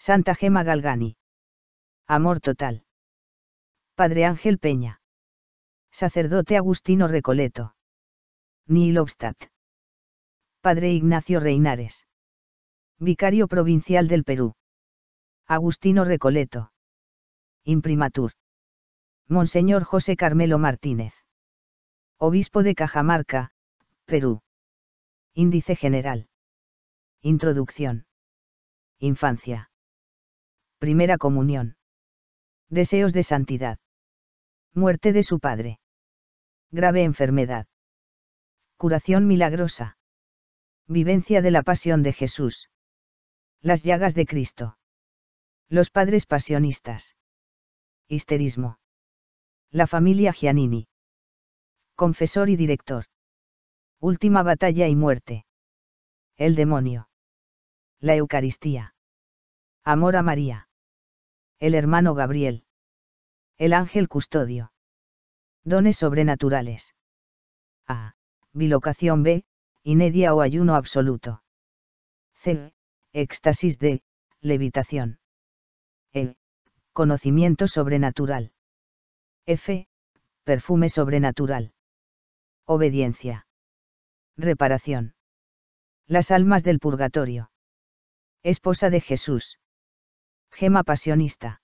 Santa Gema Galgani. Amor total. Padre Ángel Peña. Sacerdote Agustino Recoleto. Neil Obstad, Padre Ignacio Reinares. Vicario Provincial del Perú. Agustino Recoleto. Imprimatur. Monseñor José Carmelo Martínez. Obispo de Cajamarca, Perú. Índice General. Introducción. Infancia. Primera comunión. Deseos de santidad. Muerte de su padre. Grave enfermedad. Curación milagrosa. Vivencia de la pasión de Jesús. Las llagas de Cristo. Los padres pasionistas. Histerismo. La familia Giannini. Confesor y director. Última batalla y muerte. El demonio. La Eucaristía. Amor a María el hermano Gabriel. El ángel custodio. Dones sobrenaturales. A. Bilocación B. Inedia o ayuno absoluto. C. Éxtasis D. Levitación. E. Conocimiento sobrenatural. F. Perfume sobrenatural. Obediencia. Reparación. Las almas del purgatorio. Esposa de Jesús. Gema pasionista.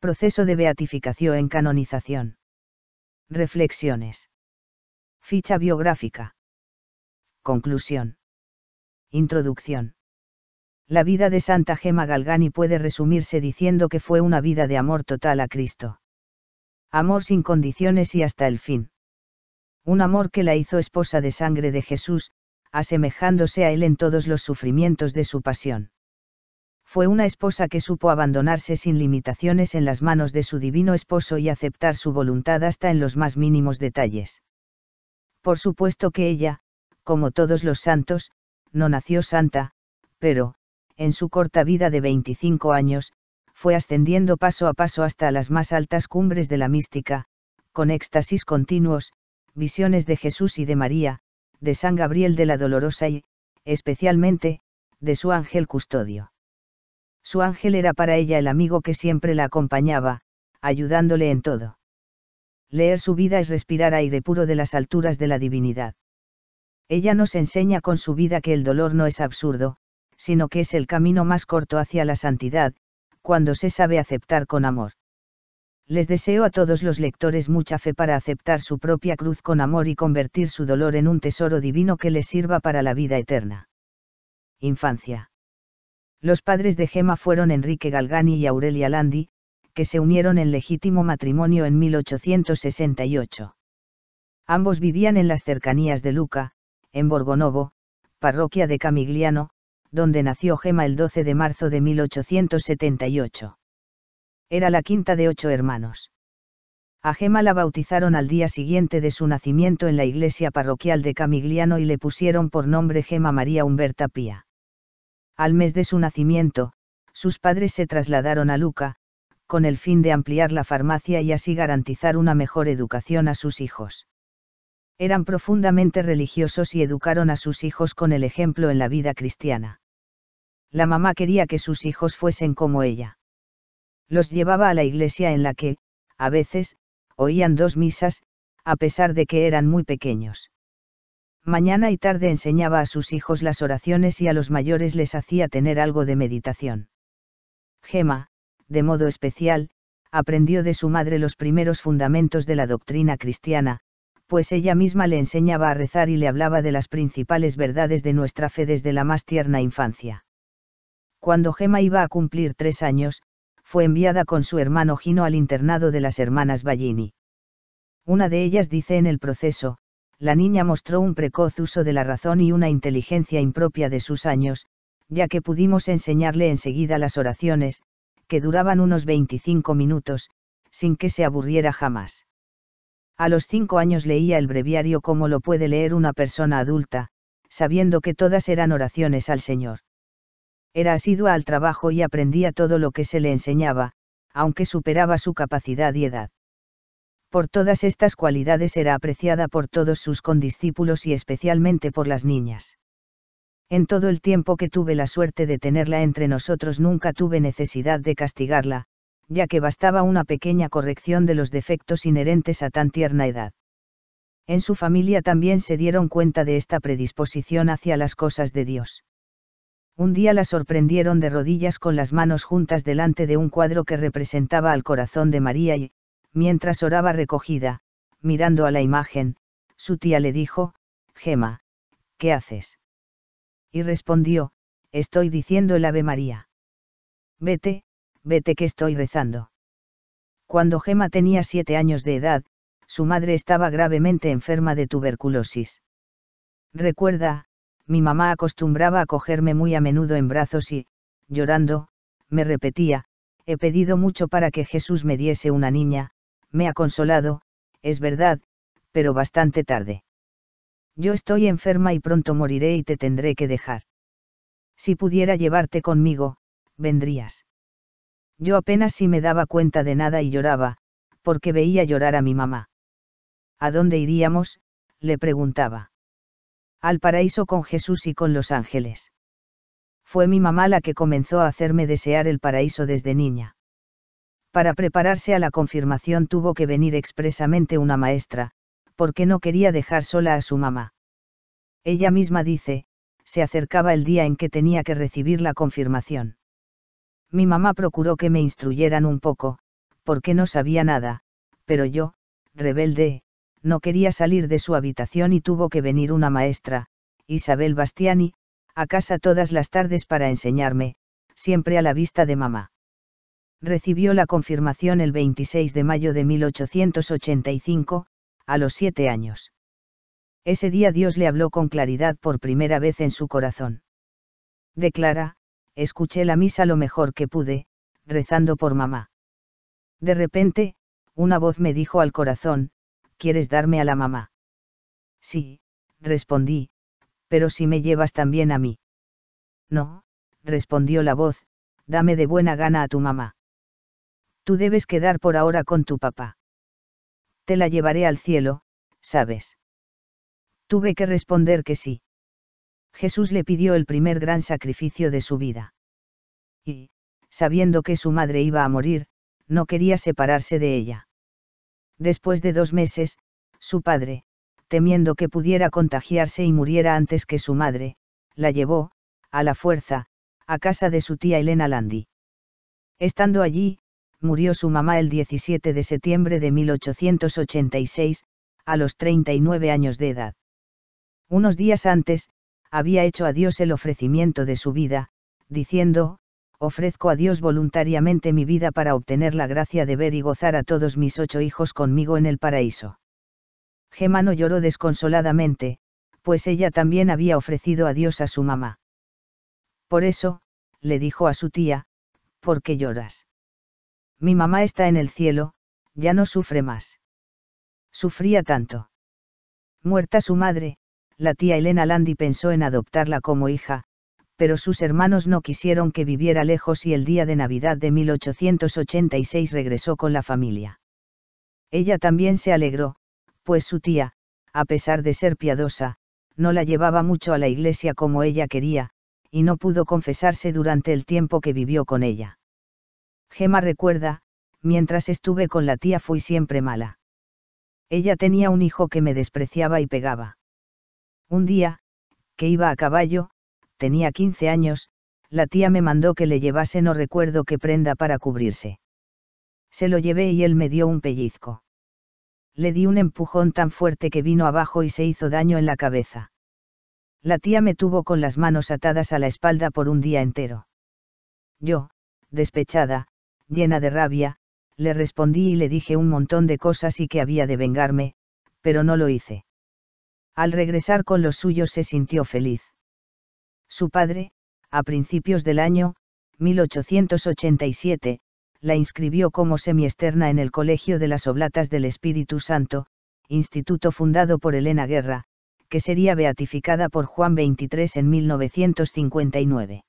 Proceso de beatificación en canonización. Reflexiones. Ficha biográfica. Conclusión. Introducción. La vida de Santa Gema Galgani puede resumirse diciendo que fue una vida de amor total a Cristo. Amor sin condiciones y hasta el fin. Un amor que la hizo esposa de sangre de Jesús, asemejándose a él en todos los sufrimientos de su pasión fue una esposa que supo abandonarse sin limitaciones en las manos de su divino esposo y aceptar su voluntad hasta en los más mínimos detalles. Por supuesto que ella, como todos los santos, no nació santa, pero, en su corta vida de 25 años, fue ascendiendo paso a paso hasta las más altas cumbres de la mística, con éxtasis continuos, visiones de Jesús y de María, de San Gabriel de la Dolorosa y, especialmente, de su ángel custodio su ángel era para ella el amigo que siempre la acompañaba, ayudándole en todo. Leer su vida es respirar aire puro de las alturas de la divinidad. Ella nos enseña con su vida que el dolor no es absurdo, sino que es el camino más corto hacia la santidad, cuando se sabe aceptar con amor. Les deseo a todos los lectores mucha fe para aceptar su propia cruz con amor y convertir su dolor en un tesoro divino que les sirva para la vida eterna. Infancia. Los padres de Gema fueron Enrique Galgani y Aurelia Landi, que se unieron en legítimo matrimonio en 1868. Ambos vivían en las cercanías de Luca, en Borgonovo, parroquia de Camigliano, donde nació Gema el 12 de marzo de 1878. Era la quinta de ocho hermanos. A Gema la bautizaron al día siguiente de su nacimiento en la iglesia parroquial de Camigliano y le pusieron por nombre Gema María Humberta Pía. Al mes de su nacimiento, sus padres se trasladaron a Luca, con el fin de ampliar la farmacia y así garantizar una mejor educación a sus hijos. Eran profundamente religiosos y educaron a sus hijos con el ejemplo en la vida cristiana. La mamá quería que sus hijos fuesen como ella. Los llevaba a la iglesia en la que, a veces, oían dos misas, a pesar de que eran muy pequeños mañana y tarde enseñaba a sus hijos las oraciones y a los mayores les hacía tener algo de meditación. Gema, de modo especial, aprendió de su madre los primeros fundamentos de la doctrina cristiana, pues ella misma le enseñaba a rezar y le hablaba de las principales verdades de nuestra fe desde la más tierna infancia. Cuando Gema iba a cumplir tres años, fue enviada con su hermano Gino al internado de las hermanas Ballini. Una de ellas dice en el proceso, la niña mostró un precoz uso de la razón y una inteligencia impropia de sus años, ya que pudimos enseñarle enseguida las oraciones, que duraban unos 25 minutos, sin que se aburriera jamás. A los cinco años leía el breviario como lo puede leer una persona adulta, sabiendo que todas eran oraciones al Señor. Era asidua al trabajo y aprendía todo lo que se le enseñaba, aunque superaba su capacidad y edad. Por todas estas cualidades era apreciada por todos sus condiscípulos y especialmente por las niñas. En todo el tiempo que tuve la suerte de tenerla entre nosotros nunca tuve necesidad de castigarla, ya que bastaba una pequeña corrección de los defectos inherentes a tan tierna edad. En su familia también se dieron cuenta de esta predisposición hacia las cosas de Dios. Un día la sorprendieron de rodillas con las manos juntas delante de un cuadro que representaba al corazón de María y, Mientras oraba recogida, mirando a la imagen, su tía le dijo, Gema, ¿qué haces? Y respondió, estoy diciendo el Ave María. Vete, vete que estoy rezando. Cuando Gema tenía siete años de edad, su madre estaba gravemente enferma de tuberculosis. Recuerda, mi mamá acostumbraba a cogerme muy a menudo en brazos y, llorando, me repetía, he pedido mucho para que Jesús me diese una niña, me ha consolado, es verdad, pero bastante tarde. Yo estoy enferma y pronto moriré y te tendré que dejar. Si pudiera llevarte conmigo, vendrías. Yo apenas si me daba cuenta de nada y lloraba, porque veía llorar a mi mamá. ¿A dónde iríamos? le preguntaba. Al paraíso con Jesús y con los ángeles. Fue mi mamá la que comenzó a hacerme desear el paraíso desde niña. Para prepararse a la confirmación tuvo que venir expresamente una maestra, porque no quería dejar sola a su mamá. Ella misma dice, se acercaba el día en que tenía que recibir la confirmación. Mi mamá procuró que me instruyeran un poco, porque no sabía nada, pero yo, rebelde, no quería salir de su habitación y tuvo que venir una maestra, Isabel Bastiani, a casa todas las tardes para enseñarme, siempre a la vista de mamá recibió la confirmación el 26 de mayo de 1885, a los siete años. Ese día Dios le habló con claridad por primera vez en su corazón. Declara, escuché la misa lo mejor que pude, rezando por mamá. De repente, una voz me dijo al corazón, ¿quieres darme a la mamá? Sí, respondí, pero si me llevas también a mí. No, respondió la voz, dame de buena gana a tu mamá tú debes quedar por ahora con tu papá. Te la llevaré al cielo, ¿sabes? Tuve que responder que sí. Jesús le pidió el primer gran sacrificio de su vida. Y, sabiendo que su madre iba a morir, no quería separarse de ella. Después de dos meses, su padre, temiendo que pudiera contagiarse y muriera antes que su madre, la llevó, a la fuerza, a casa de su tía Elena Landi. Estando allí, murió su mamá el 17 de septiembre de 1886, a los 39 años de edad. Unos días antes, había hecho a Dios el ofrecimiento de su vida, diciendo, ofrezco a Dios voluntariamente mi vida para obtener la gracia de ver y gozar a todos mis ocho hijos conmigo en el paraíso. Gemano lloró desconsoladamente, pues ella también había ofrecido a Dios a su mamá. Por eso, le dijo a su tía, ¿por qué lloras? Mi mamá está en el cielo, ya no sufre más. Sufría tanto. Muerta su madre, la tía Elena Landi pensó en adoptarla como hija, pero sus hermanos no quisieron que viviera lejos y el día de Navidad de 1886 regresó con la familia. Ella también se alegró, pues su tía, a pesar de ser piadosa, no la llevaba mucho a la iglesia como ella quería, y no pudo confesarse durante el tiempo que vivió con ella. Gema recuerda, mientras estuve con la tía fui siempre mala. Ella tenía un hijo que me despreciaba y pegaba. Un día, que iba a caballo, tenía 15 años, la tía me mandó que le llevase no recuerdo qué prenda para cubrirse. Se lo llevé y él me dio un pellizco. Le di un empujón tan fuerte que vino abajo y se hizo daño en la cabeza. La tía me tuvo con las manos atadas a la espalda por un día entero. Yo, despechada, llena de rabia, le respondí y le dije un montón de cosas y que había de vengarme, pero no lo hice. Al regresar con los suyos se sintió feliz. Su padre, a principios del año, 1887, la inscribió como semiesterna en el Colegio de las Oblatas del Espíritu Santo, instituto fundado por Elena Guerra, que sería beatificada por Juan XXIII en 1959.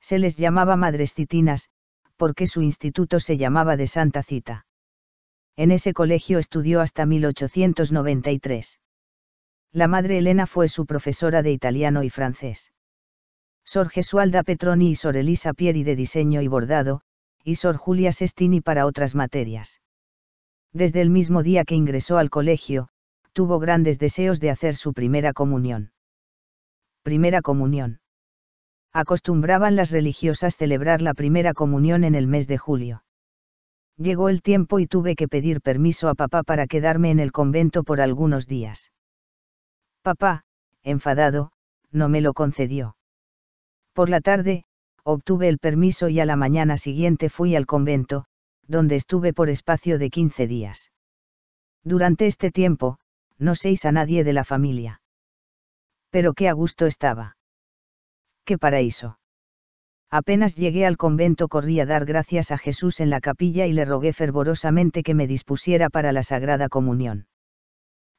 Se les llamaba madres titinas, porque su instituto se llamaba de Santa Cita. En ese colegio estudió hasta 1893. La madre Elena fue su profesora de italiano y francés. Sor Gesualda Petroni y Sor Elisa Pieri de diseño y bordado, y Sor Julia Sestini para otras materias. Desde el mismo día que ingresó al colegio, tuvo grandes deseos de hacer su primera comunión. Primera comunión acostumbraban las religiosas celebrar la primera comunión en el mes de julio. Llegó el tiempo y tuve que pedir permiso a papá para quedarme en el convento por algunos días. Papá, enfadado, no me lo concedió. Por la tarde, obtuve el permiso y a la mañana siguiente fui al convento, donde estuve por espacio de 15 días. Durante este tiempo, no seis a nadie de la familia. Pero qué a gusto estaba qué paraíso. Apenas llegué al convento corrí a dar gracias a Jesús en la capilla y le rogué fervorosamente que me dispusiera para la Sagrada Comunión.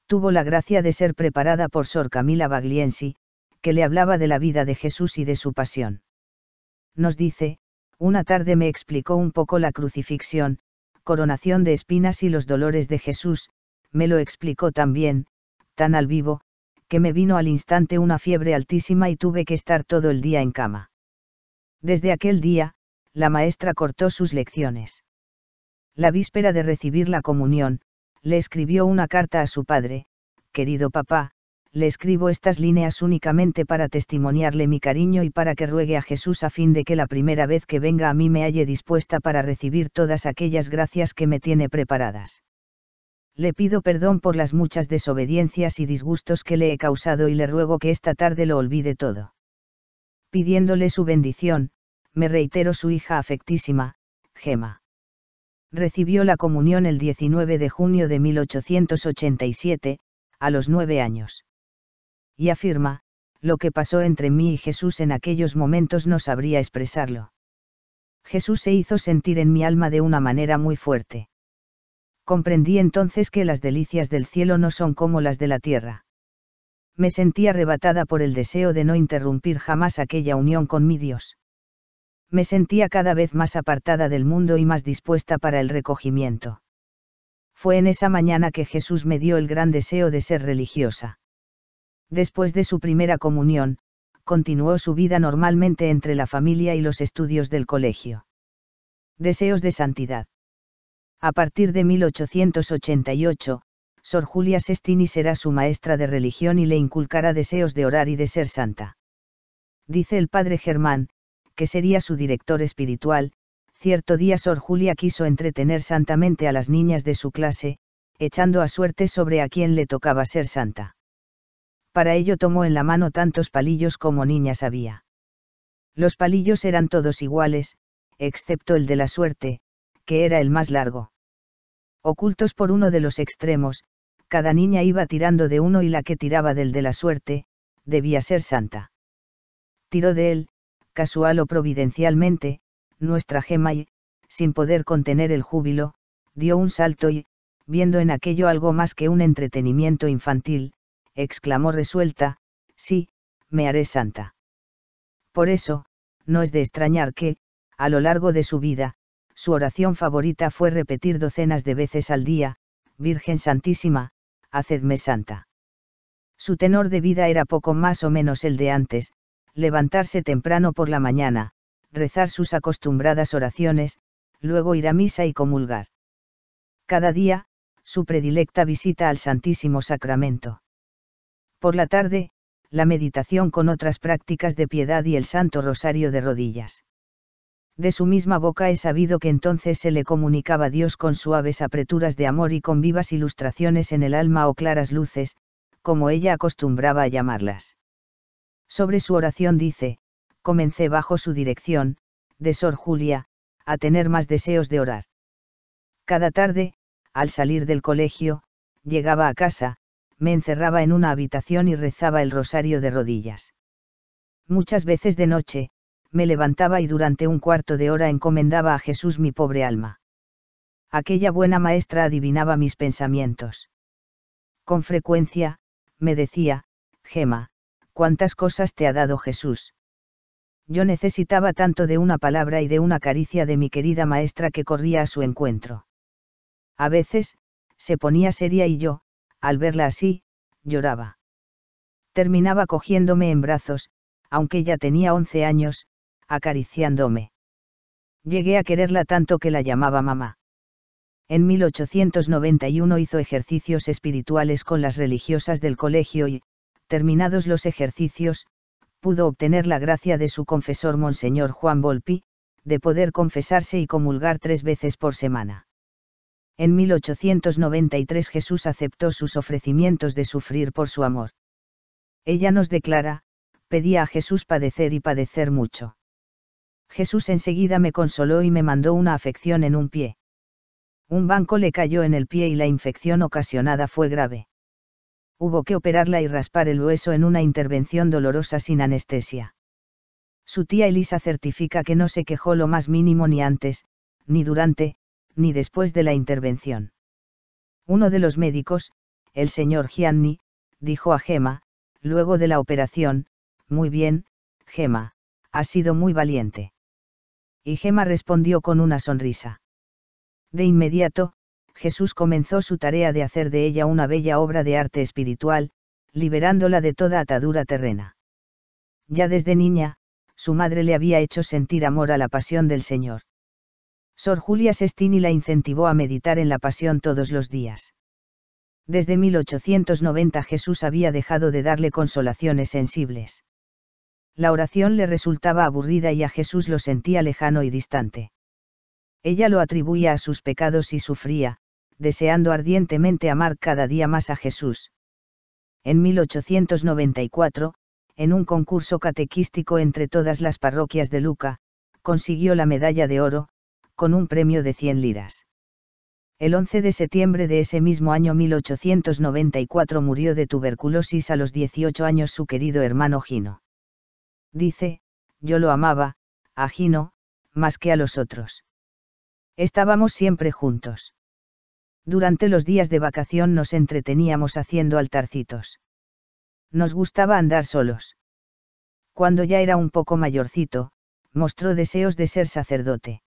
Tuvo la gracia de ser preparada por Sor Camila Bagliensi, que le hablaba de la vida de Jesús y de su pasión. Nos dice, una tarde me explicó un poco la crucifixión, coronación de espinas y los dolores de Jesús, me lo explicó también, tan al vivo, que me vino al instante una fiebre altísima y tuve que estar todo el día en cama. Desde aquel día, la maestra cortó sus lecciones. La víspera de recibir la comunión, le escribió una carta a su padre, querido papá, le escribo estas líneas únicamente para testimoniarle mi cariño y para que ruegue a Jesús a fin de que la primera vez que venga a mí me halle dispuesta para recibir todas aquellas gracias que me tiene preparadas le pido perdón por las muchas desobediencias y disgustos que le he causado y le ruego que esta tarde lo olvide todo. Pidiéndole su bendición, me reitero su hija afectísima, Gema. Recibió la comunión el 19 de junio de 1887, a los nueve años. Y afirma, lo que pasó entre mí y Jesús en aquellos momentos no sabría expresarlo. Jesús se hizo sentir en mi alma de una manera muy fuerte comprendí entonces que las delicias del cielo no son como las de la tierra. Me sentí arrebatada por el deseo de no interrumpir jamás aquella unión con mi Dios. Me sentía cada vez más apartada del mundo y más dispuesta para el recogimiento. Fue en esa mañana que Jesús me dio el gran deseo de ser religiosa. Después de su primera comunión, continuó su vida normalmente entre la familia y los estudios del colegio. Deseos de santidad a partir de 1888, Sor Julia Sestini será su maestra de religión y le inculcará deseos de orar y de ser santa. Dice el padre Germán, que sería su director espiritual, cierto día Sor Julia quiso entretener santamente a las niñas de su clase, echando a suerte sobre a quien le tocaba ser santa. Para ello tomó en la mano tantos palillos como niñas había. Los palillos eran todos iguales, excepto el de la suerte, que era el más largo. Ocultos por uno de los extremos, cada niña iba tirando de uno y la que tiraba del de la suerte, debía ser santa. Tiró de él, casual o providencialmente, nuestra gema y, sin poder contener el júbilo, dio un salto y, viendo en aquello algo más que un entretenimiento infantil, exclamó resuelta, sí, me haré santa. Por eso, no es de extrañar que, a lo largo de su vida, su oración favorita fue repetir docenas de veces al día, Virgen Santísima, hacedme santa. Su tenor de vida era poco más o menos el de antes, levantarse temprano por la mañana, rezar sus acostumbradas oraciones, luego ir a misa y comulgar. Cada día, su predilecta visita al Santísimo Sacramento. Por la tarde, la meditación con otras prácticas de piedad y el Santo Rosario de rodillas de su misma boca he sabido que entonces se le comunicaba Dios con suaves apreturas de amor y con vivas ilustraciones en el alma o claras luces, como ella acostumbraba a llamarlas. Sobre su oración dice, comencé bajo su dirección, de Sor Julia, a tener más deseos de orar. Cada tarde, al salir del colegio, llegaba a casa, me encerraba en una habitación y rezaba el rosario de rodillas. Muchas veces de noche, me levantaba y durante un cuarto de hora encomendaba a Jesús mi pobre alma. Aquella buena maestra adivinaba mis pensamientos. Con frecuencia, me decía, Gema, cuántas cosas te ha dado Jesús. Yo necesitaba tanto de una palabra y de una caricia de mi querida maestra que corría a su encuentro. A veces, se ponía seria y yo, al verla así, lloraba. Terminaba cogiéndome en brazos, aunque ya tenía once años, acariciándome. Llegué a quererla tanto que la llamaba mamá. En 1891 hizo ejercicios espirituales con las religiosas del colegio y, terminados los ejercicios, pudo obtener la gracia de su confesor Monseñor Juan Volpi, de poder confesarse y comulgar tres veces por semana. En 1893 Jesús aceptó sus ofrecimientos de sufrir por su amor. Ella nos declara, pedía a Jesús padecer y padecer mucho. Jesús enseguida me consoló y me mandó una afección en un pie. Un banco le cayó en el pie y la infección ocasionada fue grave. Hubo que operarla y raspar el hueso en una intervención dolorosa sin anestesia. Su tía Elisa certifica que no se quejó lo más mínimo ni antes, ni durante, ni después de la intervención. Uno de los médicos, el señor Gianni, dijo a Gemma, luego de la operación, muy bien, Gemma, ha sido muy valiente y Gema respondió con una sonrisa. De inmediato, Jesús comenzó su tarea de hacer de ella una bella obra de arte espiritual, liberándola de toda atadura terrena. Ya desde niña, su madre le había hecho sentir amor a la pasión del Señor. Sor Julia Sestini la incentivó a meditar en la pasión todos los días. Desde 1890 Jesús había dejado de darle consolaciones sensibles la oración le resultaba aburrida y a Jesús lo sentía lejano y distante. Ella lo atribuía a sus pecados y sufría, deseando ardientemente amar cada día más a Jesús. En 1894, en un concurso catequístico entre todas las parroquias de Luca, consiguió la medalla de oro, con un premio de 100 liras. El 11 de septiembre de ese mismo año 1894 murió de tuberculosis a los 18 años su querido hermano Gino dice, yo lo amaba, a Gino, más que a los otros. Estábamos siempre juntos. Durante los días de vacación nos entreteníamos haciendo altarcitos. Nos gustaba andar solos. Cuando ya era un poco mayorcito, mostró deseos de ser sacerdote.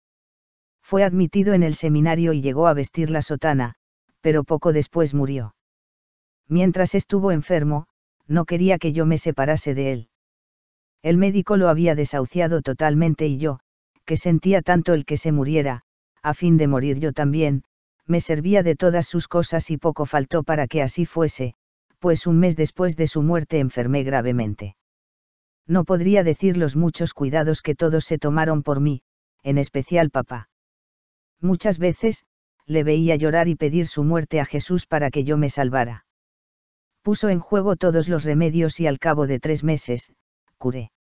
Fue admitido en el seminario y llegó a vestir la sotana, pero poco después murió. Mientras estuvo enfermo, no quería que yo me separase de él. El médico lo había desahuciado totalmente y yo, que sentía tanto el que se muriera, a fin de morir yo también, me servía de todas sus cosas y poco faltó para que así fuese, pues un mes después de su muerte enfermé gravemente. No podría decir los muchos cuidados que todos se tomaron por mí, en especial papá. Muchas veces, le veía llorar y pedir su muerte a Jesús para que yo me salvara. Puso en juego todos los remedios y al cabo de tres meses, curé.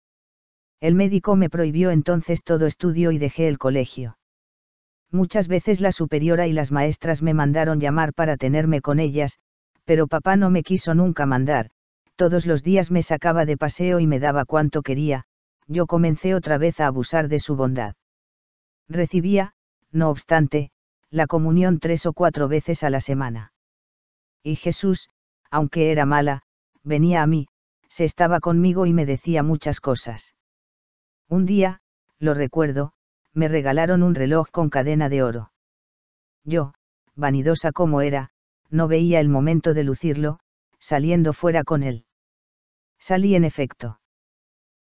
El médico me prohibió entonces todo estudio y dejé el colegio. Muchas veces la superiora y las maestras me mandaron llamar para tenerme con ellas, pero papá no me quiso nunca mandar, todos los días me sacaba de paseo y me daba cuanto quería, yo comencé otra vez a abusar de su bondad. Recibía, no obstante, la comunión tres o cuatro veces a la semana. Y Jesús, aunque era mala, venía a mí, se estaba conmigo y me decía muchas cosas. Un día, lo recuerdo, me regalaron un reloj con cadena de oro. Yo, vanidosa como era, no veía el momento de lucirlo, saliendo fuera con él. Salí en efecto.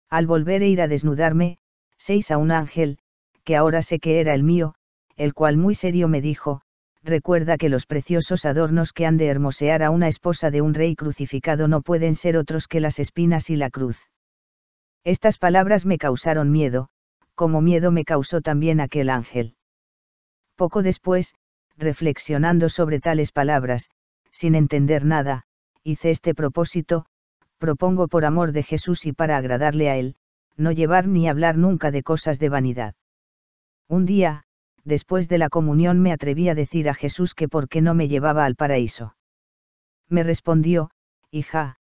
Al volver e ir a desnudarme, seis a un ángel, que ahora sé que era el mío, el cual muy serio me dijo, recuerda que los preciosos adornos que han de hermosear a una esposa de un rey crucificado no pueden ser otros que las espinas y la cruz. Estas palabras me causaron miedo, como miedo me causó también aquel ángel. Poco después, reflexionando sobre tales palabras, sin entender nada, hice este propósito, propongo por amor de Jesús y para agradarle a Él, no llevar ni hablar nunca de cosas de vanidad. Un día, después de la comunión me atreví a decir a Jesús que por qué no me llevaba al paraíso. Me respondió, hija,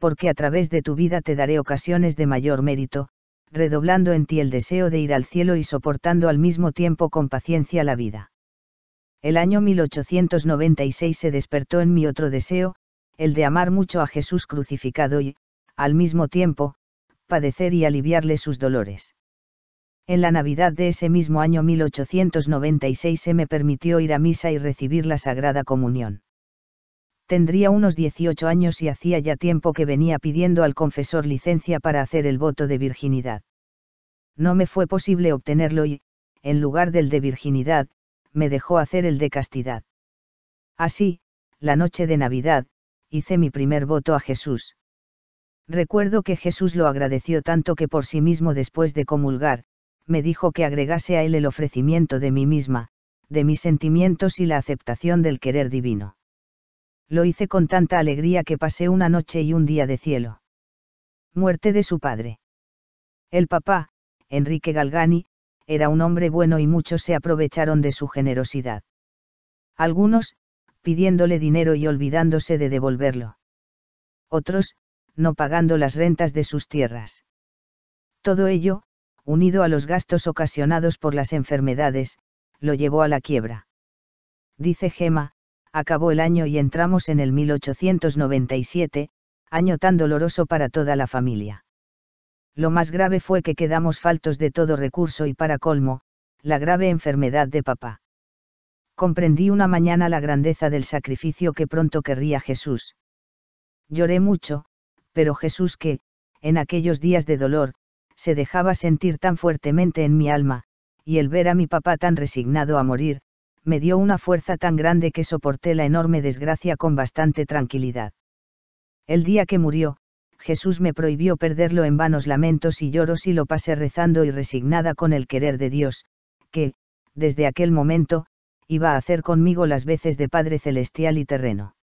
porque a través de tu vida te daré ocasiones de mayor mérito, redoblando en ti el deseo de ir al cielo y soportando al mismo tiempo con paciencia la vida. El año 1896 se despertó en mí otro deseo, el de amar mucho a Jesús crucificado y, al mismo tiempo, padecer y aliviarle sus dolores. En la Navidad de ese mismo año 1896 se me permitió ir a misa y recibir la Sagrada Comunión tendría unos 18 años y hacía ya tiempo que venía pidiendo al confesor licencia para hacer el voto de virginidad. No me fue posible obtenerlo y, en lugar del de virginidad, me dejó hacer el de castidad. Así, la noche de Navidad, hice mi primer voto a Jesús. Recuerdo que Jesús lo agradeció tanto que por sí mismo después de comulgar, me dijo que agregase a él el ofrecimiento de mí misma, de mis sentimientos y la aceptación del querer divino lo hice con tanta alegría que pasé una noche y un día de cielo. Muerte de su padre. El papá, Enrique Galgani, era un hombre bueno y muchos se aprovecharon de su generosidad. Algunos, pidiéndole dinero y olvidándose de devolverlo. Otros, no pagando las rentas de sus tierras. Todo ello, unido a los gastos ocasionados por las enfermedades, lo llevó a la quiebra. Dice Gema, acabó el año y entramos en el 1897, año tan doloroso para toda la familia. Lo más grave fue que quedamos faltos de todo recurso y para colmo, la grave enfermedad de papá. Comprendí una mañana la grandeza del sacrificio que pronto querría Jesús. Lloré mucho, pero Jesús que, en aquellos días de dolor, se dejaba sentir tan fuertemente en mi alma, y el ver a mi papá tan resignado a morir, me dio una fuerza tan grande que soporté la enorme desgracia con bastante tranquilidad. El día que murió, Jesús me prohibió perderlo en vanos lamentos y lloros y lo pasé rezando y resignada con el querer de Dios, que, desde aquel momento, iba a hacer conmigo las veces de Padre Celestial y terreno.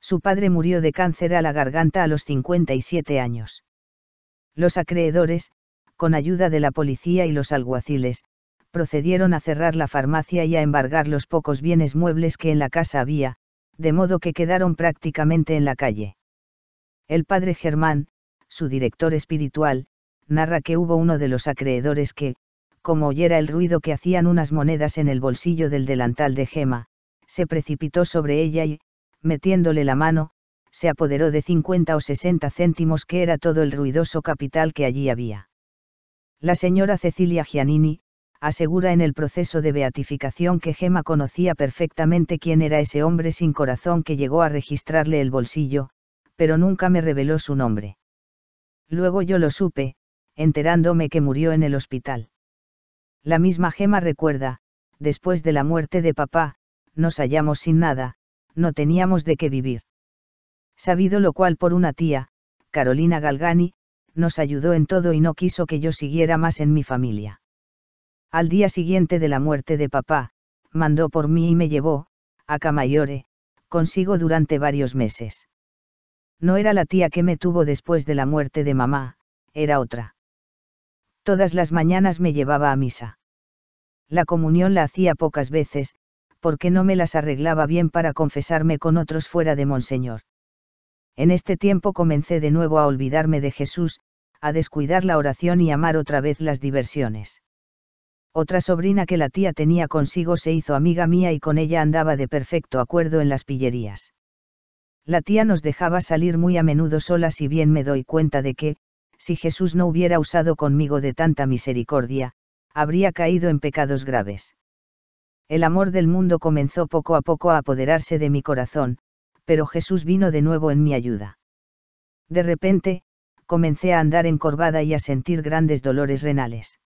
Su padre murió de cáncer a la garganta a los 57 años. Los acreedores, con ayuda de la policía y los alguaciles, procedieron a cerrar la farmacia y a embargar los pocos bienes muebles que en la casa había, de modo que quedaron prácticamente en la calle. El padre Germán, su director espiritual, narra que hubo uno de los acreedores que, como oyera el ruido que hacían unas monedas en el bolsillo del delantal de Gema, se precipitó sobre ella y, metiéndole la mano, se apoderó de 50 o 60 céntimos que era todo el ruidoso capital que allí había. La señora Cecilia Giannini, asegura en el proceso de beatificación que Gema conocía perfectamente quién era ese hombre sin corazón que llegó a registrarle el bolsillo, pero nunca me reveló su nombre. Luego yo lo supe, enterándome que murió en el hospital. La misma Gema recuerda, después de la muerte de papá, nos hallamos sin nada, no teníamos de qué vivir. Sabido lo cual por una tía, Carolina Galgani, nos ayudó en todo y no quiso que yo siguiera más en mi familia. Al día siguiente de la muerte de papá, mandó por mí y me llevó, a Camayore, consigo durante varios meses. No era la tía que me tuvo después de la muerte de mamá, era otra. Todas las mañanas me llevaba a misa. La comunión la hacía pocas veces, porque no me las arreglaba bien para confesarme con otros fuera de Monseñor. En este tiempo comencé de nuevo a olvidarme de Jesús, a descuidar la oración y amar otra vez las diversiones. Otra sobrina que la tía tenía consigo se hizo amiga mía y con ella andaba de perfecto acuerdo en las pillerías. La tía nos dejaba salir muy a menudo sola si bien me doy cuenta de que, si Jesús no hubiera usado conmigo de tanta misericordia, habría caído en pecados graves. El amor del mundo comenzó poco a poco a apoderarse de mi corazón, pero Jesús vino de nuevo en mi ayuda. De repente, comencé a andar encorvada y a sentir grandes dolores renales.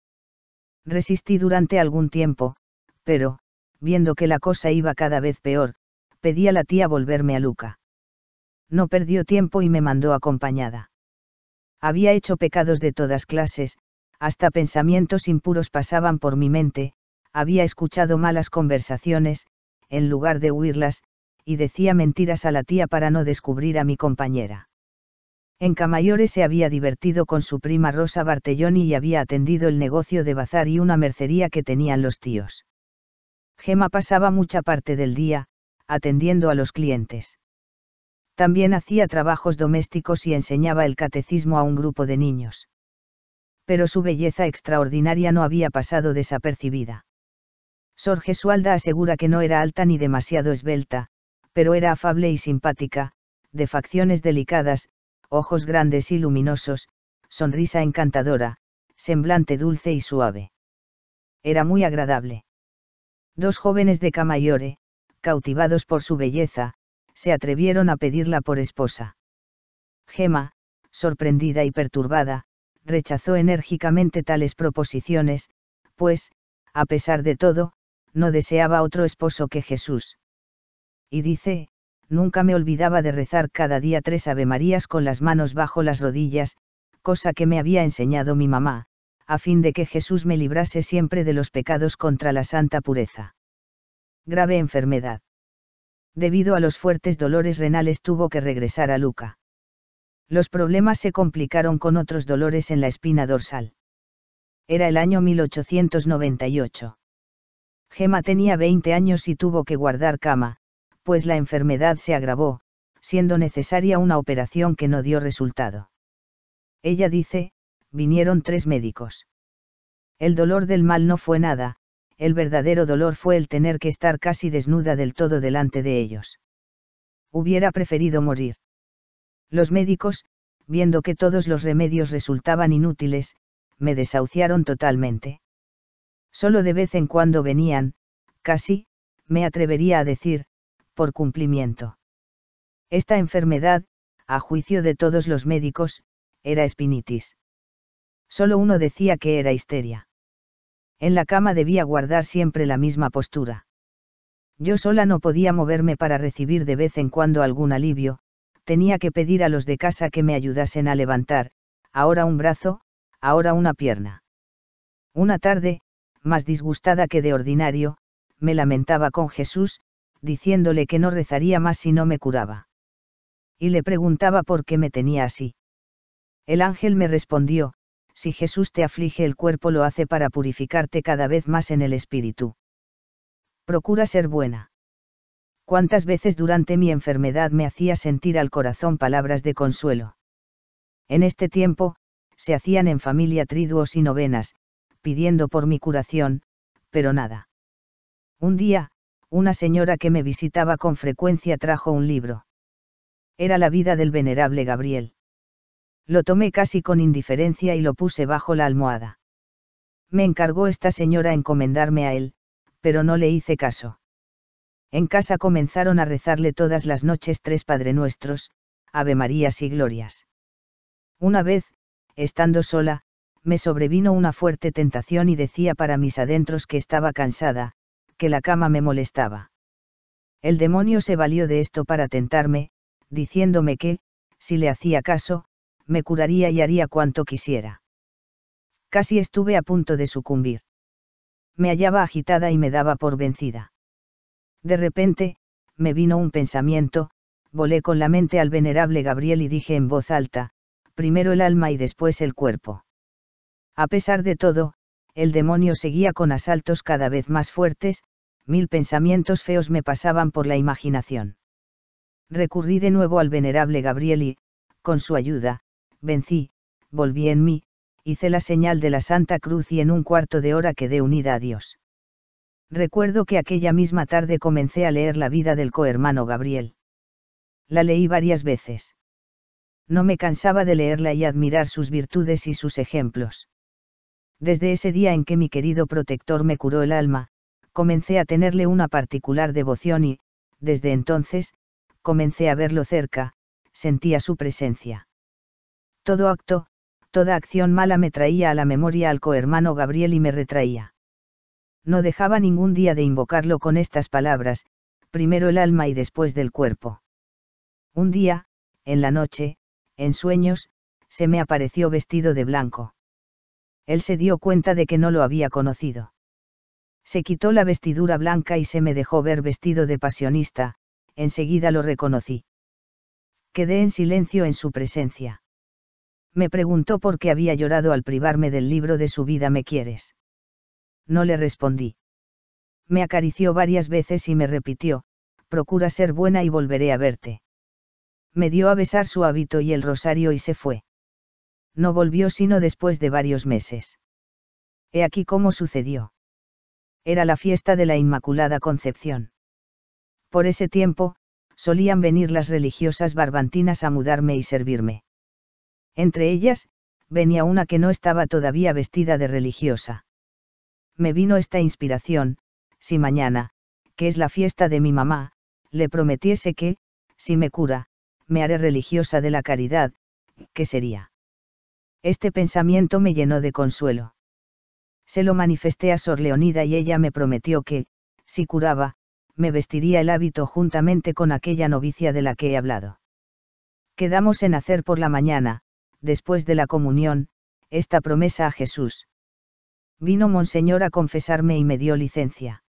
Resistí durante algún tiempo, pero, viendo que la cosa iba cada vez peor, pedí a la tía volverme a Luca. No perdió tiempo y me mandó acompañada. Había hecho pecados de todas clases, hasta pensamientos impuros pasaban por mi mente, había escuchado malas conversaciones, en lugar de huirlas, y decía mentiras a la tía para no descubrir a mi compañera. En Camayore se había divertido con su prima Rosa Bartelloni y había atendido el negocio de bazar y una mercería que tenían los tíos. Gema pasaba mucha parte del día, atendiendo a los clientes. También hacía trabajos domésticos y enseñaba el catecismo a un grupo de niños. Pero su belleza extraordinaria no había pasado desapercibida. Sor Gesualda asegura que no era alta ni demasiado esbelta, pero era afable y simpática, de facciones delicadas, ojos grandes y luminosos, sonrisa encantadora, semblante dulce y suave. Era muy agradable. Dos jóvenes de Camayore, cautivados por su belleza, se atrevieron a pedirla por esposa. Gema, sorprendida y perturbada, rechazó enérgicamente tales proposiciones, pues, a pesar de todo, no deseaba otro esposo que Jesús. Y dice, nunca me olvidaba de rezar cada día tres Avemarías con las manos bajo las rodillas, cosa que me había enseñado mi mamá, a fin de que Jesús me librase siempre de los pecados contra la santa pureza. Grave enfermedad. Debido a los fuertes dolores renales tuvo que regresar a Luca. Los problemas se complicaron con otros dolores en la espina dorsal. Era el año 1898. Gema tenía 20 años y tuvo que guardar cama, pues la enfermedad se agravó, siendo necesaria una operación que no dio resultado. Ella dice, vinieron tres médicos. El dolor del mal no fue nada, el verdadero dolor fue el tener que estar casi desnuda del todo delante de ellos. Hubiera preferido morir. Los médicos, viendo que todos los remedios resultaban inútiles, me desahuciaron totalmente. Solo de vez en cuando venían, casi, me atrevería a decir, por cumplimiento. Esta enfermedad, a juicio de todos los médicos, era espinitis. Solo uno decía que era histeria. En la cama debía guardar siempre la misma postura. Yo sola no podía moverme para recibir de vez en cuando algún alivio, tenía que pedir a los de casa que me ayudasen a levantar, ahora un brazo, ahora una pierna. Una tarde, más disgustada que de ordinario, me lamentaba con Jesús, diciéndole que no rezaría más si no me curaba. Y le preguntaba por qué me tenía así. El ángel me respondió, si Jesús te aflige el cuerpo lo hace para purificarte cada vez más en el espíritu. Procura ser buena. Cuántas veces durante mi enfermedad me hacía sentir al corazón palabras de consuelo. En este tiempo, se hacían en familia triduos y novenas, pidiendo por mi curación, pero nada. Un día, una señora que me visitaba con frecuencia trajo un libro. Era la vida del venerable Gabriel. Lo tomé casi con indiferencia y lo puse bajo la almohada. Me encargó esta señora encomendarme a él, pero no le hice caso. En casa comenzaron a rezarle todas las noches tres Padre Nuestros, Ave Marías y Glorias. Una vez, estando sola, me sobrevino una fuerte tentación y decía para mis adentros que estaba cansada, que la cama me molestaba. El demonio se valió de esto para tentarme, diciéndome que, si le hacía caso, me curaría y haría cuanto quisiera. Casi estuve a punto de sucumbir. Me hallaba agitada y me daba por vencida. De repente, me vino un pensamiento, volé con la mente al venerable Gabriel y dije en voz alta, primero el alma y después el cuerpo. A pesar de todo, el demonio seguía con asaltos cada vez más fuertes, mil pensamientos feos me pasaban por la imaginación. Recurrí de nuevo al venerable Gabriel y, con su ayuda, vencí, volví en mí, hice la señal de la Santa Cruz y en un cuarto de hora quedé unida a Dios. Recuerdo que aquella misma tarde comencé a leer la vida del cohermano Gabriel. La leí varias veces. No me cansaba de leerla y admirar sus virtudes y sus ejemplos. Desde ese día en que mi querido protector me curó el alma, comencé a tenerle una particular devoción y, desde entonces, comencé a verlo cerca, sentía su presencia. Todo acto, toda acción mala me traía a la memoria al cohermano Gabriel y me retraía. No dejaba ningún día de invocarlo con estas palabras, primero el alma y después del cuerpo. Un día, en la noche, en sueños, se me apareció vestido de blanco él se dio cuenta de que no lo había conocido. Se quitó la vestidura blanca y se me dejó ver vestido de pasionista, enseguida lo reconocí. Quedé en silencio en su presencia. Me preguntó por qué había llorado al privarme del libro de su vida Me quieres. No le respondí. Me acarició varias veces y me repitió, procura ser buena y volveré a verte. Me dio a besar su hábito y el rosario y se fue no volvió sino después de varios meses. He aquí cómo sucedió. Era la fiesta de la Inmaculada Concepción. Por ese tiempo, solían venir las religiosas barbantinas a mudarme y servirme. Entre ellas, venía una que no estaba todavía vestida de religiosa. Me vino esta inspiración, si mañana, que es la fiesta de mi mamá, le prometiese que, si me cura, me haré religiosa de la caridad, ¿qué sería? Este pensamiento me llenó de consuelo. Se lo manifesté a Sor Leonida y ella me prometió que, si curaba, me vestiría el hábito juntamente con aquella novicia de la que he hablado. Quedamos en hacer por la mañana, después de la comunión, esta promesa a Jesús. Vino Monseñor a confesarme y me dio licencia.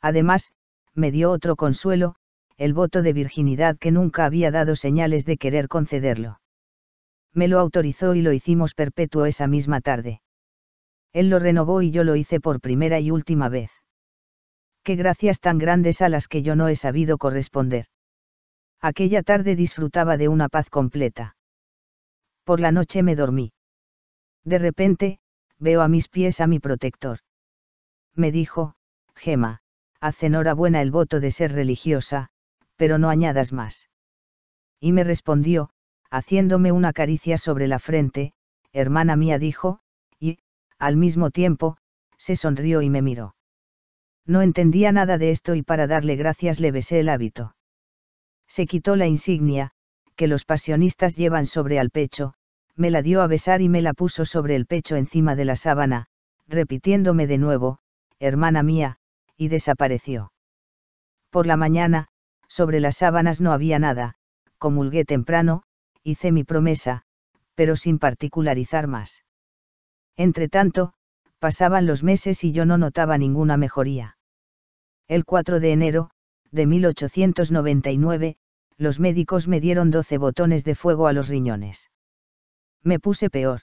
Además, me dio otro consuelo, el voto de virginidad que nunca había dado señales de querer concederlo me lo autorizó y lo hicimos perpetuo esa misma tarde. Él lo renovó y yo lo hice por primera y última vez. Qué gracias tan grandes a las que yo no he sabido corresponder. Aquella tarde disfrutaba de una paz completa. Por la noche me dormí. De repente, veo a mis pies a mi protector. Me dijo, Gema, haz enhorabuena el voto de ser religiosa, pero no añadas más. Y me respondió, haciéndome una caricia sobre la frente, hermana mía dijo, y, al mismo tiempo, se sonrió y me miró. No entendía nada de esto y para darle gracias le besé el hábito. Se quitó la insignia, que los pasionistas llevan sobre al pecho, me la dio a besar y me la puso sobre el pecho encima de la sábana, repitiéndome de nuevo, hermana mía, y desapareció. Por la mañana, sobre las sábanas no había nada, comulgué temprano, hice mi promesa, pero sin particularizar más. Entretanto, pasaban los meses y yo no notaba ninguna mejoría. El 4 de enero, de 1899, los médicos me dieron 12 botones de fuego a los riñones. Me puse peor.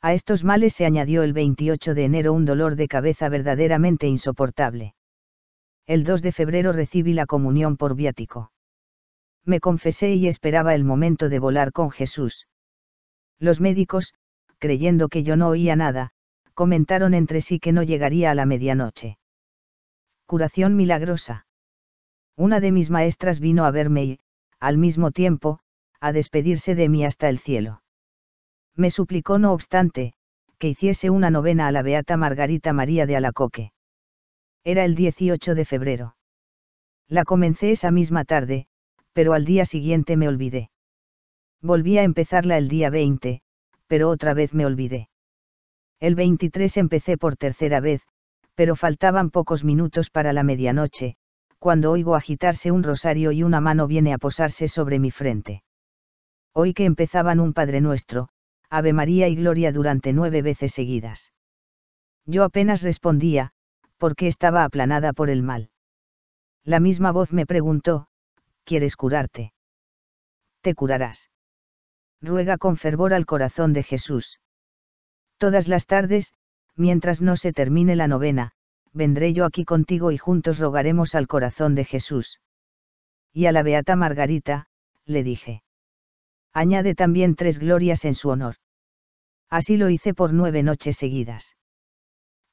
A estos males se añadió el 28 de enero un dolor de cabeza verdaderamente insoportable. El 2 de febrero recibí la comunión por viático me confesé y esperaba el momento de volar con Jesús. Los médicos, creyendo que yo no oía nada, comentaron entre sí que no llegaría a la medianoche. Curación milagrosa. Una de mis maestras vino a verme y, al mismo tiempo, a despedirse de mí hasta el cielo. Me suplicó, no obstante, que hiciese una novena a la Beata Margarita María de Alacoque. Era el 18 de febrero. La comencé esa misma tarde, pero al día siguiente me olvidé. Volví a empezarla el día 20, pero otra vez me olvidé. El 23 empecé por tercera vez, pero faltaban pocos minutos para la medianoche, cuando oigo agitarse un rosario y una mano viene a posarse sobre mi frente. Oí que empezaban un Padre Nuestro, Ave María y Gloria durante nueve veces seguidas. Yo apenas respondía, porque estaba aplanada por el mal. La misma voz me preguntó, quieres curarte. Te curarás. Ruega con fervor al corazón de Jesús. Todas las tardes, mientras no se termine la novena, vendré yo aquí contigo y juntos rogaremos al corazón de Jesús. Y a la beata Margarita, le dije. Añade también tres glorias en su honor. Así lo hice por nueve noches seguidas.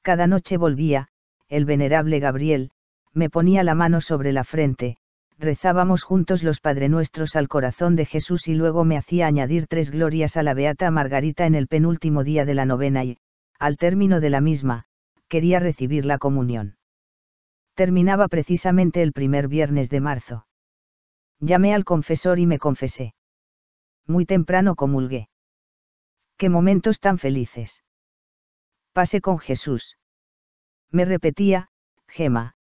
Cada noche volvía, el venerable Gabriel, me ponía la mano sobre la frente, rezábamos juntos los Padre al corazón de Jesús y luego me hacía añadir tres glorias a la Beata Margarita en el penúltimo día de la novena y, al término de la misma, quería recibir la comunión. Terminaba precisamente el primer viernes de marzo. Llamé al confesor y me confesé. Muy temprano comulgué. Qué momentos tan felices. Pasé con Jesús. Me repetía, Gema,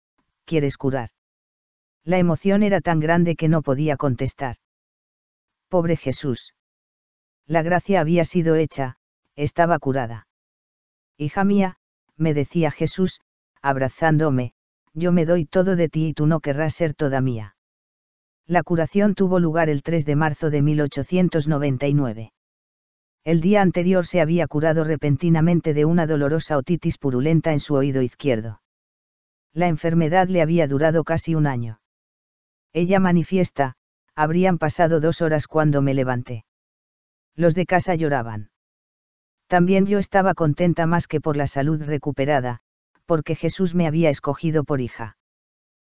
¿quieres curar? La emoción era tan grande que no podía contestar. Pobre Jesús. La gracia había sido hecha, estaba curada. Hija mía, me decía Jesús, abrazándome, yo me doy todo de ti y tú no querrás ser toda mía. La curación tuvo lugar el 3 de marzo de 1899. El día anterior se había curado repentinamente de una dolorosa otitis purulenta en su oído izquierdo. La enfermedad le había durado casi un año. Ella manifiesta, habrían pasado dos horas cuando me levanté. Los de casa lloraban. También yo estaba contenta más que por la salud recuperada, porque Jesús me había escogido por hija.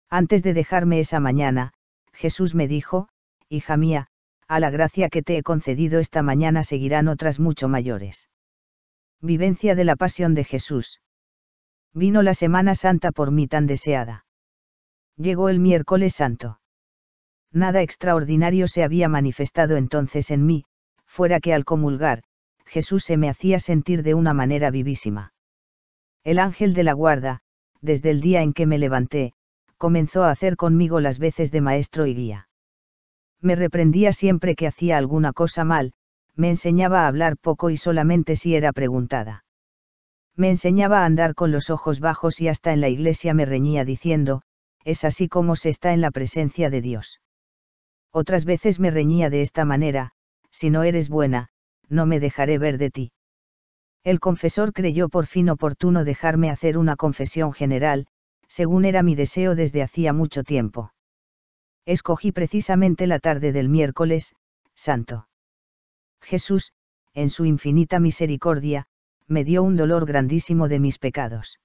Antes de dejarme esa mañana, Jesús me dijo, Hija mía, a la gracia que te he concedido esta mañana seguirán otras mucho mayores. Vivencia de la Pasión de Jesús. Vino la Semana Santa por mí tan deseada. Llegó el miércoles santo nada extraordinario se había manifestado entonces en mí, fuera que al comulgar, Jesús se me hacía sentir de una manera vivísima. El ángel de la guarda, desde el día en que me levanté, comenzó a hacer conmigo las veces de maestro y guía. Me reprendía siempre que hacía alguna cosa mal, me enseñaba a hablar poco y solamente si era preguntada. Me enseñaba a andar con los ojos bajos y hasta en la iglesia me reñía diciendo, es así como se está en la presencia de Dios. Otras veces me reñía de esta manera, si no eres buena, no me dejaré ver de ti. El confesor creyó por fin oportuno dejarme hacer una confesión general, según era mi deseo desde hacía mucho tiempo. Escogí precisamente la tarde del miércoles, santo. Jesús, en su infinita misericordia, me dio un dolor grandísimo de mis pecados.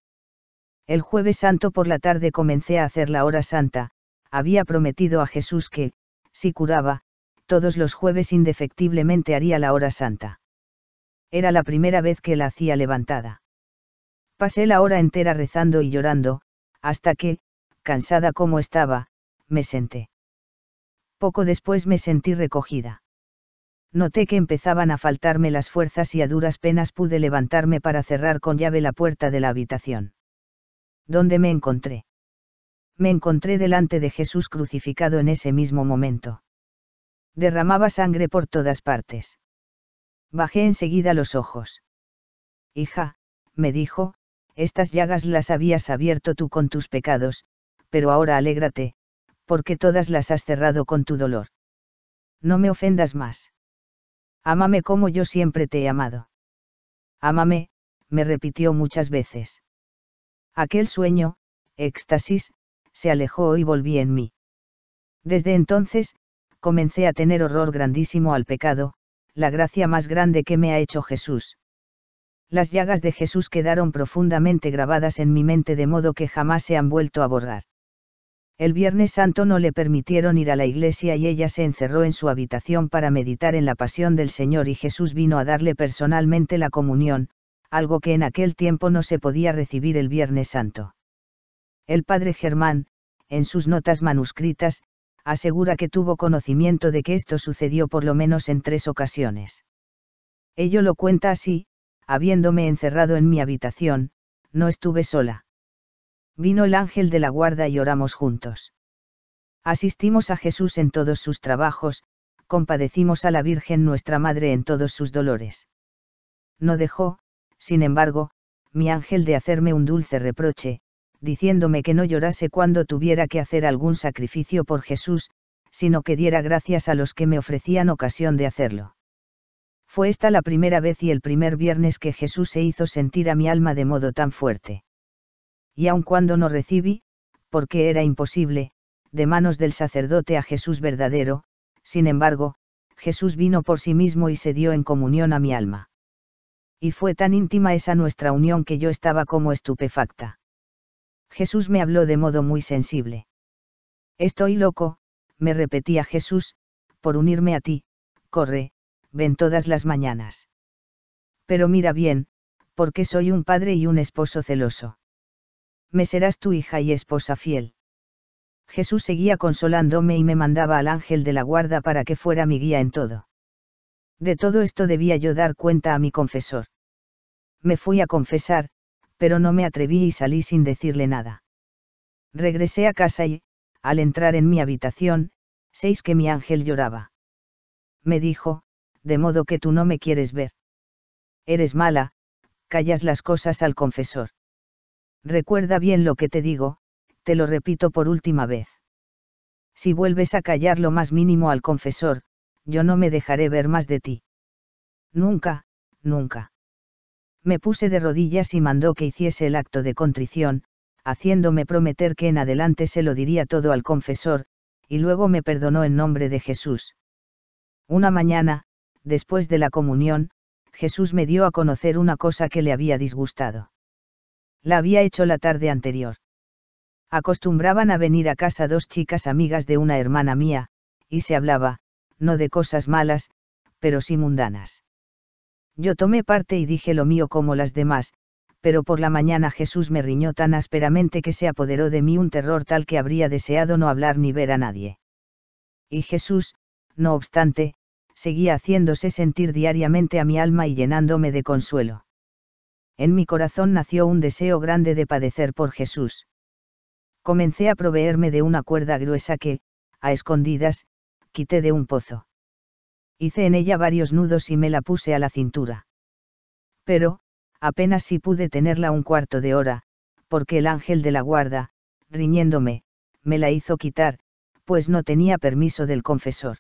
El jueves santo por la tarde comencé a hacer la hora santa, había prometido a Jesús que, si curaba, todos los jueves indefectiblemente haría la hora santa. Era la primera vez que la hacía levantada. Pasé la hora entera rezando y llorando, hasta que, cansada como estaba, me senté. Poco después me sentí recogida. Noté que empezaban a faltarme las fuerzas y a duras penas pude levantarme para cerrar con llave la puerta de la habitación. ¿Dónde me encontré? me encontré delante de Jesús crucificado en ese mismo momento. Derramaba sangre por todas partes. Bajé enseguida los ojos. Hija, me dijo, estas llagas las habías abierto tú con tus pecados, pero ahora alégrate, porque todas las has cerrado con tu dolor. No me ofendas más. Ámame como yo siempre te he amado. Ámame, me repitió muchas veces. Aquel sueño, éxtasis, se alejó y volví en mí. Desde entonces, comencé a tener horror grandísimo al pecado, la gracia más grande que me ha hecho Jesús. Las llagas de Jesús quedaron profundamente grabadas en mi mente de modo que jamás se han vuelto a borrar. El Viernes Santo no le permitieron ir a la iglesia y ella se encerró en su habitación para meditar en la pasión del Señor y Jesús vino a darle personalmente la comunión, algo que en aquel tiempo no se podía recibir el Viernes Santo. El padre Germán, en sus notas manuscritas, asegura que tuvo conocimiento de que esto sucedió por lo menos en tres ocasiones. Ello lo cuenta así, habiéndome encerrado en mi habitación, no estuve sola. Vino el ángel de la guarda y oramos juntos. Asistimos a Jesús en todos sus trabajos, compadecimos a la Virgen nuestra Madre en todos sus dolores. No dejó, sin embargo, mi ángel de hacerme un dulce reproche, diciéndome que no llorase cuando tuviera que hacer algún sacrificio por Jesús, sino que diera gracias a los que me ofrecían ocasión de hacerlo. Fue esta la primera vez y el primer viernes que Jesús se hizo sentir a mi alma de modo tan fuerte. Y aun cuando no recibí, porque era imposible, de manos del sacerdote a Jesús verdadero, sin embargo, Jesús vino por sí mismo y se dio en comunión a mi alma. Y fue tan íntima esa nuestra unión que yo estaba como estupefacta. Jesús me habló de modo muy sensible. Estoy loco, me repetía Jesús, por unirme a ti, corre, ven todas las mañanas. Pero mira bien, porque soy un padre y un esposo celoso. Me serás tu hija y esposa fiel. Jesús seguía consolándome y me mandaba al ángel de la guarda para que fuera mi guía en todo. De todo esto debía yo dar cuenta a mi confesor. Me fui a confesar, pero no me atreví y salí sin decirle nada. Regresé a casa y, al entrar en mi habitación, seis que mi ángel lloraba. Me dijo, de modo que tú no me quieres ver. Eres mala, callas las cosas al confesor. Recuerda bien lo que te digo, te lo repito por última vez. Si vuelves a callar lo más mínimo al confesor, yo no me dejaré ver más de ti. Nunca, nunca me puse de rodillas y mandó que hiciese el acto de contrición, haciéndome prometer que en adelante se lo diría todo al confesor, y luego me perdonó en nombre de Jesús. Una mañana, después de la comunión, Jesús me dio a conocer una cosa que le había disgustado. La había hecho la tarde anterior. Acostumbraban a venir a casa dos chicas amigas de una hermana mía, y se hablaba, no de cosas malas, pero sí mundanas. Yo tomé parte y dije lo mío como las demás, pero por la mañana Jesús me riñó tan ásperamente que se apoderó de mí un terror tal que habría deseado no hablar ni ver a nadie. Y Jesús, no obstante, seguía haciéndose sentir diariamente a mi alma y llenándome de consuelo. En mi corazón nació un deseo grande de padecer por Jesús. Comencé a proveerme de una cuerda gruesa que, a escondidas, quité de un pozo hice en ella varios nudos y me la puse a la cintura. Pero, apenas si pude tenerla un cuarto de hora, porque el ángel de la guarda, riñéndome, me la hizo quitar, pues no tenía permiso del confesor.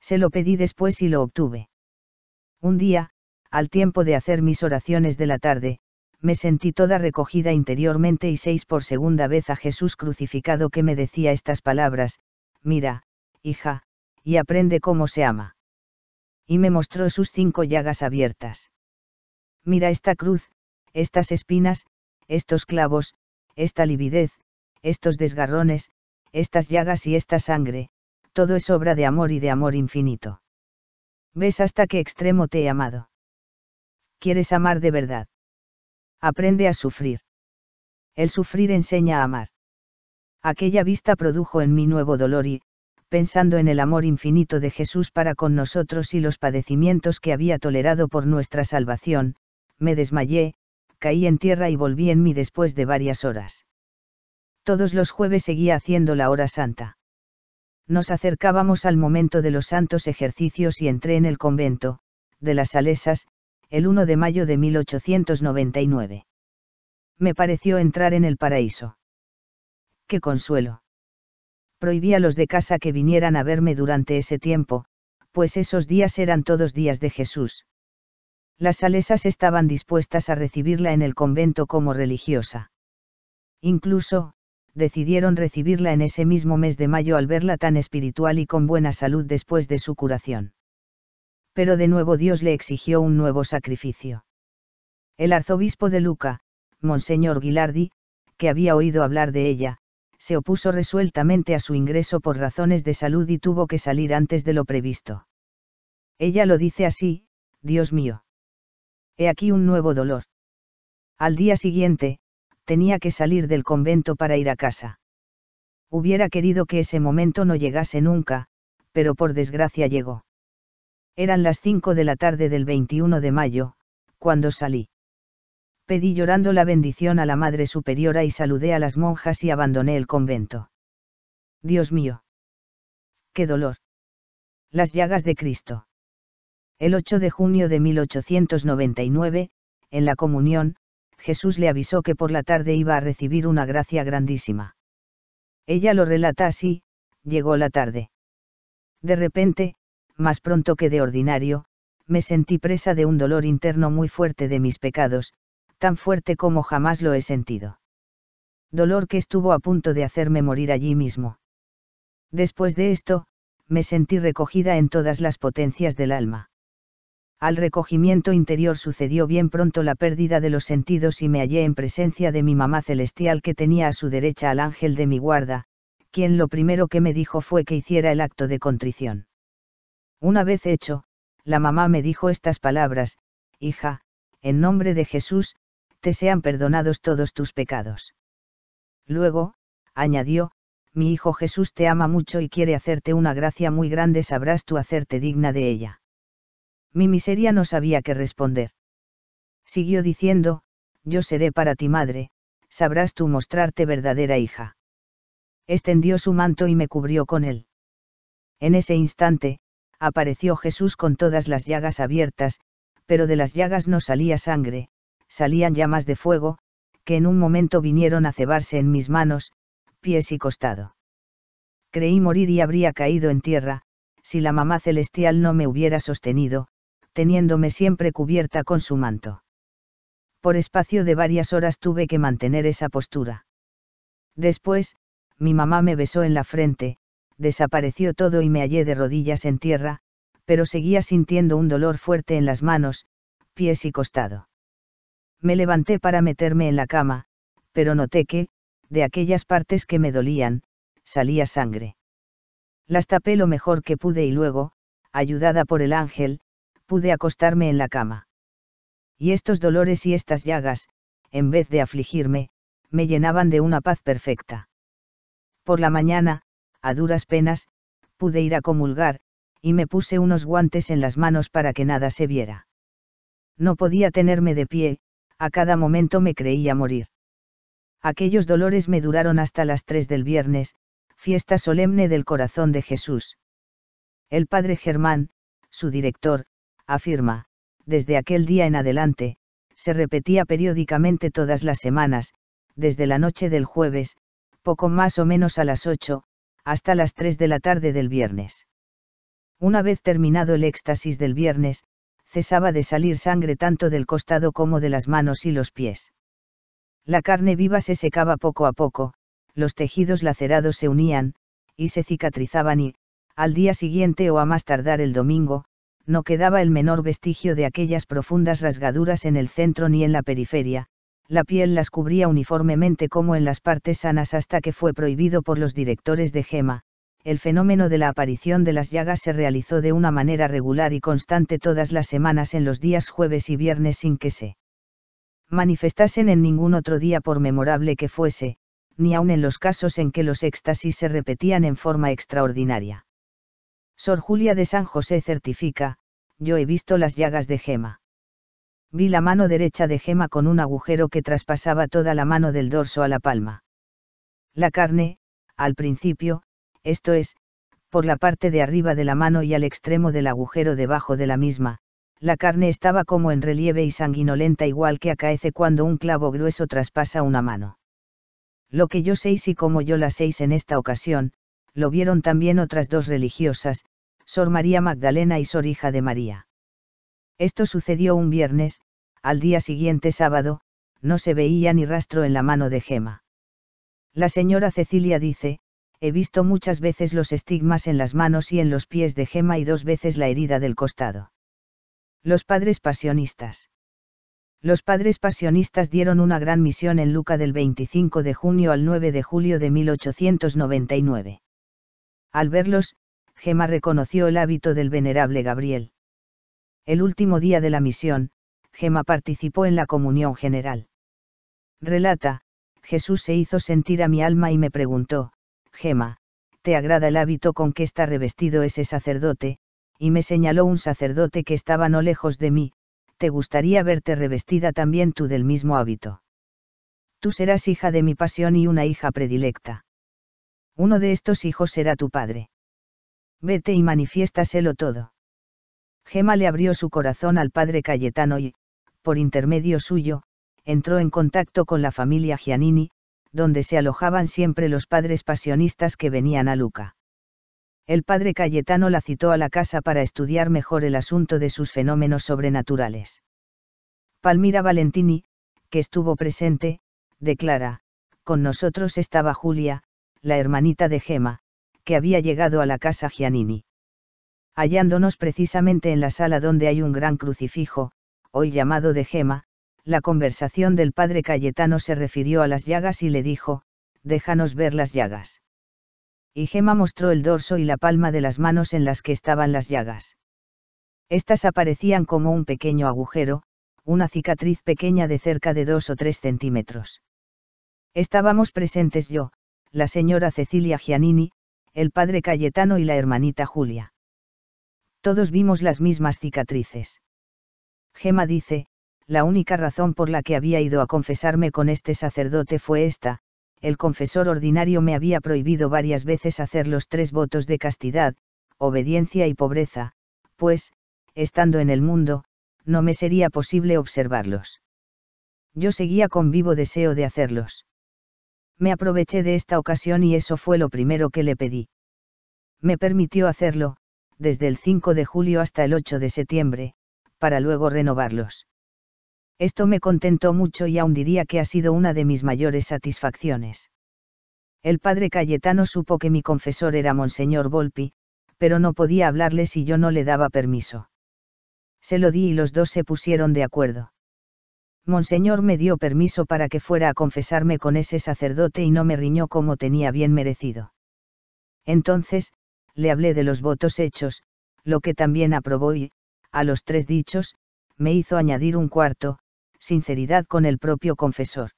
Se lo pedí después y lo obtuve. Un día, al tiempo de hacer mis oraciones de la tarde, me sentí toda recogida interiormente y seis por segunda vez a Jesús crucificado que me decía estas palabras, mira, hija, y aprende cómo se ama y me mostró sus cinco llagas abiertas. Mira esta cruz, estas espinas, estos clavos, esta lividez, estos desgarrones, estas llagas y esta sangre, todo es obra de amor y de amor infinito. ¿Ves hasta qué extremo te he amado? ¿Quieres amar de verdad? Aprende a sufrir. El sufrir enseña a amar. Aquella vista produjo en mí nuevo dolor y, pensando en el amor infinito de Jesús para con nosotros y los padecimientos que había tolerado por nuestra salvación, me desmayé, caí en tierra y volví en mí después de varias horas. Todos los jueves seguía haciendo la hora santa. Nos acercábamos al momento de los santos ejercicios y entré en el convento, de las Salesas, el 1 de mayo de 1899. Me pareció entrar en el paraíso. ¡Qué consuelo! prohibía a los de casa que vinieran a verme durante ese tiempo, pues esos días eran todos días de Jesús. Las salesas estaban dispuestas a recibirla en el convento como religiosa. Incluso, decidieron recibirla en ese mismo mes de mayo al verla tan espiritual y con buena salud después de su curación. Pero de nuevo Dios le exigió un nuevo sacrificio. El arzobispo de Luca, Monseñor guilardi que había oído hablar de ella, se opuso resueltamente a su ingreso por razones de salud y tuvo que salir antes de lo previsto. Ella lo dice así, Dios mío. He aquí un nuevo dolor. Al día siguiente, tenía que salir del convento para ir a casa. Hubiera querido que ese momento no llegase nunca, pero por desgracia llegó. Eran las 5 de la tarde del 21 de mayo, cuando salí. Pedí llorando la bendición a la Madre Superiora y saludé a las monjas y abandoné el convento. Dios mío. Qué dolor. Las llagas de Cristo. El 8 de junio de 1899, en la comunión, Jesús le avisó que por la tarde iba a recibir una gracia grandísima. Ella lo relata así, llegó la tarde. De repente, más pronto que de ordinario, me sentí presa de un dolor interno muy fuerte de mis pecados, tan fuerte como jamás lo he sentido. Dolor que estuvo a punto de hacerme morir allí mismo. Después de esto, me sentí recogida en todas las potencias del alma. Al recogimiento interior sucedió bien pronto la pérdida de los sentidos y me hallé en presencia de mi mamá celestial que tenía a su derecha al ángel de mi guarda, quien lo primero que me dijo fue que hiciera el acto de contrición. Una vez hecho, la mamá me dijo estas palabras, Hija, en nombre de Jesús, te sean perdonados todos tus pecados. Luego, añadió, mi Hijo Jesús te ama mucho y quiere hacerte una gracia muy grande, sabrás tú hacerte digna de ella. Mi miseria no sabía qué responder. Siguió diciendo, yo seré para ti madre, sabrás tú mostrarte verdadera hija. Extendió su manto y me cubrió con él. En ese instante, apareció Jesús con todas las llagas abiertas, pero de las llagas no salía sangre, salían llamas de fuego, que en un momento vinieron a cebarse en mis manos, pies y costado. Creí morir y habría caído en tierra, si la mamá celestial no me hubiera sostenido, teniéndome siempre cubierta con su manto. Por espacio de varias horas tuve que mantener esa postura. Después, mi mamá me besó en la frente, desapareció todo y me hallé de rodillas en tierra, pero seguía sintiendo un dolor fuerte en las manos, pies y costado. Me levanté para meterme en la cama, pero noté que, de aquellas partes que me dolían, salía sangre. Las tapé lo mejor que pude y luego, ayudada por el ángel, pude acostarme en la cama. Y estos dolores y estas llagas, en vez de afligirme, me llenaban de una paz perfecta. Por la mañana, a duras penas, pude ir a comulgar, y me puse unos guantes en las manos para que nada se viera. No podía tenerme de pie, a cada momento me creía morir. Aquellos dolores me duraron hasta las tres del viernes, fiesta solemne del corazón de Jesús. El padre Germán, su director, afirma, desde aquel día en adelante, se repetía periódicamente todas las semanas, desde la noche del jueves, poco más o menos a las ocho, hasta las tres de la tarde del viernes. Una vez terminado el éxtasis del viernes, cesaba de salir sangre tanto del costado como de las manos y los pies. La carne viva se secaba poco a poco, los tejidos lacerados se unían, y se cicatrizaban y, al día siguiente o a más tardar el domingo, no quedaba el menor vestigio de aquellas profundas rasgaduras en el centro ni en la periferia, la piel las cubría uniformemente como en las partes sanas hasta que fue prohibido por los directores de Gema, el fenómeno de la aparición de las llagas se realizó de una manera regular y constante todas las semanas en los días jueves y viernes sin que se manifestasen en ningún otro día por memorable que fuese, ni aun en los casos en que los éxtasis se repetían en forma extraordinaria. Sor Julia de San José certifica, yo he visto las llagas de Gema. Vi la mano derecha de Gema con un agujero que traspasaba toda la mano del dorso a la palma. La carne, al principio, esto es, por la parte de arriba de la mano y al extremo del agujero debajo de la misma, la carne estaba como en relieve y sanguinolenta igual que acaece cuando un clavo grueso traspasa una mano. Lo que yo sé y como yo la séis en esta ocasión, lo vieron también otras dos religiosas, Sor María Magdalena y Sor Hija de María. Esto sucedió un viernes, al día siguiente sábado, no se veía ni rastro en la mano de Gema. La señora Cecilia dice, he visto muchas veces los estigmas en las manos y en los pies de Gema y dos veces la herida del costado. Los padres pasionistas. Los padres pasionistas dieron una gran misión en Luca del 25 de junio al 9 de julio de 1899. Al verlos, Gema reconoció el hábito del venerable Gabriel. El último día de la misión, Gema participó en la comunión general. Relata, Jesús se hizo sentir a mi alma y me preguntó, Gema, te agrada el hábito con que está revestido ese sacerdote, y me señaló un sacerdote que estaba no lejos de mí, te gustaría verte revestida también tú del mismo hábito. Tú serás hija de mi pasión y una hija predilecta. Uno de estos hijos será tu padre. Vete y manifiéstaselo todo. Gema le abrió su corazón al padre Cayetano y, por intermedio suyo, entró en contacto con la familia Giannini, donde se alojaban siempre los padres pasionistas que venían a Luca. El padre Cayetano la citó a la casa para estudiar mejor el asunto de sus fenómenos sobrenaturales. Palmira Valentini, que estuvo presente, declara, con nosotros estaba Julia, la hermanita de Gema, que había llegado a la casa Giannini. Hallándonos precisamente en la sala donde hay un gran crucifijo, hoy llamado de Gema, la conversación del padre Cayetano se refirió a las llagas y le dijo, déjanos ver las llagas. Y Gema mostró el dorso y la palma de las manos en las que estaban las llagas. Estas aparecían como un pequeño agujero, una cicatriz pequeña de cerca de dos o tres centímetros. Estábamos presentes yo, la señora Cecilia Gianini, el padre Cayetano y la hermanita Julia. Todos vimos las mismas cicatrices. Gema dice, la única razón por la que había ido a confesarme con este sacerdote fue esta, el confesor ordinario me había prohibido varias veces hacer los tres votos de castidad, obediencia y pobreza, pues, estando en el mundo, no me sería posible observarlos. Yo seguía con vivo deseo de hacerlos. Me aproveché de esta ocasión y eso fue lo primero que le pedí. Me permitió hacerlo, desde el 5 de julio hasta el 8 de septiembre, para luego renovarlos. Esto me contentó mucho y aún diría que ha sido una de mis mayores satisfacciones. El padre Cayetano supo que mi confesor era Monseñor Volpi, pero no podía hablarle si yo no le daba permiso. Se lo di y los dos se pusieron de acuerdo. Monseñor me dio permiso para que fuera a confesarme con ese sacerdote y no me riñó como tenía bien merecido. Entonces, le hablé de los votos hechos, lo que también aprobó y, a los tres dichos, me hizo añadir un cuarto, sinceridad con el propio confesor.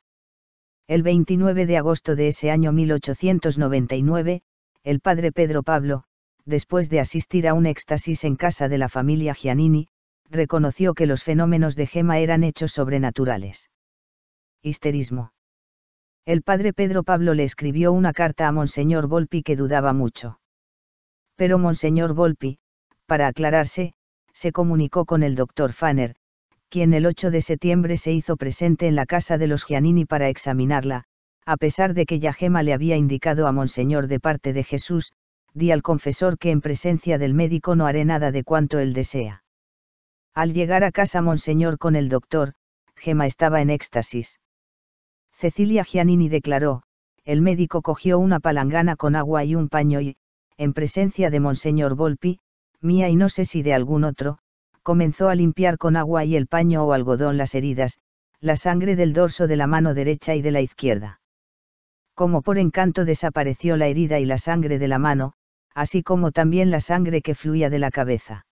El 29 de agosto de ese año 1899, el padre Pedro Pablo, después de asistir a un éxtasis en casa de la familia Giannini, reconoció que los fenómenos de Gema eran hechos sobrenaturales. Histerismo. El padre Pedro Pablo le escribió una carta a Monseñor Volpi que dudaba mucho. Pero Monseñor Volpi, para aclararse, se comunicó con el doctor Fanner, quien el 8 de septiembre se hizo presente en la casa de los Giannini para examinarla, a pesar de que ya Gema le había indicado a Monseñor de parte de Jesús, di al confesor que en presencia del médico no haré nada de cuanto él desea. Al llegar a casa Monseñor con el doctor, Gema estaba en éxtasis. Cecilia Giannini declaró, el médico cogió una palangana con agua y un paño y, en presencia de Monseñor Volpi, mía y no sé si de algún otro, comenzó a limpiar con agua y el paño o algodón las heridas, la sangre del dorso de la mano derecha y de la izquierda. Como por encanto desapareció la herida y la sangre de la mano, así como también la sangre que fluía de la cabeza.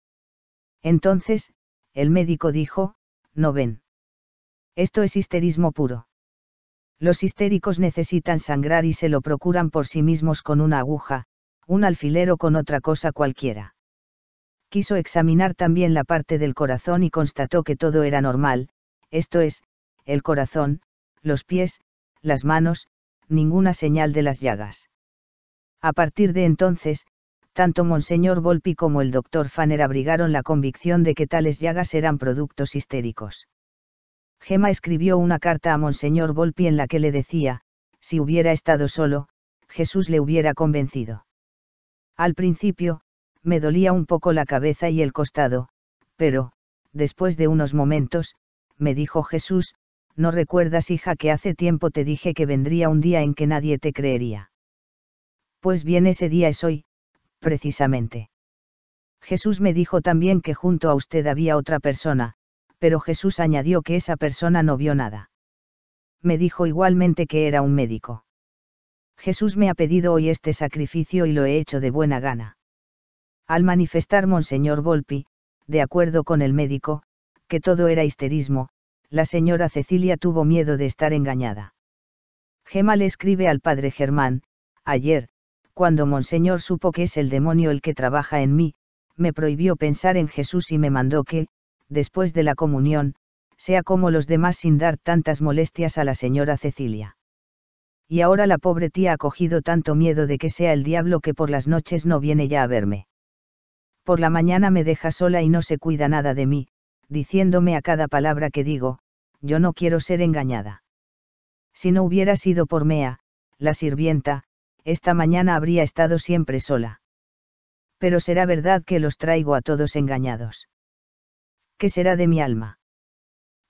Entonces, el médico dijo, no ven. Esto es histerismo puro. Los histéricos necesitan sangrar y se lo procuran por sí mismos con una aguja, un alfiler o con otra cosa cualquiera quiso examinar también la parte del corazón y constató que todo era normal, esto es, el corazón, los pies, las manos, ninguna señal de las llagas. A partir de entonces, tanto Monseñor Volpi como el doctor Fanner abrigaron la convicción de que tales llagas eran productos histéricos. Gema escribió una carta a Monseñor Volpi en la que le decía, si hubiera estado solo, Jesús le hubiera convencido. Al principio, me dolía un poco la cabeza y el costado, pero, después de unos momentos, me dijo Jesús, ¿no recuerdas hija que hace tiempo te dije que vendría un día en que nadie te creería? Pues bien ese día es hoy, precisamente. Jesús me dijo también que junto a usted había otra persona, pero Jesús añadió que esa persona no vio nada. Me dijo igualmente que era un médico. Jesús me ha pedido hoy este sacrificio y lo he hecho de buena gana. Al manifestar Monseñor Volpi, de acuerdo con el médico, que todo era histerismo, la señora Cecilia tuvo miedo de estar engañada. Gemma le escribe al padre Germán, ayer, cuando Monseñor supo que es el demonio el que trabaja en mí, me prohibió pensar en Jesús y me mandó que, después de la comunión, sea como los demás sin dar tantas molestias a la señora Cecilia. Y ahora la pobre tía ha cogido tanto miedo de que sea el diablo que por las noches no viene ya a verme por la mañana me deja sola y no se cuida nada de mí, diciéndome a cada palabra que digo, yo no quiero ser engañada. Si no hubiera sido por Mea, la sirvienta, esta mañana habría estado siempre sola. Pero será verdad que los traigo a todos engañados. ¿Qué será de mi alma?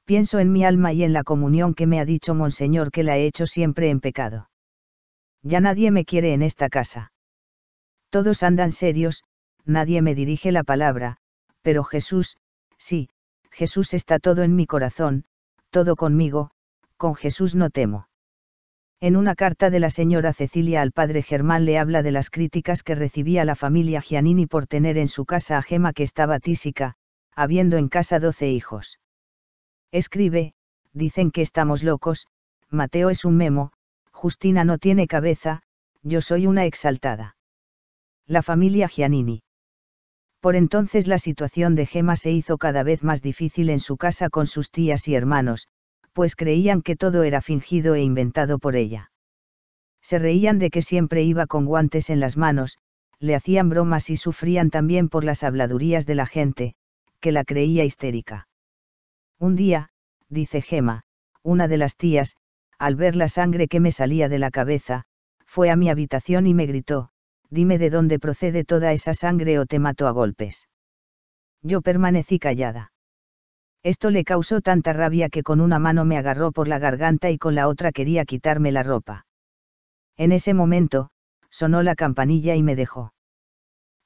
Pienso en mi alma y en la comunión que me ha dicho Monseñor que la he hecho siempre en pecado. Ya nadie me quiere en esta casa. Todos andan serios, nadie me dirige la palabra, pero Jesús, sí, Jesús está todo en mi corazón, todo conmigo, con Jesús no temo. En una carta de la señora Cecilia al padre Germán le habla de las críticas que recibía la familia Giannini por tener en su casa a Gema que estaba tísica, habiendo en casa doce hijos. Escribe, dicen que estamos locos, Mateo es un memo, Justina no tiene cabeza, yo soy una exaltada. La familia Gianini. Por entonces la situación de Gemma se hizo cada vez más difícil en su casa con sus tías y hermanos, pues creían que todo era fingido e inventado por ella. Se reían de que siempre iba con guantes en las manos, le hacían bromas y sufrían también por las habladurías de la gente, que la creía histérica. Un día, dice Gema, una de las tías, al ver la sangre que me salía de la cabeza, fue a mi habitación y me gritó, dime de dónde procede toda esa sangre o te mato a golpes. Yo permanecí callada. Esto le causó tanta rabia que con una mano me agarró por la garganta y con la otra quería quitarme la ropa. En ese momento, sonó la campanilla y me dejó.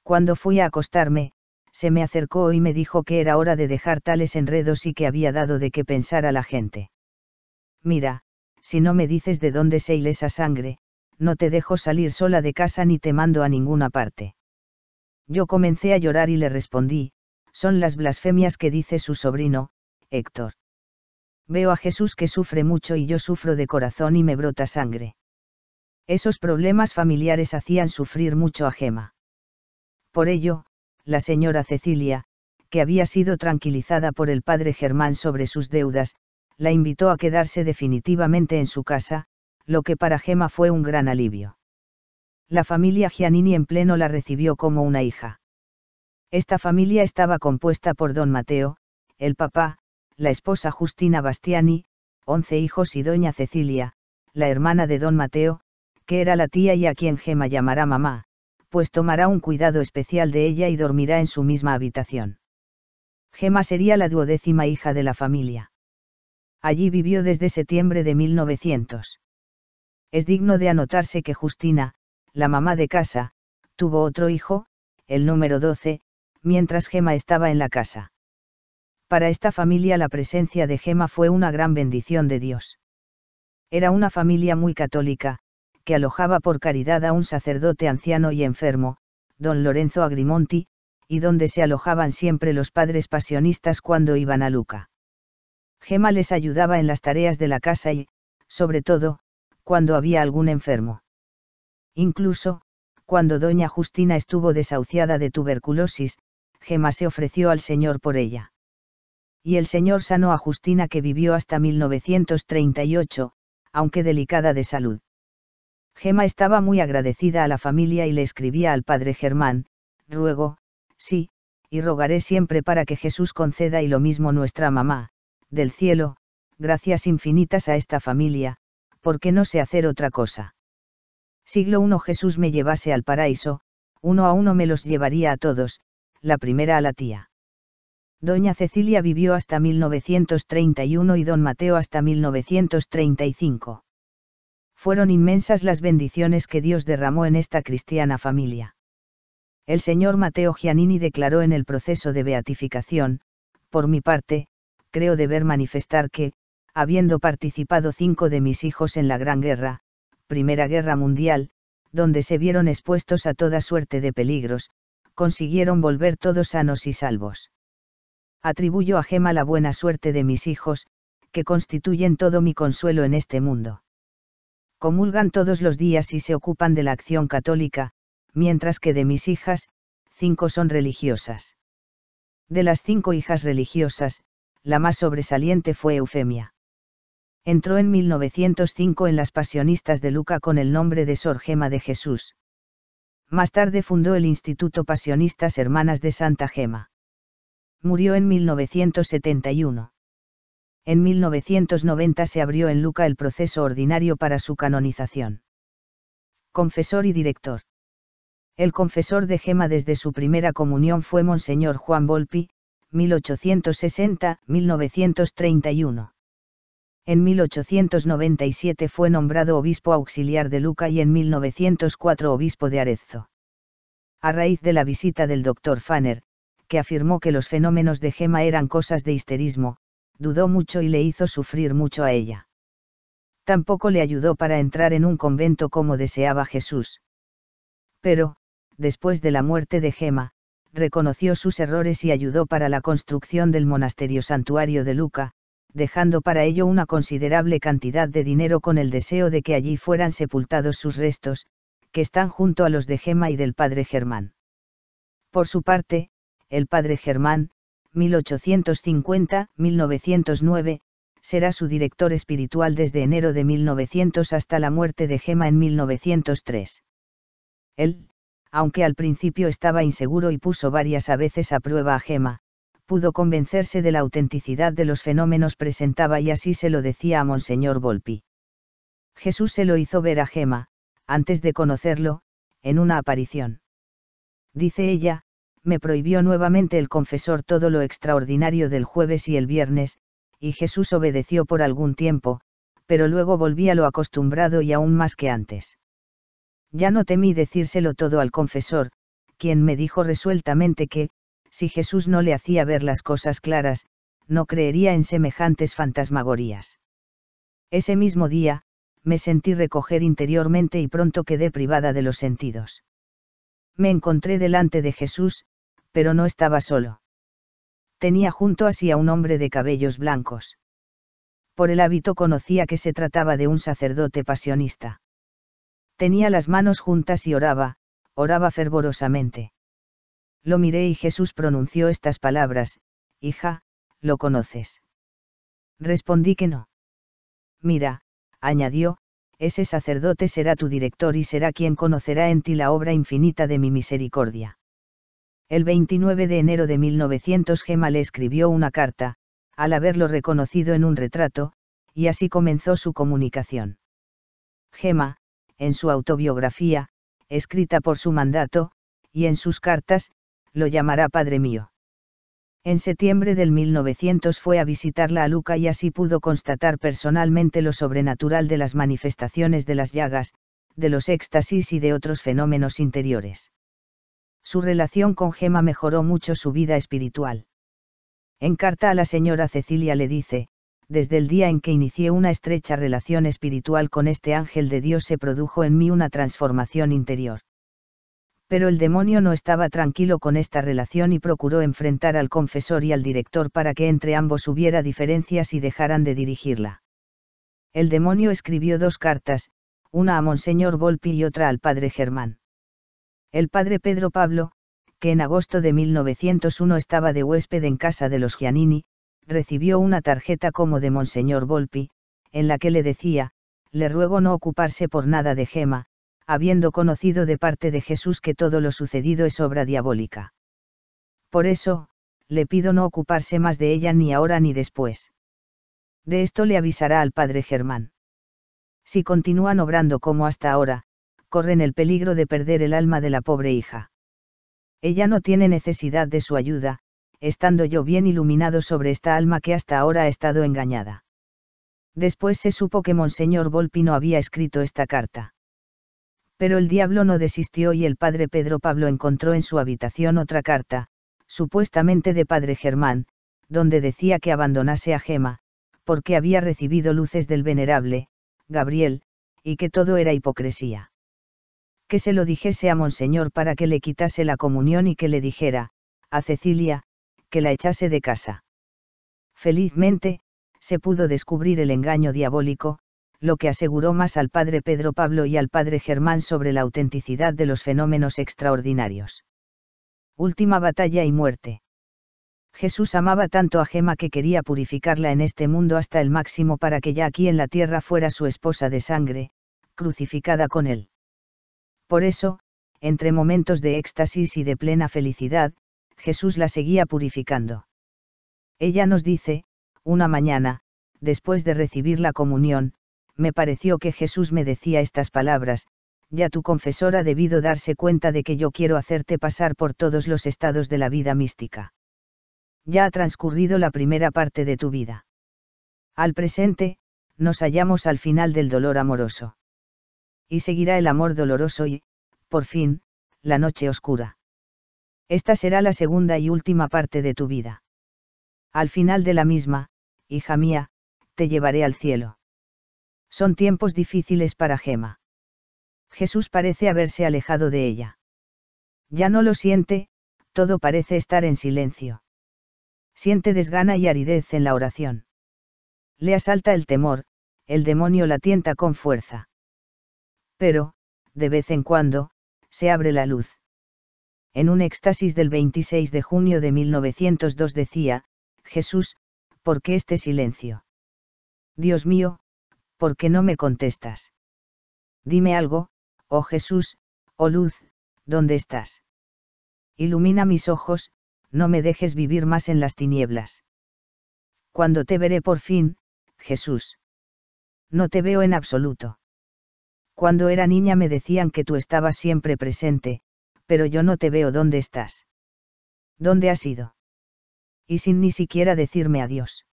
Cuando fui a acostarme, se me acercó y me dijo que era hora de dejar tales enredos y que había dado de qué pensar a la gente. Mira, si no me dices de dónde se hila esa sangre, no te dejo salir sola de casa ni te mando a ninguna parte. Yo comencé a llorar y le respondí, son las blasfemias que dice su sobrino, Héctor. Veo a Jesús que sufre mucho y yo sufro de corazón y me brota sangre. Esos problemas familiares hacían sufrir mucho a Gema. Por ello, la señora Cecilia, que había sido tranquilizada por el padre Germán sobre sus deudas, la invitó a quedarse definitivamente en su casa, lo que para Gema fue un gran alivio. La familia Giannini en pleno la recibió como una hija. Esta familia estaba compuesta por don Mateo, el papá, la esposa Justina Bastiani, once hijos y doña Cecilia, la hermana de don Mateo, que era la tía y a quien Gema llamará mamá, pues tomará un cuidado especial de ella y dormirá en su misma habitación. Gema sería la duodécima hija de la familia. Allí vivió desde septiembre de 1900. Es digno de anotarse que Justina, la mamá de casa, tuvo otro hijo, el número 12, mientras Gema estaba en la casa. Para esta familia la presencia de Gema fue una gran bendición de Dios. Era una familia muy católica, que alojaba por caridad a un sacerdote anciano y enfermo, don Lorenzo Agrimonti, y donde se alojaban siempre los padres pasionistas cuando iban a Luca. Gema les ayudaba en las tareas de la casa y, sobre todo, cuando había algún enfermo. Incluso, cuando doña Justina estuvo desahuciada de tuberculosis, Gemma se ofreció al Señor por ella. Y el Señor sanó a Justina que vivió hasta 1938, aunque delicada de salud. Gema estaba muy agradecida a la familia y le escribía al padre Germán, ruego, sí, y rogaré siempre para que Jesús conceda y lo mismo nuestra mamá, del cielo, gracias infinitas a esta familia, porque no sé hacer otra cosa. Siglo I Jesús me llevase al paraíso, uno a uno me los llevaría a todos, la primera a la tía. Doña Cecilia vivió hasta 1931 y don Mateo hasta 1935. Fueron inmensas las bendiciones que Dios derramó en esta cristiana familia. El señor Mateo Giannini declaró en el proceso de beatificación, por mi parte, creo deber manifestar que, habiendo participado cinco de mis hijos en la Gran Guerra, Primera Guerra Mundial, donde se vieron expuestos a toda suerte de peligros, consiguieron volver todos sanos y salvos. Atribuyo a Gema la buena suerte de mis hijos, que constituyen todo mi consuelo en este mundo. Comulgan todos los días y se ocupan de la acción católica, mientras que de mis hijas, cinco son religiosas. De las cinco hijas religiosas, la más sobresaliente fue Eufemia entró en 1905 en las Pasionistas de Luca con el nombre de Sor Gema de Jesús. Más tarde fundó el Instituto Pasionistas Hermanas de Santa Gema. Murió en 1971. En 1990 se abrió en Luca el proceso ordinario para su canonización. Confesor y director. El confesor de Gema desde su primera comunión fue Monseñor Juan Volpi, 1860-1931 en 1897 fue nombrado obispo auxiliar de Luca y en 1904 obispo de Arezzo. A raíz de la visita del doctor Fanner, que afirmó que los fenómenos de Gema eran cosas de histerismo, dudó mucho y le hizo sufrir mucho a ella. Tampoco le ayudó para entrar en un convento como deseaba Jesús. Pero, después de la muerte de Gema, reconoció sus errores y ayudó para la construcción del monasterio santuario de Luca, dejando para ello una considerable cantidad de dinero con el deseo de que allí fueran sepultados sus restos, que están junto a los de Gema y del padre Germán. Por su parte, el padre Germán, 1850-1909, será su director espiritual desde enero de 1900 hasta la muerte de Gema en 1903. Él, aunque al principio estaba inseguro y puso varias a veces a prueba a Gema, pudo convencerse de la autenticidad de los fenómenos presentaba y así se lo decía a Monseñor Volpi. Jesús se lo hizo ver a Gema, antes de conocerlo, en una aparición. Dice ella, me prohibió nuevamente el confesor todo lo extraordinario del jueves y el viernes, y Jesús obedeció por algún tiempo, pero luego volví a lo acostumbrado y aún más que antes. Ya no temí decírselo todo al confesor, quien me dijo resueltamente que, si Jesús no le hacía ver las cosas claras, no creería en semejantes fantasmagorías. Ese mismo día, me sentí recoger interiormente y pronto quedé privada de los sentidos. Me encontré delante de Jesús, pero no estaba solo. Tenía junto a sí a un hombre de cabellos blancos. Por el hábito conocía que se trataba de un sacerdote pasionista. Tenía las manos juntas y oraba, oraba fervorosamente. Lo miré y Jesús pronunció estas palabras, Hija, ¿lo conoces? Respondí que no. Mira, añadió, ese sacerdote será tu director y será quien conocerá en ti la obra infinita de mi misericordia. El 29 de enero de 1900 Gema le escribió una carta, al haberlo reconocido en un retrato, y así comenzó su comunicación. Gema, en su autobiografía, escrita por su mandato, y en sus cartas, lo llamará Padre mío. En septiembre del 1900 fue a visitarla a Luca y así pudo constatar personalmente lo sobrenatural de las manifestaciones de las llagas, de los éxtasis y de otros fenómenos interiores. Su relación con Gema mejoró mucho su vida espiritual. En carta a la señora Cecilia le dice, desde el día en que inicié una estrecha relación espiritual con este ángel de Dios se produjo en mí una transformación interior pero el demonio no estaba tranquilo con esta relación y procuró enfrentar al confesor y al director para que entre ambos hubiera diferencias y dejaran de dirigirla. El demonio escribió dos cartas, una a Monseñor Volpi y otra al padre Germán. El padre Pedro Pablo, que en agosto de 1901 estaba de huésped en casa de los Gianini, recibió una tarjeta como de de en la que le «Le decía, ruego no ocuparse por nada Monseñor Volpi, Gema» habiendo conocido de parte de Jesús que todo lo sucedido es obra diabólica. Por eso, le pido no ocuparse más de ella ni ahora ni después. De esto le avisará al padre Germán. Si continúan obrando como hasta ahora, corren el peligro de perder el alma de la pobre hija. Ella no tiene necesidad de su ayuda, estando yo bien iluminado sobre esta alma que hasta ahora ha estado engañada. Después se supo que Monseñor no había escrito esta carta. Pero el diablo no desistió y el padre Pedro Pablo encontró en su habitación otra carta, supuestamente de padre Germán, donde decía que abandonase a Gema, porque había recibido luces del venerable, Gabriel, y que todo era hipocresía. Que se lo dijese a Monseñor para que le quitase la comunión y que le dijera, a Cecilia, que la echase de casa. Felizmente, se pudo descubrir el engaño diabólico, lo que aseguró más al padre Pedro Pablo y al padre Germán sobre la autenticidad de los fenómenos extraordinarios. Última batalla y muerte. Jesús amaba tanto a Gema que quería purificarla en este mundo hasta el máximo para que ya aquí en la tierra fuera su esposa de sangre, crucificada con él. Por eso, entre momentos de éxtasis y de plena felicidad, Jesús la seguía purificando. Ella nos dice, una mañana, después de recibir la comunión, me pareció que Jesús me decía estas palabras, ya tu confesor ha debido darse cuenta de que yo quiero hacerte pasar por todos los estados de la vida mística. Ya ha transcurrido la primera parte de tu vida. Al presente, nos hallamos al final del dolor amoroso. Y seguirá el amor doloroso y, por fin, la noche oscura. Esta será la segunda y última parte de tu vida. Al final de la misma, hija mía, te llevaré al cielo. Son tiempos difíciles para Gema. Jesús parece haberse alejado de ella. Ya no lo siente, todo parece estar en silencio. Siente desgana y aridez en la oración. Le asalta el temor, el demonio la tienta con fuerza. Pero, de vez en cuando, se abre la luz. En un éxtasis del 26 de junio de 1902 decía, Jesús, ¿por qué este silencio? Dios mío, ¿por qué no me contestas? Dime algo, oh Jesús, oh luz, ¿dónde estás? Ilumina mis ojos, no me dejes vivir más en las tinieblas. Cuando te veré por fin, Jesús. No te veo en absoluto. Cuando era niña me decían que tú estabas siempre presente, pero yo no te veo dónde estás. ¿Dónde has ido? Y sin ni siquiera decirme adiós.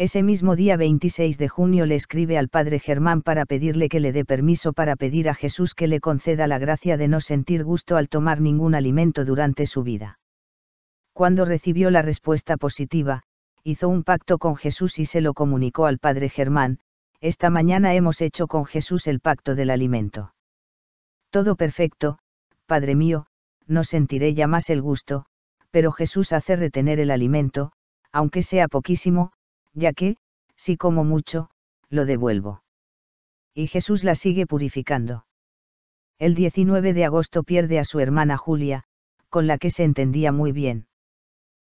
Ese mismo día 26 de junio le escribe al padre Germán para pedirle que le dé permiso para pedir a Jesús que le conceda la gracia de no sentir gusto al tomar ningún alimento durante su vida. Cuando recibió la respuesta positiva, hizo un pacto con Jesús y se lo comunicó al padre Germán, esta mañana hemos hecho con Jesús el pacto del alimento. Todo perfecto, Padre mío, no sentiré ya más el gusto, pero Jesús hace retener el alimento, aunque sea poquísimo, ya que, si como mucho, lo devuelvo. Y Jesús la sigue purificando. El 19 de agosto pierde a su hermana Julia, con la que se entendía muy bien.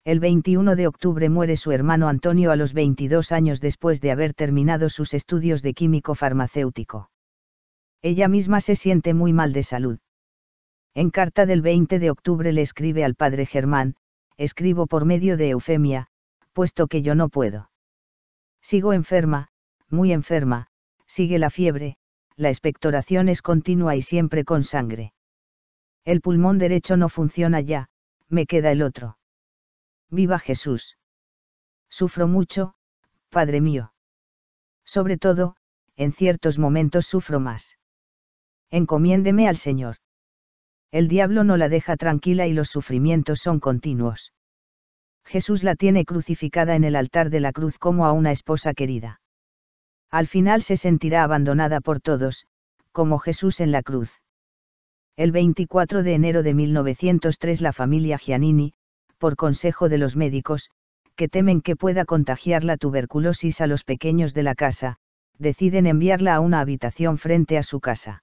El 21 de octubre muere su hermano Antonio a los 22 años después de haber terminado sus estudios de químico farmacéutico. Ella misma se siente muy mal de salud. En carta del 20 de octubre le escribe al padre Germán, escribo por medio de Eufemia, puesto que yo no puedo. Sigo enferma, muy enferma, sigue la fiebre, la expectoración es continua y siempre con sangre. El pulmón derecho no funciona ya, me queda el otro. Viva Jesús. Sufro mucho, Padre mío. Sobre todo, en ciertos momentos sufro más. Encomiéndeme al Señor. El diablo no la deja tranquila y los sufrimientos son continuos. Jesús la tiene crucificada en el altar de la cruz como a una esposa querida. Al final se sentirá abandonada por todos, como Jesús en la cruz. El 24 de enero de 1903 la familia Giannini, por consejo de los médicos, que temen que pueda contagiar la tuberculosis a los pequeños de la casa, deciden enviarla a una habitación frente a su casa.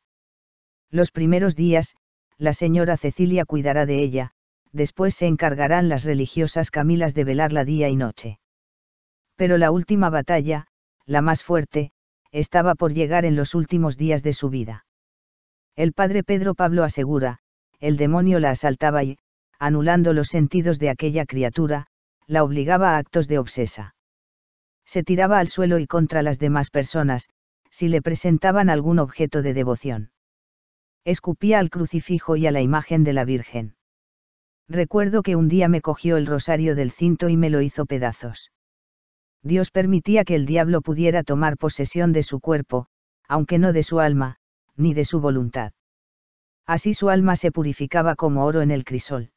Los primeros días, la señora Cecilia cuidará de ella, después se encargarán las religiosas Camilas de velarla día y noche. Pero la última batalla, la más fuerte, estaba por llegar en los últimos días de su vida. El padre Pedro Pablo asegura, el demonio la asaltaba y, anulando los sentidos de aquella criatura, la obligaba a actos de obsesa. Se tiraba al suelo y contra las demás personas, si le presentaban algún objeto de devoción. Escupía al crucifijo y a la imagen de la Virgen. Recuerdo que un día me cogió el rosario del cinto y me lo hizo pedazos. Dios permitía que el diablo pudiera tomar posesión de su cuerpo, aunque no de su alma, ni de su voluntad. Así su alma se purificaba como oro en el crisol.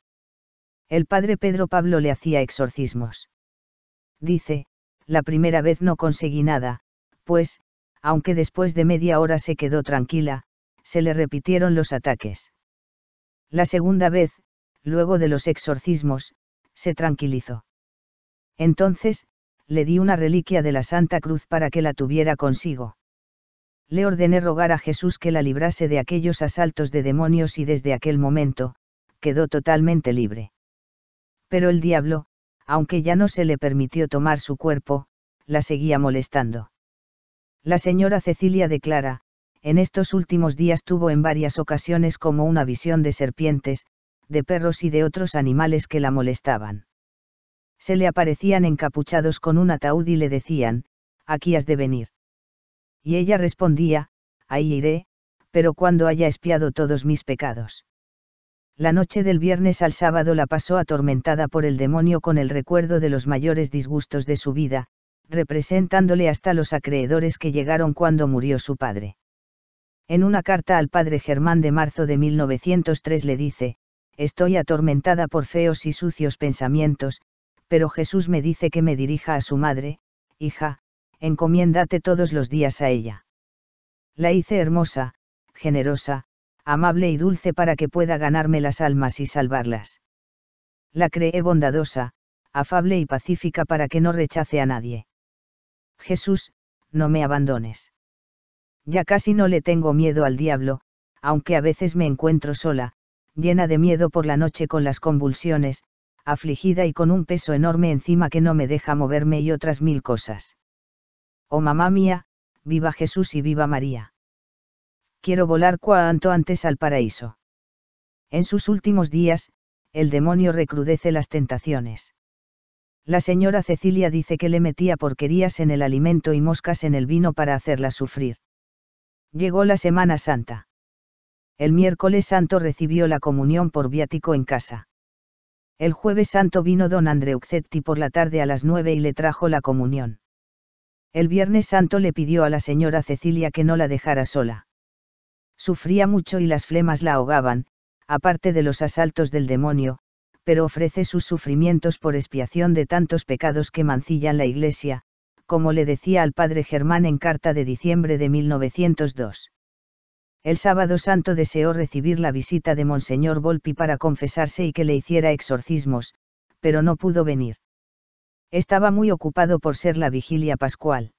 El padre Pedro Pablo le hacía exorcismos. Dice, la primera vez no conseguí nada, pues, aunque después de media hora se quedó tranquila, se le repitieron los ataques. La segunda vez, luego de los exorcismos, se tranquilizó. Entonces, le di una reliquia de la Santa Cruz para que la tuviera consigo. Le ordené rogar a Jesús que la librase de aquellos asaltos de demonios y desde aquel momento, quedó totalmente libre. Pero el diablo, aunque ya no se le permitió tomar su cuerpo, la seguía molestando. La señora Cecilia declara, en estos últimos días tuvo en varias ocasiones como una visión de serpientes, de perros y de otros animales que la molestaban. Se le aparecían encapuchados con un ataúd y le decían, aquí has de venir. Y ella respondía, ahí iré, pero cuando haya espiado todos mis pecados. La noche del viernes al sábado la pasó atormentada por el demonio con el recuerdo de los mayores disgustos de su vida, representándole hasta los acreedores que llegaron cuando murió su padre. En una carta al padre Germán de marzo de 1903 le dice, estoy atormentada por feos y sucios pensamientos, pero Jesús me dice que me dirija a su madre, hija, encomiéndate todos los días a ella. La hice hermosa, generosa, amable y dulce para que pueda ganarme las almas y salvarlas. La creé bondadosa, afable y pacífica para que no rechace a nadie. Jesús, no me abandones. Ya casi no le tengo miedo al diablo, aunque a veces me encuentro sola, llena de miedo por la noche con las convulsiones, afligida y con un peso enorme encima que no me deja moverme y otras mil cosas. Oh mamá mía, viva Jesús y viva María. Quiero volar cuanto antes al paraíso. En sus últimos días, el demonio recrudece las tentaciones. La señora Cecilia dice que le metía porquerías en el alimento y moscas en el vino para hacerla sufrir. Llegó la Semana Santa. El miércoles santo recibió la comunión por viático en casa. El jueves santo vino don Andreuzetti por la tarde a las nueve y le trajo la comunión. El viernes santo le pidió a la señora Cecilia que no la dejara sola. Sufría mucho y las flemas la ahogaban, aparte de los asaltos del demonio, pero ofrece sus sufrimientos por expiación de tantos pecados que mancillan la Iglesia, como le decía al padre Germán en carta de diciembre de 1902 el sábado santo deseó recibir la visita de Monseñor Volpi para confesarse y que le hiciera exorcismos, pero no pudo venir. Estaba muy ocupado por ser la vigilia pascual.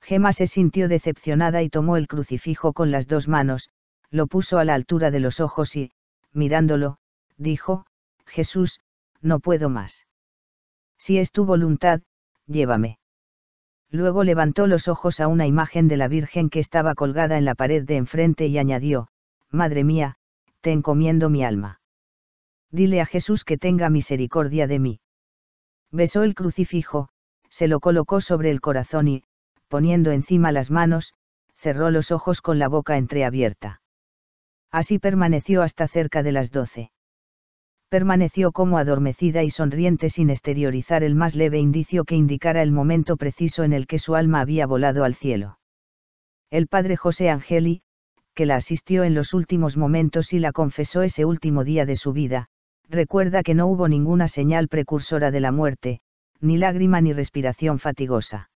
Gema se sintió decepcionada y tomó el crucifijo con las dos manos, lo puso a la altura de los ojos y, mirándolo, dijo, Jesús, no puedo más. Si es tu voluntad, llévame. Luego levantó los ojos a una imagen de la Virgen que estaba colgada en la pared de enfrente y añadió, Madre mía, te encomiendo mi alma. Dile a Jesús que tenga misericordia de mí. Besó el crucifijo, se lo colocó sobre el corazón y, poniendo encima las manos, cerró los ojos con la boca entreabierta. Así permaneció hasta cerca de las doce permaneció como adormecida y sonriente sin exteriorizar el más leve indicio que indicara el momento preciso en el que su alma había volado al cielo. El padre José Angeli, que la asistió en los últimos momentos y la confesó ese último día de su vida, recuerda que no hubo ninguna señal precursora de la muerte, ni lágrima ni respiración fatigosa.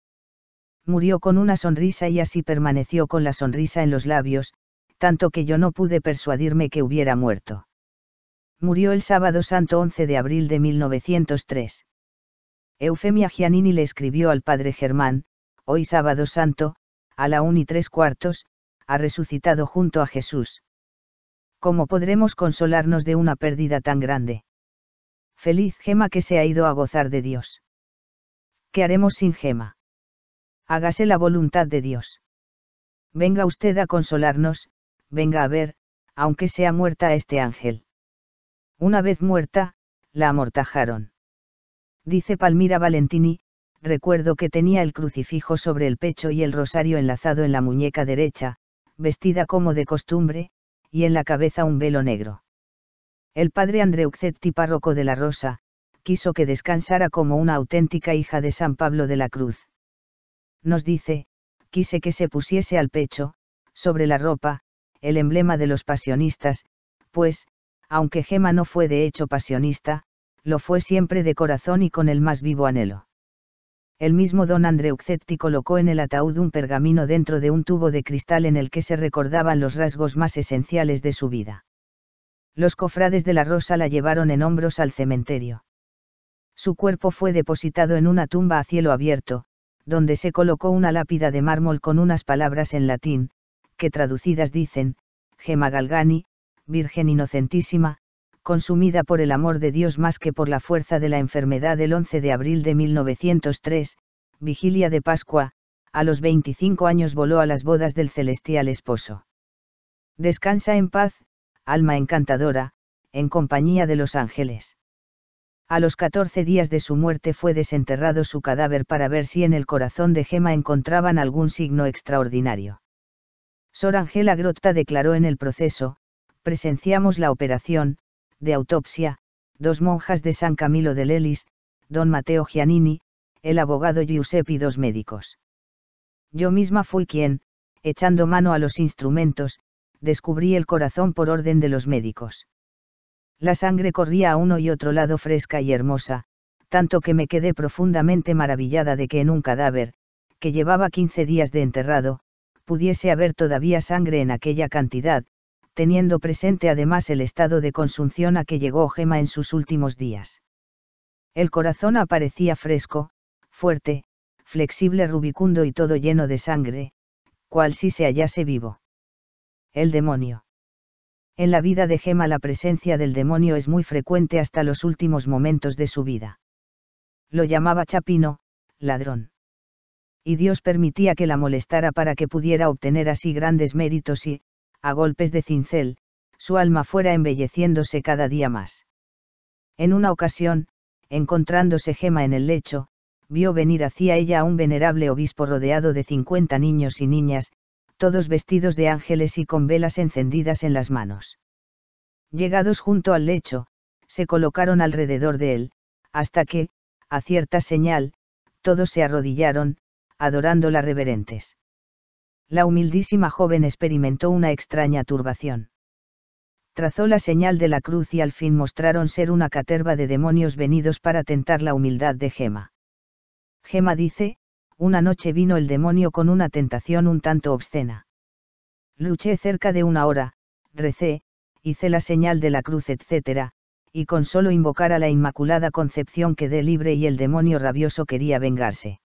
Murió con una sonrisa y así permaneció con la sonrisa en los labios, tanto que yo no pude persuadirme que hubiera muerto murió el sábado santo 11 de abril de 1903. Eufemia Giannini le escribió al padre Germán, hoy sábado santo, a la 1 y tres cuartos, ha resucitado junto a Jesús. ¿Cómo podremos consolarnos de una pérdida tan grande? Feliz Gema que se ha ido a gozar de Dios. ¿Qué haremos sin Gema? Hágase la voluntad de Dios. Venga usted a consolarnos, venga a ver, aunque sea muerta este ángel. Una vez muerta, la amortajaron. Dice Palmira Valentini, recuerdo que tenía el crucifijo sobre el pecho y el rosario enlazado en la muñeca derecha, vestida como de costumbre, y en la cabeza un velo negro. El padre y párroco de la Rosa, quiso que descansara como una auténtica hija de San Pablo de la Cruz. Nos dice, quise que se pusiese al pecho, sobre la ropa, el emblema de los pasionistas, pues, aunque Gema no fue de hecho pasionista, lo fue siempre de corazón y con el más vivo anhelo. El mismo don Andreuxetti colocó en el ataúd un pergamino dentro de un tubo de cristal en el que se recordaban los rasgos más esenciales de su vida. Los cofrades de la Rosa la llevaron en hombros al cementerio. Su cuerpo fue depositado en una tumba a cielo abierto, donde se colocó una lápida de mármol con unas palabras en latín, que traducidas dicen, Gema Galgani, Virgen Inocentísima, consumida por el amor de Dios más que por la fuerza de la enfermedad el 11 de abril de 1903, vigilia de Pascua, a los 25 años voló a las bodas del celestial esposo. Descansa en paz, alma encantadora, en compañía de los ángeles. A los 14 días de su muerte fue desenterrado su cadáver para ver si en el corazón de Gema encontraban algún signo extraordinario. Sor Angela Grotta declaró en el proceso, presenciamos la operación, de autopsia, dos monjas de San Camilo de Lelis, don Mateo Giannini, el abogado Giuseppe y dos médicos. Yo misma fui quien, echando mano a los instrumentos, descubrí el corazón por orden de los médicos. La sangre corría a uno y otro lado fresca y hermosa, tanto que me quedé profundamente maravillada de que en un cadáver, que llevaba 15 días de enterrado, pudiese haber todavía sangre en aquella cantidad, teniendo presente además el estado de consunción a que llegó Gema en sus últimos días. El corazón aparecía fresco, fuerte, flexible, rubicundo y todo lleno de sangre, cual si se hallase vivo. El demonio. En la vida de Gema la presencia del demonio es muy frecuente hasta los últimos momentos de su vida. Lo llamaba Chapino, ladrón y Dios permitía que la molestara para que pudiera obtener así grandes méritos y, a golpes de cincel, su alma fuera embelleciéndose cada día más. En una ocasión, encontrándose Gema en el lecho, vio venir hacia ella a un venerable obispo rodeado de cincuenta niños y niñas, todos vestidos de ángeles y con velas encendidas en las manos. Llegados junto al lecho, se colocaron alrededor de él, hasta que, a cierta señal, todos se arrodillaron, adorándola reverentes la humildísima joven experimentó una extraña turbación. Trazó la señal de la cruz y al fin mostraron ser una caterva de demonios venidos para tentar la humildad de Gema. Gema dice, una noche vino el demonio con una tentación un tanto obscena. Luché cerca de una hora, recé, hice la señal de la cruz, etc., y con solo invocar a la Inmaculada Concepción quedé libre y el demonio rabioso quería vengarse.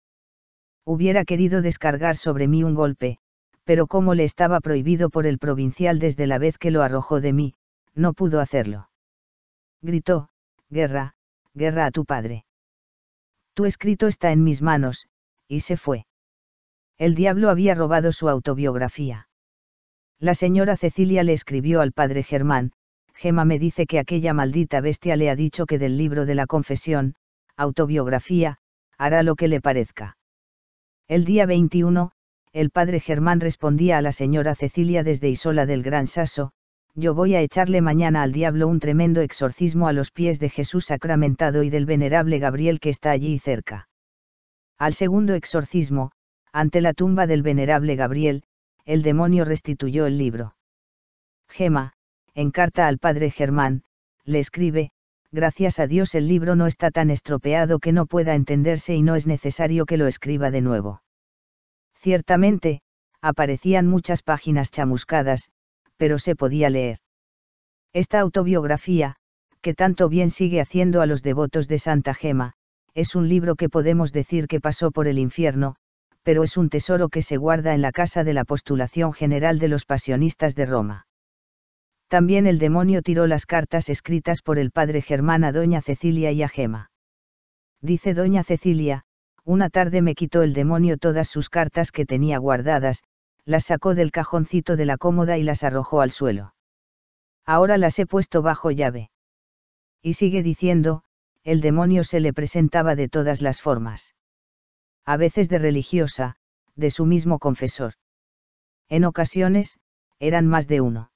Hubiera querido descargar sobre mí un golpe, pero como le estaba prohibido por el provincial desde la vez que lo arrojó de mí, no pudo hacerlo. Gritó, guerra, guerra a tu padre. Tu escrito está en mis manos, y se fue. El diablo había robado su autobiografía. La señora Cecilia le escribió al padre Germán, Gema me dice que aquella maldita bestia le ha dicho que del libro de la confesión, autobiografía, hará lo que le parezca. El día 21, el padre Germán respondía a la señora Cecilia desde Isola del Gran Saso, yo voy a echarle mañana al diablo un tremendo exorcismo a los pies de Jesús sacramentado y del venerable Gabriel que está allí cerca. Al segundo exorcismo, ante la tumba del venerable Gabriel, el demonio restituyó el libro. Gema, en carta al padre Germán, le escribe, gracias a Dios el libro no está tan estropeado que no pueda entenderse y no es necesario que lo escriba de nuevo. Ciertamente, aparecían muchas páginas chamuscadas, pero se podía leer. Esta autobiografía, que tanto bien sigue haciendo a los devotos de Santa Gema, es un libro que podemos decir que pasó por el infierno, pero es un tesoro que se guarda en la casa de la postulación general de los pasionistas de Roma. También el demonio tiró las cartas escritas por el padre Germán a doña Cecilia y a Gema. Dice doña Cecilia, una tarde me quitó el demonio todas sus cartas que tenía guardadas, las sacó del cajoncito de la cómoda y las arrojó al suelo. Ahora las he puesto bajo llave. Y sigue diciendo, el demonio se le presentaba de todas las formas. A veces de religiosa, de su mismo confesor. En ocasiones, eran más de uno.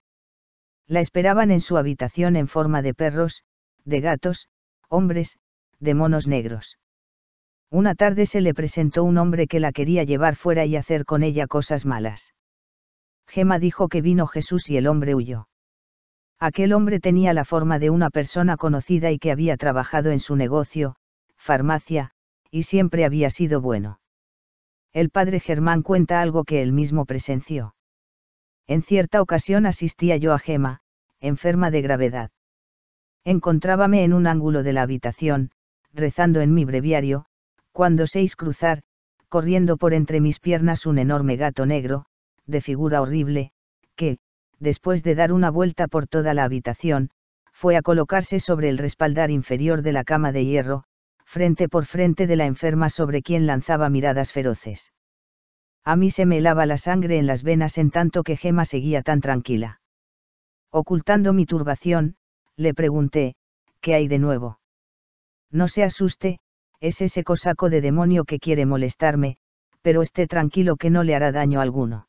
La esperaban en su habitación en forma de perros, de gatos, hombres, de monos negros. Una tarde se le presentó un hombre que la quería llevar fuera y hacer con ella cosas malas. Gema dijo que vino Jesús y el hombre huyó. Aquel hombre tenía la forma de una persona conocida y que había trabajado en su negocio, farmacia, y siempre había sido bueno. El padre Germán cuenta algo que él mismo presenció. En cierta ocasión asistía yo a Gema, enferma de gravedad. Encontrábame en un ángulo de la habitación, rezando en mi breviario, cuando seis cruzar, corriendo por entre mis piernas un enorme gato negro, de figura horrible, que, después de dar una vuelta por toda la habitación, fue a colocarse sobre el respaldar inferior de la cama de hierro, frente por frente de la enferma sobre quien lanzaba miradas feroces. A mí se me helaba la sangre en las venas en tanto que Gema seguía tan tranquila. Ocultando mi turbación, le pregunté, ¿qué hay de nuevo? No se asuste, es ese cosaco de demonio que quiere molestarme, pero esté tranquilo que no le hará daño alguno.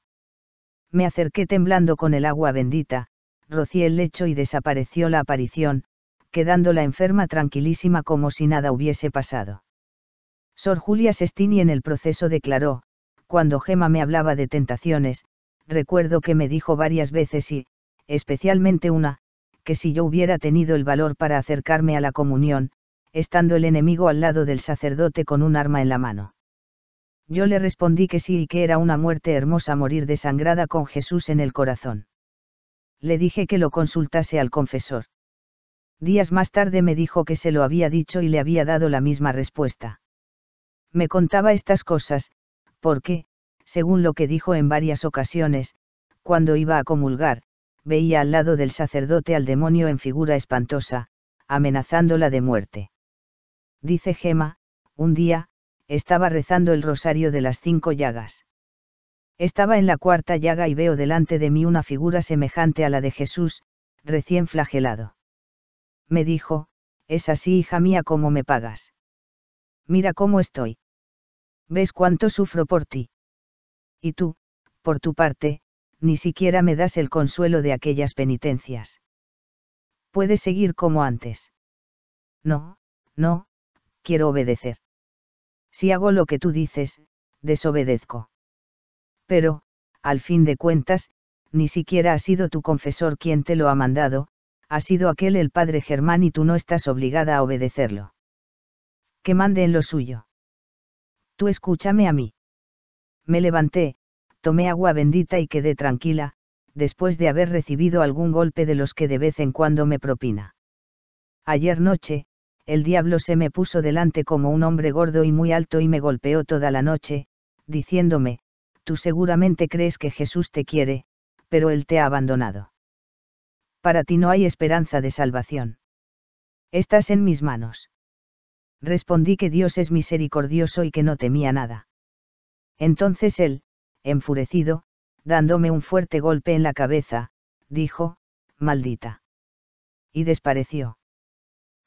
Me acerqué temblando con el agua bendita, rocí el lecho y desapareció la aparición, quedando la enferma tranquilísima como si nada hubiese pasado. Sor Julia Sestini en el proceso declaró, cuando Gema me hablaba de tentaciones, recuerdo que me dijo varias veces y, especialmente una, que si yo hubiera tenido el valor para acercarme a la comunión, estando el enemigo al lado del sacerdote con un arma en la mano. Yo le respondí que sí y que era una muerte hermosa morir desangrada con Jesús en el corazón. Le dije que lo consultase al confesor. Días más tarde me dijo que se lo había dicho y le había dado la misma respuesta. Me contaba estas cosas, porque, según lo que dijo en varias ocasiones, cuando iba a comulgar, veía al lado del sacerdote al demonio en figura espantosa, amenazándola de muerte dice Gema, un día, estaba rezando el rosario de las cinco llagas. Estaba en la cuarta llaga y veo delante de mí una figura semejante a la de Jesús, recién flagelado. Me dijo, es así, hija mía, como me pagas. Mira cómo estoy. ¿Ves cuánto sufro por ti? Y tú, por tu parte, ni siquiera me das el consuelo de aquellas penitencias. Puedes seguir como antes. No, no, quiero obedecer. Si hago lo que tú dices, desobedezco. Pero, al fin de cuentas, ni siquiera ha sido tu confesor quien te lo ha mandado, ha sido aquel el padre Germán y tú no estás obligada a obedecerlo. Que mande en lo suyo. Tú escúchame a mí. Me levanté, tomé agua bendita y quedé tranquila, después de haber recibido algún golpe de los que de vez en cuando me propina. Ayer noche, el diablo se me puso delante como un hombre gordo y muy alto y me golpeó toda la noche, diciéndome, tú seguramente crees que Jesús te quiere, pero él te ha abandonado. Para ti no hay esperanza de salvación. Estás en mis manos. Respondí que Dios es misericordioso y que no temía nada. Entonces él, enfurecido, dándome un fuerte golpe en la cabeza, dijo, maldita. Y despareció.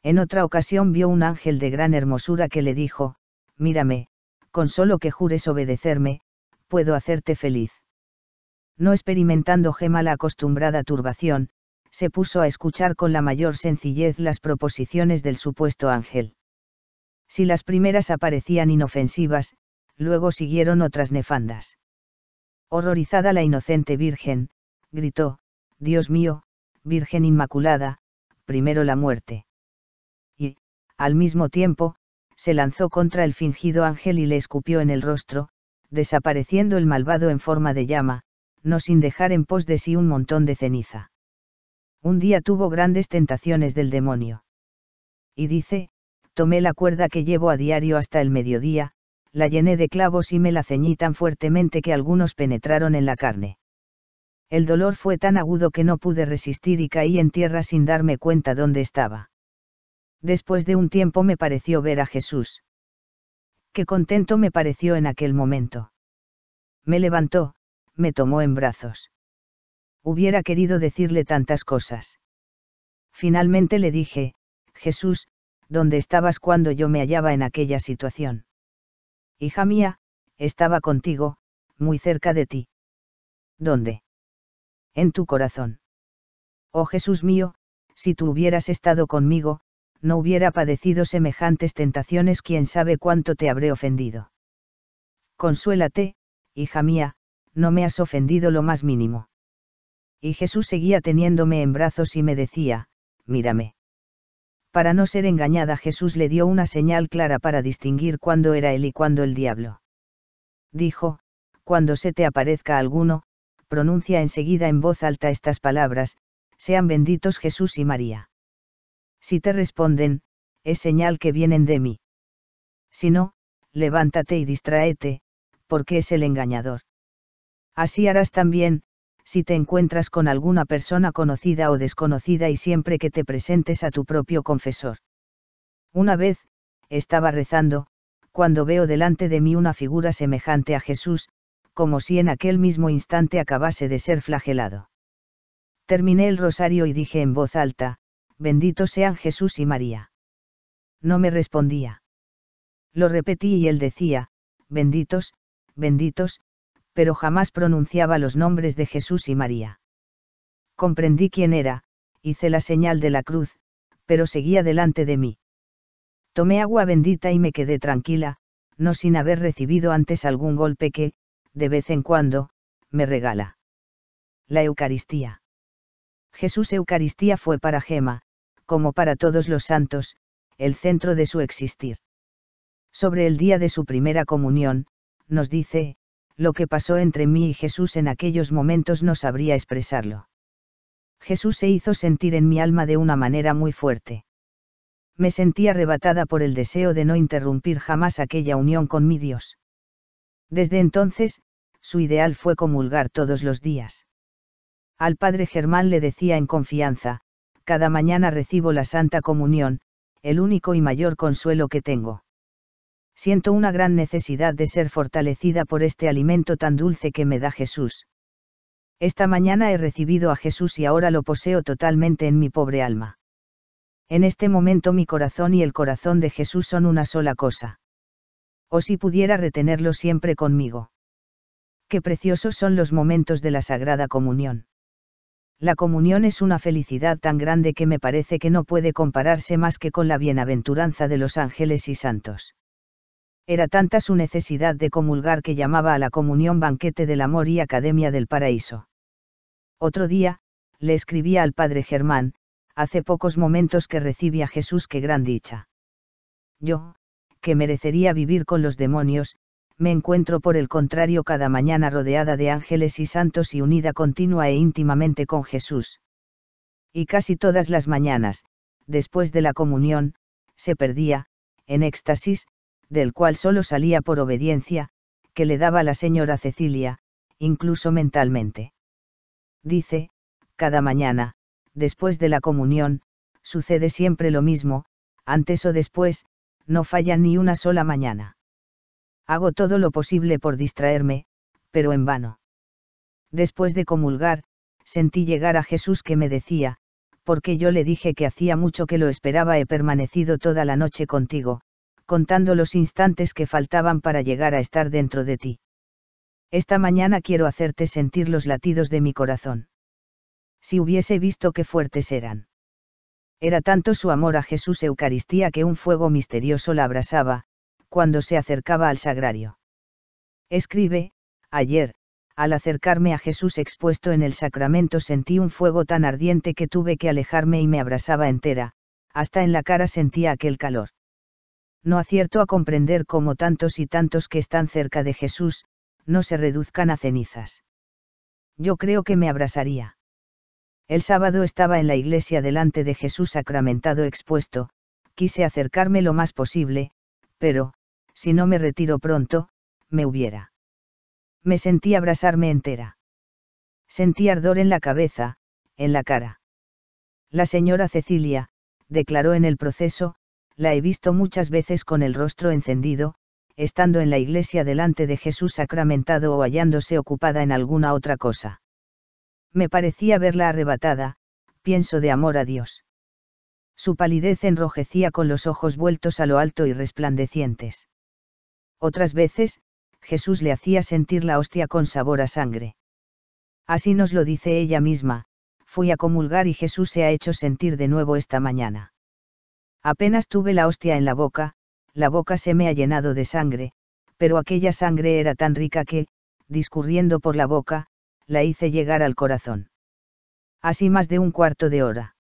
En otra ocasión vio un ángel de gran hermosura que le dijo, Mírame, con solo que jures obedecerme, puedo hacerte feliz. No experimentando Gema la acostumbrada turbación, se puso a escuchar con la mayor sencillez las proposiciones del supuesto ángel. Si las primeras aparecían inofensivas, luego siguieron otras nefandas. Horrorizada la inocente Virgen, gritó, Dios mío, Virgen Inmaculada, primero la muerte. Al mismo tiempo, se lanzó contra el fingido ángel y le escupió en el rostro, desapareciendo el malvado en forma de llama, no sin dejar en pos de sí un montón de ceniza. Un día tuvo grandes tentaciones del demonio. Y dice, tomé la cuerda que llevo a diario hasta el mediodía, la llené de clavos y me la ceñí tan fuertemente que algunos penetraron en la carne. El dolor fue tan agudo que no pude resistir y caí en tierra sin darme cuenta dónde estaba después de un tiempo me pareció ver a Jesús. Qué contento me pareció en aquel momento. Me levantó, me tomó en brazos. Hubiera querido decirle tantas cosas. Finalmente le dije, Jesús, ¿dónde estabas cuando yo me hallaba en aquella situación? Hija mía, estaba contigo, muy cerca de ti. ¿Dónde? En tu corazón. Oh Jesús mío, si tú hubieras estado conmigo, no hubiera padecido semejantes tentaciones, quién sabe cuánto te habré ofendido. Consuélate, hija mía, no me has ofendido lo más mínimo. Y Jesús seguía teniéndome en brazos y me decía, mírame. Para no ser engañada Jesús le dio una señal clara para distinguir cuándo era él y cuándo el diablo. Dijo, cuando se te aparezca alguno, pronuncia enseguida en voz alta estas palabras, sean benditos Jesús y María. Si te responden, es señal que vienen de mí. Si no, levántate y distráete, porque es el engañador. Así harás también, si te encuentras con alguna persona conocida o desconocida y siempre que te presentes a tu propio confesor. Una vez, estaba rezando, cuando veo delante de mí una figura semejante a Jesús, como si en aquel mismo instante acabase de ser flagelado. Terminé el rosario y dije en voz alta, bendito sean Jesús y María. No me respondía. Lo repetí y él decía, benditos, benditos, pero jamás pronunciaba los nombres de Jesús y María. Comprendí quién era, hice la señal de la cruz, pero seguía delante de mí. Tomé agua bendita y me quedé tranquila, no sin haber recibido antes algún golpe que, de vez en cuando, me regala. La Eucaristía. Jesús Eucaristía fue para Gema, como para todos los santos, el centro de su existir. Sobre el día de su primera comunión, nos dice, lo que pasó entre mí y Jesús en aquellos momentos no sabría expresarlo. Jesús se hizo sentir en mi alma de una manera muy fuerte. Me sentí arrebatada por el deseo de no interrumpir jamás aquella unión con mi Dios. Desde entonces, su ideal fue comulgar todos los días. Al padre Germán le decía en confianza, cada mañana recibo la Santa Comunión, el único y mayor consuelo que tengo. Siento una gran necesidad de ser fortalecida por este alimento tan dulce que me da Jesús. Esta mañana he recibido a Jesús y ahora lo poseo totalmente en mi pobre alma. En este momento mi corazón y el corazón de Jesús son una sola cosa. O si pudiera retenerlo siempre conmigo. Qué preciosos son los momentos de la Sagrada Comunión la comunión es una felicidad tan grande que me parece que no puede compararse más que con la bienaventuranza de los ángeles y santos. Era tanta su necesidad de comulgar que llamaba a la comunión banquete del amor y academia del paraíso. Otro día, le escribía al padre Germán, hace pocos momentos que recibí a Jesús qué gran dicha. Yo, que merecería vivir con los demonios, me encuentro por el contrario cada mañana rodeada de ángeles y santos y unida continua e íntimamente con Jesús. Y casi todas las mañanas, después de la comunión, se perdía, en éxtasis, del cual solo salía por obediencia, que le daba la señora Cecilia, incluso mentalmente. Dice, cada mañana, después de la comunión, sucede siempre lo mismo, antes o después, no falla ni una sola mañana. Hago todo lo posible por distraerme, pero en vano. Después de comulgar, sentí llegar a Jesús que me decía, porque yo le dije que hacía mucho que lo esperaba, he permanecido toda la noche contigo, contando los instantes que faltaban para llegar a estar dentro de ti. Esta mañana quiero hacerte sentir los latidos de mi corazón. Si hubiese visto qué fuertes eran. Era tanto su amor a Jesús Eucaristía que un fuego misterioso la abrasaba, cuando se acercaba al sagrario. Escribe, ayer, al acercarme a Jesús expuesto en el sacramento sentí un fuego tan ardiente que tuve que alejarme y me abrasaba entera, hasta en la cara sentía aquel calor. No acierto a comprender cómo tantos y tantos que están cerca de Jesús, no se reduzcan a cenizas. Yo creo que me abrasaría. El sábado estaba en la iglesia delante de Jesús sacramentado expuesto, quise acercarme lo más posible, pero, si no me retiro pronto, me hubiera. Me sentí abrasarme entera. Sentí ardor en la cabeza, en la cara. La señora Cecilia, declaró en el proceso, la he visto muchas veces con el rostro encendido, estando en la iglesia delante de Jesús sacramentado o hallándose ocupada en alguna otra cosa. Me parecía verla arrebatada, pienso de amor a Dios. Su palidez enrojecía con los ojos vueltos a lo alto y resplandecientes. Otras veces, Jesús le hacía sentir la hostia con sabor a sangre. Así nos lo dice ella misma, fui a comulgar y Jesús se ha hecho sentir de nuevo esta mañana. Apenas tuve la hostia en la boca, la boca se me ha llenado de sangre, pero aquella sangre era tan rica que, discurriendo por la boca, la hice llegar al corazón. Así más de un cuarto de hora.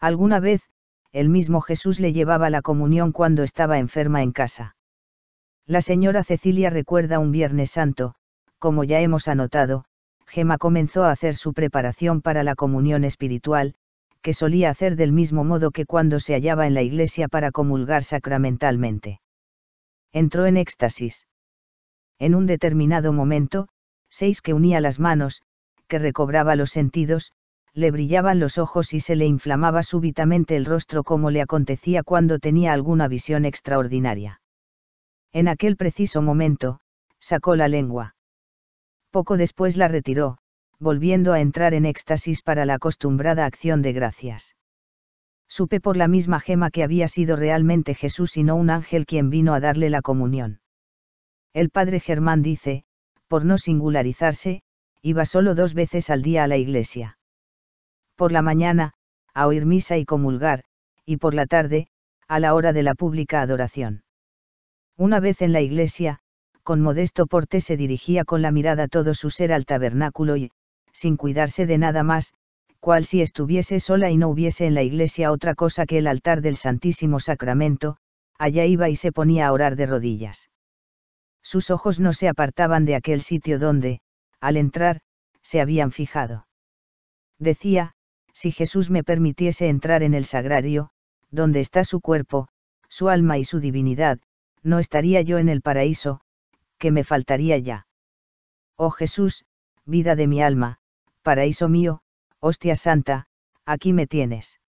Alguna vez, el mismo Jesús le llevaba la comunión cuando estaba enferma en casa. La señora Cecilia recuerda un Viernes Santo, como ya hemos anotado, Gemma comenzó a hacer su preparación para la comunión espiritual, que solía hacer del mismo modo que cuando se hallaba en la iglesia para comulgar sacramentalmente. Entró en éxtasis. En un determinado momento, Seis que unía las manos, que recobraba los sentidos, le brillaban los ojos y se le inflamaba súbitamente el rostro como le acontecía cuando tenía alguna visión extraordinaria. En aquel preciso momento, sacó la lengua. Poco después la retiró, volviendo a entrar en éxtasis para la acostumbrada acción de gracias. Supe por la misma gema que había sido realmente Jesús y no un ángel quien vino a darle la comunión. El padre Germán dice, por no singularizarse, iba solo dos veces al día a la iglesia. Por la mañana, a oír misa y comulgar, y por la tarde, a la hora de la pública adoración. Una vez en la iglesia, con modesto porte se dirigía con la mirada todo su ser al tabernáculo y, sin cuidarse de nada más, cual si estuviese sola y no hubiese en la iglesia otra cosa que el altar del Santísimo Sacramento, allá iba y se ponía a orar de rodillas. Sus ojos no se apartaban de aquel sitio donde, al entrar, se habían fijado. Decía, si Jesús me permitiese entrar en el sagrario, donde está su cuerpo, su alma y su divinidad, no estaría yo en el paraíso, que me faltaría ya. Oh Jesús, vida de mi alma, paraíso mío, hostia santa, aquí me tienes.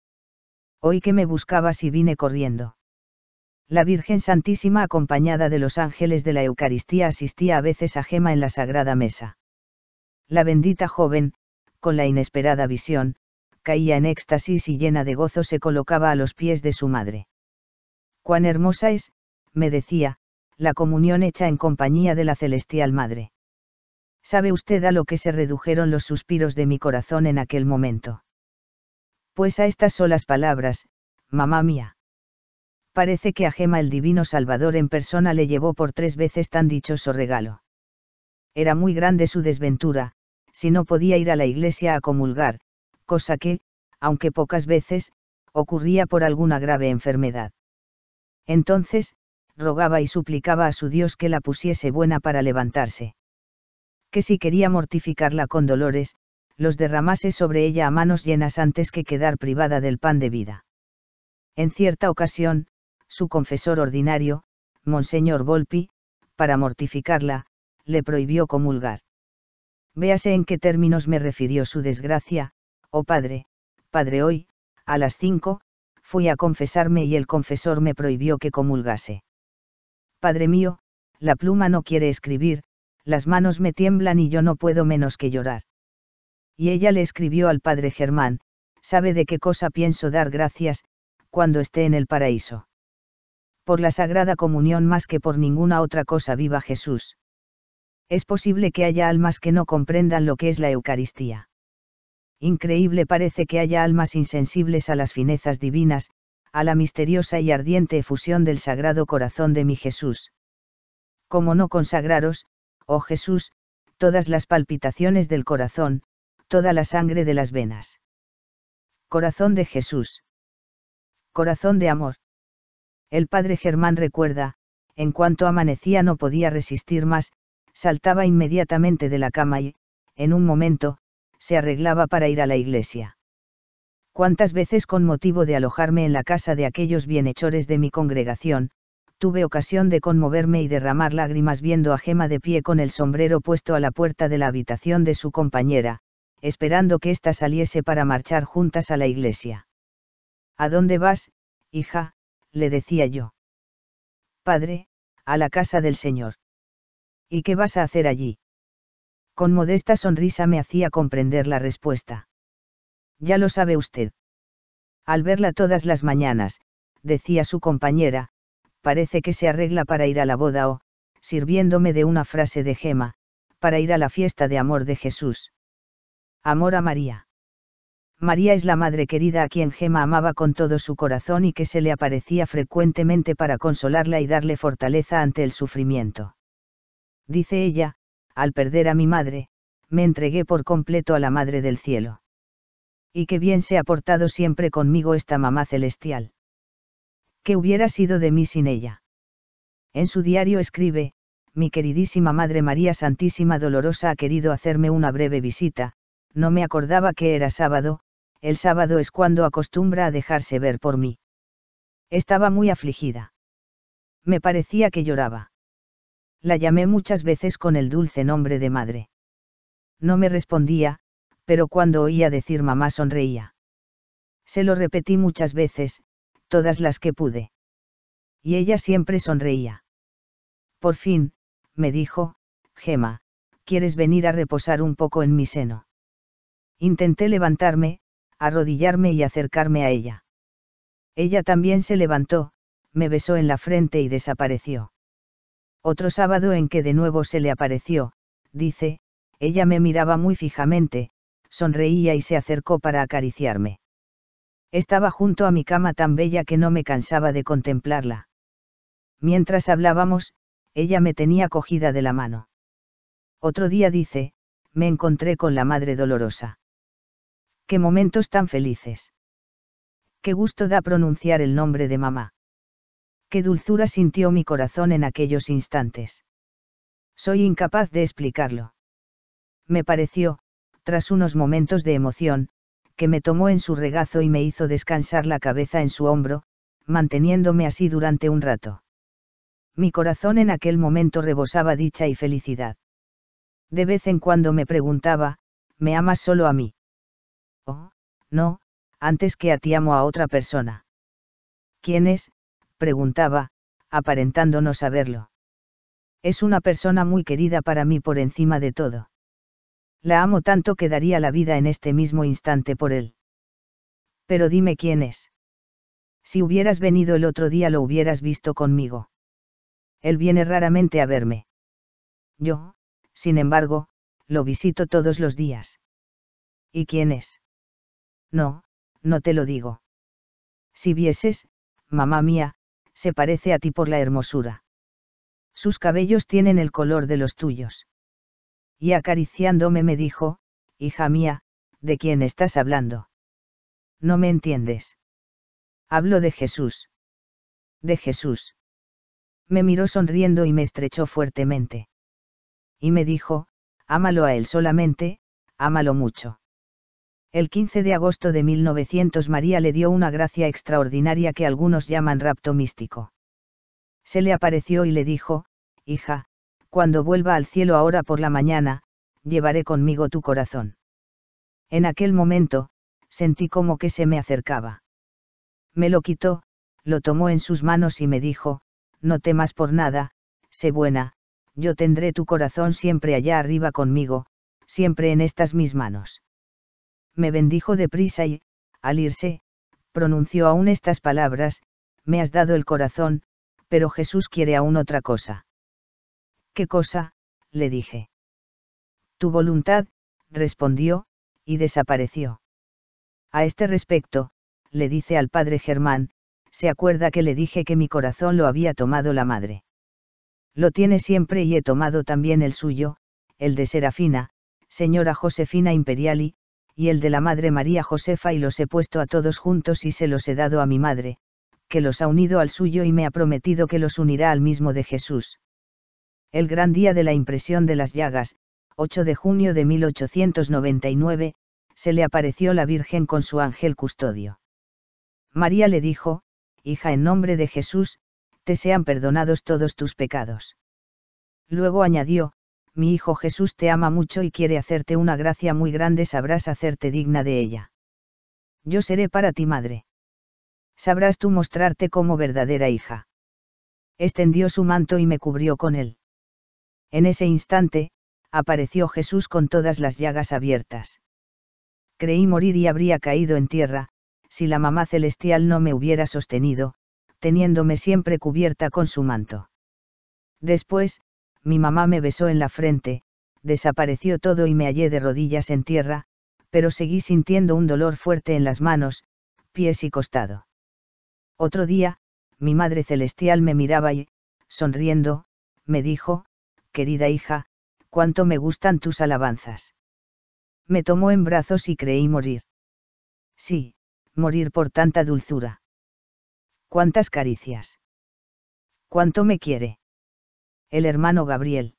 Hoy que me buscabas y vine corriendo. La Virgen Santísima acompañada de los ángeles de la Eucaristía asistía a veces a Gema en la sagrada mesa. La bendita joven, con la inesperada visión, caía en éxtasis y llena de gozo se colocaba a los pies de su madre. Cuán hermosa es, me decía, la comunión hecha en compañía de la celestial madre. ¿Sabe usted a lo que se redujeron los suspiros de mi corazón en aquel momento? Pues a estas solas palabras, mamá mía. Parece que a Gema el divino Salvador en persona le llevó por tres veces tan dichoso regalo. Era muy grande su desventura, si no podía ir a la iglesia a comulgar, cosa que, aunque pocas veces, ocurría por alguna grave enfermedad. Entonces, rogaba y suplicaba a su Dios que la pusiese buena para levantarse. Que si quería mortificarla con dolores, los derramase sobre ella a manos llenas antes que quedar privada del pan de vida. En cierta ocasión, su confesor ordinario, Monseñor Volpi, para mortificarla, le prohibió comulgar. Véase en qué términos me refirió su desgracia, oh padre, padre hoy, a las cinco, fui a confesarme y el confesor me prohibió que comulgase. Padre mío, la pluma no quiere escribir, las manos me tiemblan y yo no puedo menos que llorar. Y ella le escribió al padre Germán, sabe de qué cosa pienso dar gracias, cuando esté en el paraíso. Por la Sagrada Comunión más que por ninguna otra cosa viva Jesús. Es posible que haya almas que no comprendan lo que es la Eucaristía. Increíble parece que haya almas insensibles a las finezas divinas, a la misteriosa y ardiente efusión del Sagrado Corazón de mi Jesús. Como no consagraros, oh Jesús, todas las palpitaciones del corazón, toda la sangre de las venas? Corazón de Jesús. Corazón de amor. El padre Germán recuerda, en cuanto amanecía no podía resistir más, saltaba inmediatamente de la cama y, en un momento, se arreglaba para ir a la iglesia cuántas veces con motivo de alojarme en la casa de aquellos bienhechores de mi congregación, tuve ocasión de conmoverme y derramar lágrimas viendo a Gema de pie con el sombrero puesto a la puerta de la habitación de su compañera, esperando que ésta saliese para marchar juntas a la iglesia. ¿A dónde vas, hija? le decía yo. Padre, a la casa del Señor. ¿Y qué vas a hacer allí? Con modesta sonrisa me hacía comprender la respuesta. Ya lo sabe usted. Al verla todas las mañanas, decía su compañera, parece que se arregla para ir a la boda o, sirviéndome de una frase de Gema, para ir a la fiesta de amor de Jesús. Amor a María. María es la madre querida a quien Gema amaba con todo su corazón y que se le aparecía frecuentemente para consolarla y darle fortaleza ante el sufrimiento. Dice ella, al perder a mi madre, me entregué por completo a la Madre del Cielo y qué bien se ha portado siempre conmigo esta mamá celestial. ¿Qué hubiera sido de mí sin ella? En su diario escribe, mi queridísima Madre María Santísima Dolorosa ha querido hacerme una breve visita, no me acordaba que era sábado, el sábado es cuando acostumbra a dejarse ver por mí. Estaba muy afligida. Me parecía que lloraba. La llamé muchas veces con el dulce nombre de madre. No me respondía, pero cuando oía decir mamá sonreía. Se lo repetí muchas veces, todas las que pude. Y ella siempre sonreía. Por fin, me dijo, Gema, ¿quieres venir a reposar un poco en mi seno? Intenté levantarme, arrodillarme y acercarme a ella. Ella también se levantó, me besó en la frente y desapareció. Otro sábado en que de nuevo se le apareció, dice, ella me miraba muy fijamente, sonreía y se acercó para acariciarme. Estaba junto a mi cama tan bella que no me cansaba de contemplarla. Mientras hablábamos, ella me tenía cogida de la mano. Otro día dice, me encontré con la madre dolorosa. Qué momentos tan felices. Qué gusto da pronunciar el nombre de mamá. Qué dulzura sintió mi corazón en aquellos instantes. Soy incapaz de explicarlo. Me pareció, tras unos momentos de emoción, que me tomó en su regazo y me hizo descansar la cabeza en su hombro, manteniéndome así durante un rato. Mi corazón en aquel momento rebosaba dicha y felicidad. De vez en cuando me preguntaba, ¿me amas solo a mí? Oh, no, antes que a ti amo a otra persona. ¿Quién es? preguntaba, aparentando no saberlo. Es una persona muy querida para mí por encima de todo. La amo tanto que daría la vida en este mismo instante por él. Pero dime quién es. Si hubieras venido el otro día lo hubieras visto conmigo. Él viene raramente a verme. Yo, sin embargo, lo visito todos los días. ¿Y quién es? No, no te lo digo. Si vieses, mamá mía, se parece a ti por la hermosura. Sus cabellos tienen el color de los tuyos y acariciándome me dijo, Hija mía, ¿de quién estás hablando? No me entiendes. Hablo de Jesús. De Jesús. Me miró sonriendo y me estrechó fuertemente. Y me dijo, ámalo a él solamente, ámalo mucho. El 15 de agosto de 1900 María le dio una gracia extraordinaria que algunos llaman rapto místico. Se le apareció y le dijo, Hija, cuando vuelva al cielo ahora por la mañana, llevaré conmigo tu corazón. En aquel momento, sentí como que se me acercaba. Me lo quitó, lo tomó en sus manos y me dijo, no temas por nada, sé buena, yo tendré tu corazón siempre allá arriba conmigo, siempre en estas mis manos. Me bendijo deprisa y, al irse, pronunció aún estas palabras, me has dado el corazón, pero Jesús quiere aún otra cosa. ¿Qué cosa? le dije. Tu voluntad, respondió, y desapareció. A este respecto, le dice al padre Germán, se acuerda que le dije que mi corazón lo había tomado la madre. Lo tiene siempre y he tomado también el suyo, el de Serafina, señora Josefina Imperiali, y el de la madre María Josefa y los he puesto a todos juntos y se los he dado a mi madre, que los ha unido al suyo y me ha prometido que los unirá al mismo de Jesús. El gran día de la impresión de las llagas, 8 de junio de 1899, se le apareció la Virgen con su ángel custodio. María le dijo, Hija en nombre de Jesús, te sean perdonados todos tus pecados. Luego añadió, Mi Hijo Jesús te ama mucho y quiere hacerte una gracia muy grande, sabrás hacerte digna de ella. Yo seré para ti madre. Sabrás tú mostrarte como verdadera hija. Extendió su manto y me cubrió con él. En ese instante, apareció Jesús con todas las llagas abiertas. Creí morir y habría caído en tierra, si la mamá celestial no me hubiera sostenido, teniéndome siempre cubierta con su manto. Después, mi mamá me besó en la frente, desapareció todo y me hallé de rodillas en tierra, pero seguí sintiendo un dolor fuerte en las manos, pies y costado. Otro día, mi Madre Celestial me miraba y, sonriendo, me dijo, querida hija, cuánto me gustan tus alabanzas. Me tomó en brazos y creí morir. Sí, morir por tanta dulzura. Cuántas caricias. Cuánto me quiere. El hermano Gabriel.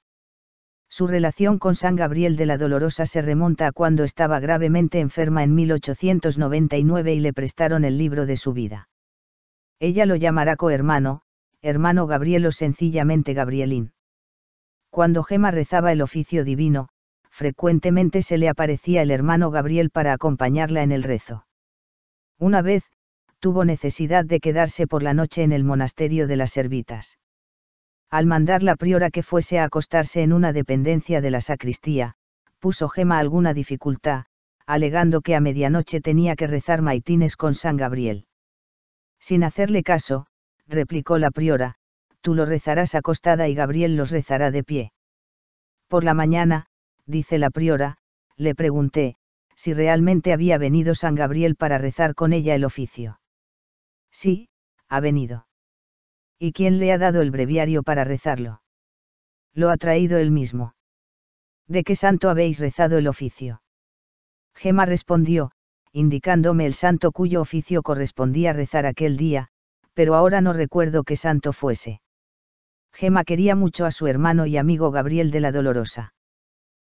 Su relación con San Gabriel de la Dolorosa se remonta a cuando estaba gravemente enferma en 1899 y le prestaron el libro de su vida. Ella lo llamará cohermano, hermano Gabriel o sencillamente Gabrielín. Cuando Gema rezaba el oficio divino, frecuentemente se le aparecía el hermano Gabriel para acompañarla en el rezo. Una vez, tuvo necesidad de quedarse por la noche en el monasterio de las Servitas. Al mandar la priora que fuese a acostarse en una dependencia de la sacristía, puso Gema alguna dificultad, alegando que a medianoche tenía que rezar maitines con San Gabriel. Sin hacerle caso, replicó la priora, tú lo rezarás acostada y Gabriel los rezará de pie. Por la mañana, dice la priora, le pregunté, si realmente había venido San Gabriel para rezar con ella el oficio. Sí, ha venido. ¿Y quién le ha dado el breviario para rezarlo? Lo ha traído él mismo. ¿De qué santo habéis rezado el oficio? Gema respondió, indicándome el santo cuyo oficio correspondía rezar aquel día, pero ahora no recuerdo qué santo fuese. Gema quería mucho a su hermano y amigo Gabriel de la Dolorosa.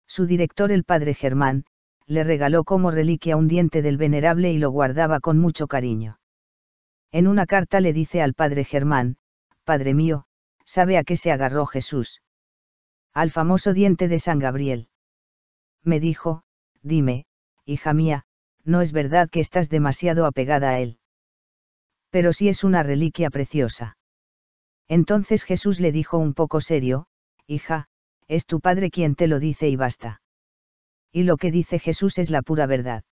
Su director, el padre Germán, le regaló como reliquia un diente del venerable y lo guardaba con mucho cariño. En una carta le dice al padre Germán, Padre mío, sabe a qué se agarró Jesús. Al famoso diente de San Gabriel. Me dijo, dime, hija mía, no es verdad que estás demasiado apegada a él. Pero sí es una reliquia preciosa. Entonces Jesús le dijo un poco serio, Hija, es tu padre quien te lo dice y basta. Y lo que dice Jesús es la pura verdad.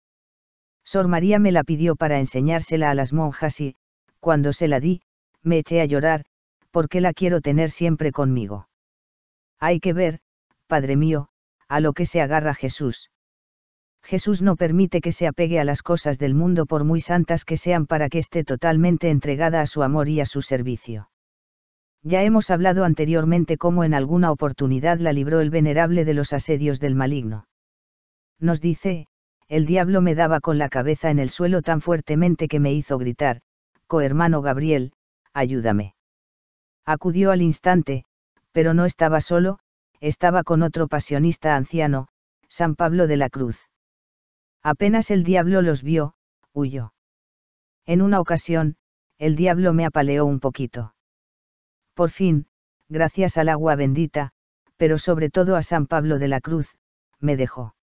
Sor María me la pidió para enseñársela a las monjas y, cuando se la di, me eché a llorar, porque la quiero tener siempre conmigo. Hay que ver, Padre mío, a lo que se agarra Jesús. Jesús no permite que se apegue a las cosas del mundo por muy santas que sean para que esté totalmente entregada a su amor y a su servicio. Ya hemos hablado anteriormente cómo en alguna oportunidad la libró el venerable de los asedios del maligno. Nos dice, el diablo me daba con la cabeza en el suelo tan fuertemente que me hizo gritar, cohermano Gabriel, ayúdame. Acudió al instante, pero no estaba solo, estaba con otro pasionista anciano, San Pablo de la Cruz. Apenas el diablo los vio, huyó. En una ocasión, el diablo me apaleó un poquito por fin, gracias al agua bendita, pero sobre todo a San Pablo de la Cruz, me dejó.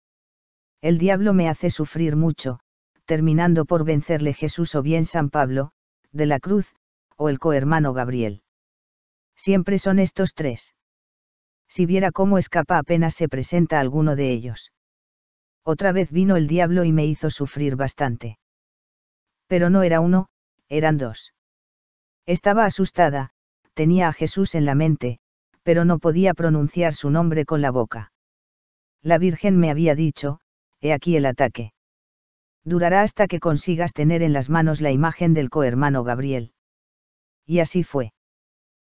El diablo me hace sufrir mucho, terminando por vencerle Jesús o bien San Pablo, de la Cruz, o el cohermano Gabriel. Siempre son estos tres. Si viera cómo escapa apenas se presenta alguno de ellos. Otra vez vino el diablo y me hizo sufrir bastante. Pero no era uno, eran dos. Estaba asustada, tenía a Jesús en la mente, pero no podía pronunciar su nombre con la boca. La Virgen me había dicho, he aquí el ataque. Durará hasta que consigas tener en las manos la imagen del cohermano Gabriel. Y así fue.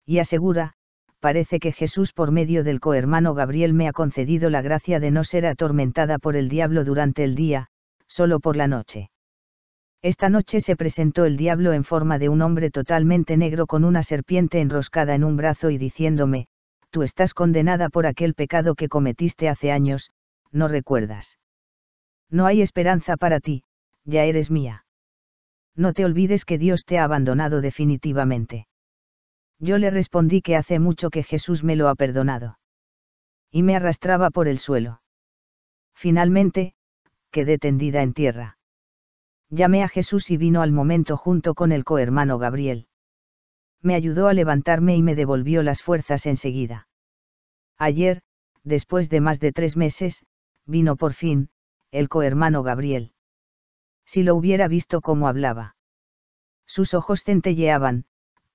Y asegura, parece que Jesús por medio del cohermano Gabriel me ha concedido la gracia de no ser atormentada por el diablo durante el día, solo por la noche. Esta noche se presentó el diablo en forma de un hombre totalmente negro con una serpiente enroscada en un brazo y diciéndome, tú estás condenada por aquel pecado que cometiste hace años, no recuerdas. No hay esperanza para ti, ya eres mía. No te olvides que Dios te ha abandonado definitivamente. Yo le respondí que hace mucho que Jesús me lo ha perdonado. Y me arrastraba por el suelo. Finalmente, quedé tendida en tierra llamé a Jesús y vino al momento junto con el cohermano Gabriel. Me ayudó a levantarme y me devolvió las fuerzas enseguida. Ayer, después de más de tres meses, vino por fin, el cohermano Gabriel. Si lo hubiera visto cómo hablaba. Sus ojos centelleaban,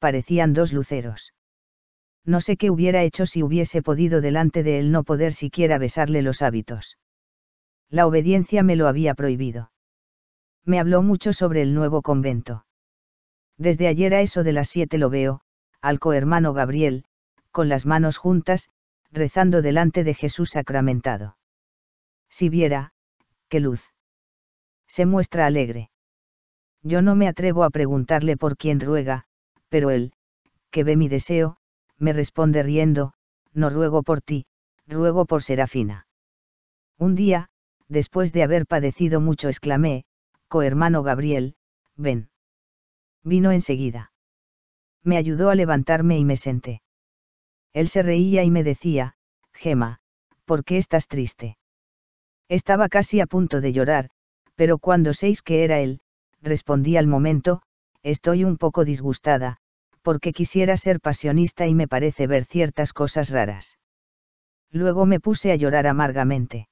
parecían dos luceros. No sé qué hubiera hecho si hubiese podido delante de él no poder siquiera besarle los hábitos. La obediencia me lo había prohibido me habló mucho sobre el nuevo convento. Desde ayer a eso de las siete lo veo, al cohermano Gabriel, con las manos juntas, rezando delante de Jesús sacramentado. Si viera, qué luz. Se muestra alegre. Yo no me atrevo a preguntarle por quién ruega, pero él, que ve mi deseo, me responde riendo, no ruego por ti, ruego por Serafina. Un día, después de haber padecido mucho, exclamé, cohermano Gabriel, ven. Vino enseguida. Me ayudó a levantarme y me senté. Él se reía y me decía, Gema, ¿por qué estás triste? Estaba casi a punto de llorar, pero cuando seis que era él, respondí al momento, estoy un poco disgustada, porque quisiera ser pasionista y me parece ver ciertas cosas raras. Luego me puse a llorar amargamente.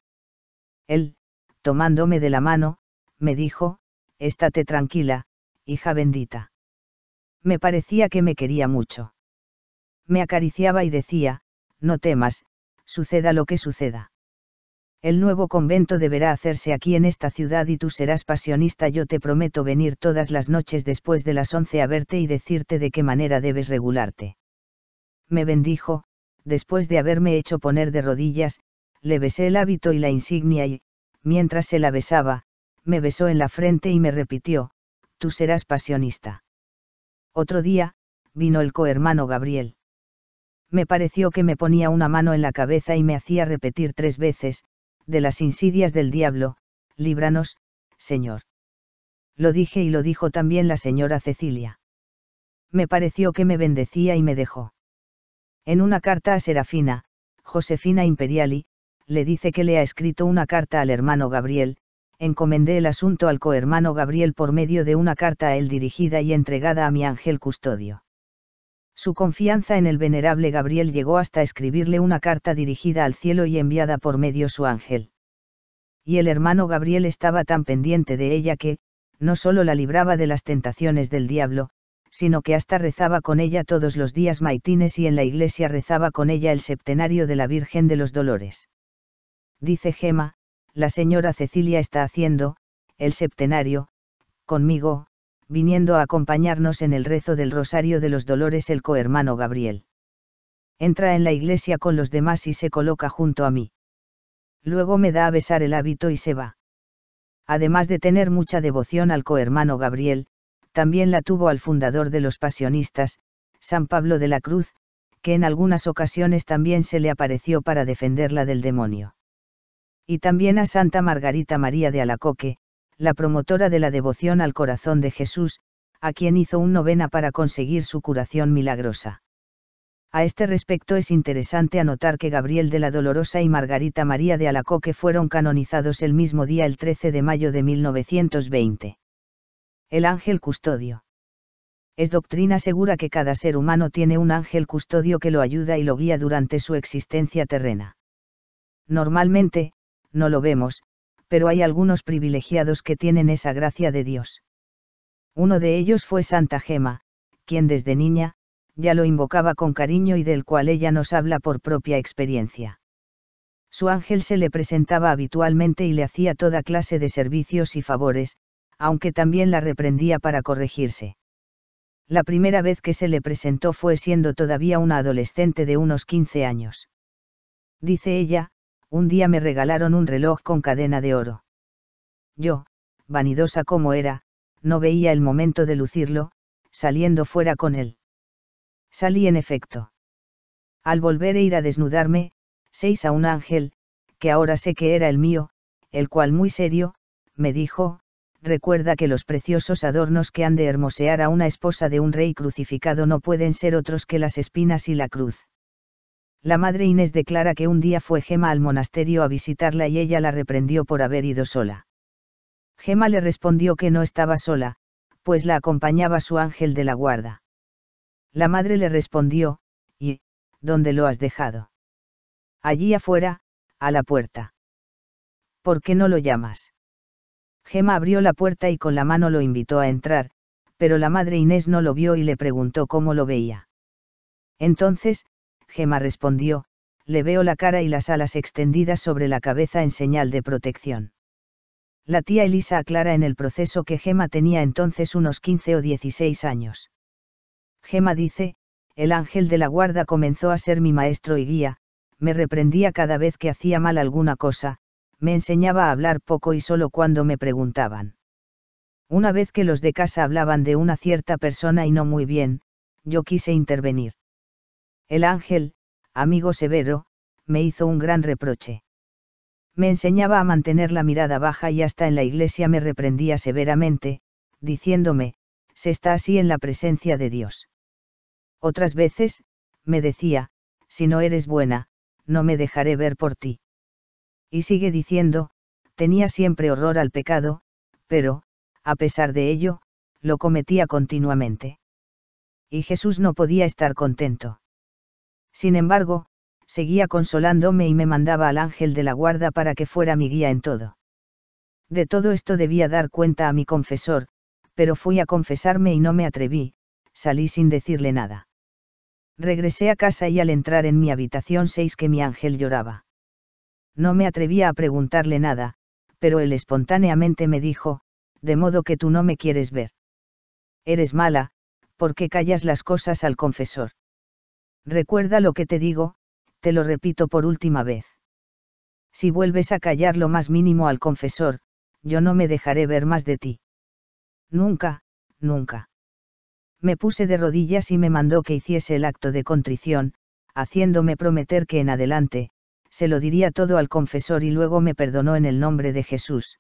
Él, tomándome de la mano, me dijo, estate tranquila, hija bendita. Me parecía que me quería mucho. Me acariciaba y decía, no temas, suceda lo que suceda. El nuevo convento deberá hacerse aquí en esta ciudad y tú serás pasionista. Yo te prometo venir todas las noches después de las once a verte y decirte de qué manera debes regularte. Me bendijo, después de haberme hecho poner de rodillas, le besé el hábito y la insignia y, mientras se la besaba, me besó en la frente y me repitió, tú serás pasionista. Otro día, vino el cohermano Gabriel. Me pareció que me ponía una mano en la cabeza y me hacía repetir tres veces, de las insidias del diablo, líbranos, Señor. Lo dije y lo dijo también la señora Cecilia. Me pareció que me bendecía y me dejó. En una carta a Serafina, Josefina Imperiali, le dice que le ha escrito una carta al hermano Gabriel, encomendé el asunto al cohermano Gabriel por medio de una carta a él dirigida y entregada a mi ángel custodio. Su confianza en el venerable Gabriel llegó hasta escribirle una carta dirigida al cielo y enviada por medio su ángel. Y el hermano Gabriel estaba tan pendiente de ella que, no solo la libraba de las tentaciones del diablo, sino que hasta rezaba con ella todos los días maitines y en la iglesia rezaba con ella el septenario de la Virgen de los Dolores. Dice Gema, la señora Cecilia está haciendo, el septenario, conmigo, viniendo a acompañarnos en el rezo del Rosario de los Dolores el cohermano Gabriel. Entra en la iglesia con los demás y se coloca junto a mí. Luego me da a besar el hábito y se va. Además de tener mucha devoción al cohermano Gabriel, también la tuvo al fundador de los pasionistas, San Pablo de la Cruz, que en algunas ocasiones también se le apareció para defenderla del demonio y también a Santa Margarita María de Alacoque, la promotora de la devoción al corazón de Jesús, a quien hizo un novena para conseguir su curación milagrosa. A este respecto es interesante anotar que Gabriel de la Dolorosa y Margarita María de Alacoque fueron canonizados el mismo día el 13 de mayo de 1920. El ángel custodio. Es doctrina segura que cada ser humano tiene un ángel custodio que lo ayuda y lo guía durante su existencia terrena. Normalmente, no lo vemos, pero hay algunos privilegiados que tienen esa gracia de Dios. Uno de ellos fue Santa Gema, quien desde niña, ya lo invocaba con cariño y del cual ella nos habla por propia experiencia. Su ángel se le presentaba habitualmente y le hacía toda clase de servicios y favores, aunque también la reprendía para corregirse. La primera vez que se le presentó fue siendo todavía una adolescente de unos 15 años. Dice ella, un día me regalaron un reloj con cadena de oro. Yo, vanidosa como era, no veía el momento de lucirlo, saliendo fuera con él. Salí en efecto. Al volver e ir a desnudarme, seis a un ángel, que ahora sé que era el mío, el cual muy serio, me dijo, recuerda que los preciosos adornos que han de hermosear a una esposa de un rey crucificado no pueden ser otros que las espinas y la cruz. La madre Inés declara que un día fue Gema al monasterio a visitarla y ella la reprendió por haber ido sola. Gema le respondió que no estaba sola, pues la acompañaba su ángel de la guarda. La madre le respondió, ¿y dónde lo has dejado? Allí afuera, a la puerta. ¿Por qué no lo llamas? Gema abrió la puerta y con la mano lo invitó a entrar, pero la madre Inés no lo vio y le preguntó cómo lo veía. Entonces, Gema respondió, le veo la cara y las alas extendidas sobre la cabeza en señal de protección. La tía Elisa aclara en el proceso que Gema tenía entonces unos 15 o 16 años. Gema dice, el ángel de la guarda comenzó a ser mi maestro y guía, me reprendía cada vez que hacía mal alguna cosa, me enseñaba a hablar poco y solo cuando me preguntaban. Una vez que los de casa hablaban de una cierta persona y no muy bien, yo quise intervenir. El ángel, amigo severo, me hizo un gran reproche. Me enseñaba a mantener la mirada baja y hasta en la iglesia me reprendía severamente, diciéndome, se está así en la presencia de Dios. Otras veces, me decía, si no eres buena, no me dejaré ver por ti. Y sigue diciendo, tenía siempre horror al pecado, pero, a pesar de ello, lo cometía continuamente. Y Jesús no podía estar contento. Sin embargo, seguía consolándome y me mandaba al ángel de la guarda para que fuera mi guía en todo. De todo esto debía dar cuenta a mi confesor, pero fui a confesarme y no me atreví, salí sin decirle nada. Regresé a casa y al entrar en mi habitación seis que mi ángel lloraba. No me atrevía a preguntarle nada, pero él espontáneamente me dijo, de modo que tú no me quieres ver. Eres mala, porque callas las cosas al confesor? Recuerda lo que te digo, te lo repito por última vez. Si vuelves a callar lo más mínimo al confesor, yo no me dejaré ver más de ti. Nunca, nunca. Me puse de rodillas y me mandó que hiciese el acto de contrición, haciéndome prometer que en adelante, se lo diría todo al confesor y luego me perdonó en el nombre de Jesús.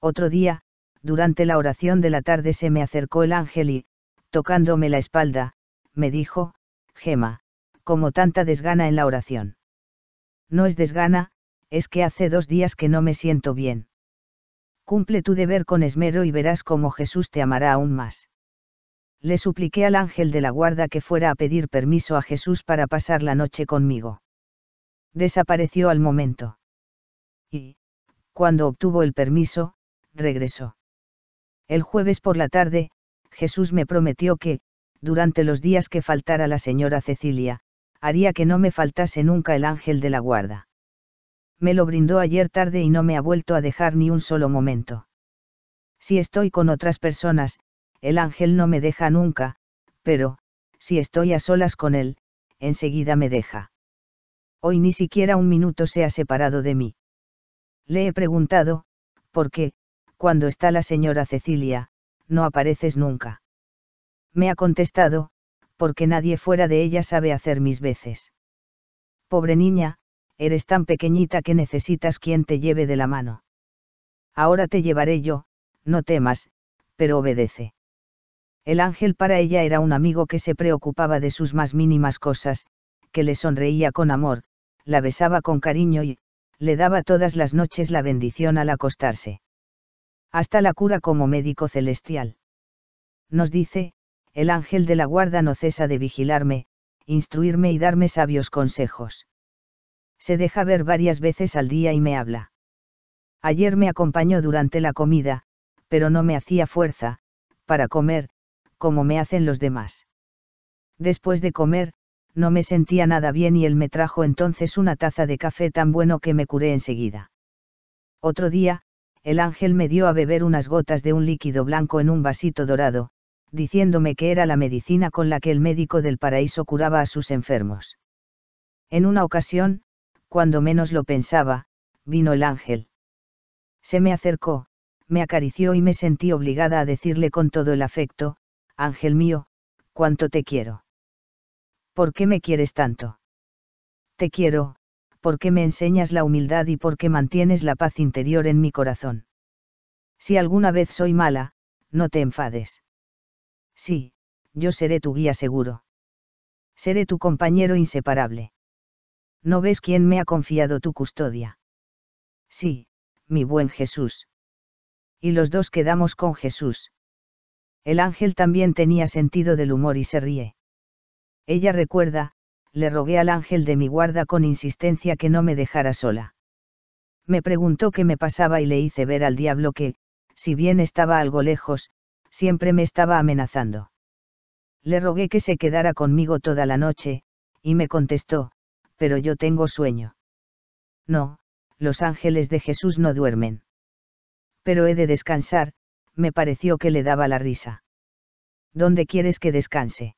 Otro día, durante la oración de la tarde se me acercó el ángel y, tocándome la espalda, me dijo, Gema, como tanta desgana en la oración. No es desgana, es que hace dos días que no me siento bien. Cumple tu deber con esmero y verás cómo Jesús te amará aún más. Le supliqué al ángel de la guarda que fuera a pedir permiso a Jesús para pasar la noche conmigo. Desapareció al momento. Y, cuando obtuvo el permiso, regresó. El jueves por la tarde, Jesús me prometió que, durante los días que faltara la señora Cecilia, haría que no me faltase nunca el ángel de la guarda. Me lo brindó ayer tarde y no me ha vuelto a dejar ni un solo momento. Si estoy con otras personas, el ángel no me deja nunca, pero, si estoy a solas con él, enseguida me deja. Hoy ni siquiera un minuto se ha separado de mí. Le he preguntado, ¿por qué, cuando está la señora Cecilia, no apareces nunca? me ha contestado, porque nadie fuera de ella sabe hacer mis veces. Pobre niña, eres tan pequeñita que necesitas quien te lleve de la mano. Ahora te llevaré yo, no temas, pero obedece. El ángel para ella era un amigo que se preocupaba de sus más mínimas cosas, que le sonreía con amor, la besaba con cariño y, le daba todas las noches la bendición al acostarse. Hasta la cura como médico celestial. Nos dice, el ángel de la guarda no cesa de vigilarme, instruirme y darme sabios consejos. Se deja ver varias veces al día y me habla. Ayer me acompañó durante la comida, pero no me hacía fuerza, para comer, como me hacen los demás. Después de comer, no me sentía nada bien y él me trajo entonces una taza de café tan bueno que me curé enseguida. Otro día, el ángel me dio a beber unas gotas de un líquido blanco en un vasito dorado, diciéndome que era la medicina con la que el médico del paraíso curaba a sus enfermos. En una ocasión, cuando menos lo pensaba, vino el ángel. Se me acercó, me acarició y me sentí obligada a decirle con todo el afecto, Ángel mío, cuánto te quiero. ¿Por qué me quieres tanto? Te quiero, porque me enseñas la humildad y porque mantienes la paz interior en mi corazón. Si alguna vez soy mala, no te enfades. Sí, yo seré tu guía seguro. Seré tu compañero inseparable. ¿No ves quién me ha confiado tu custodia? Sí, mi buen Jesús. Y los dos quedamos con Jesús. El ángel también tenía sentido del humor y se ríe. Ella recuerda, le rogué al ángel de mi guarda con insistencia que no me dejara sola. Me preguntó qué me pasaba y le hice ver al diablo que, si bien estaba algo lejos, siempre me estaba amenazando. Le rogué que se quedara conmigo toda la noche, y me contestó, pero yo tengo sueño. No, los ángeles de Jesús no duermen. Pero he de descansar, me pareció que le daba la risa. ¿Dónde quieres que descanse?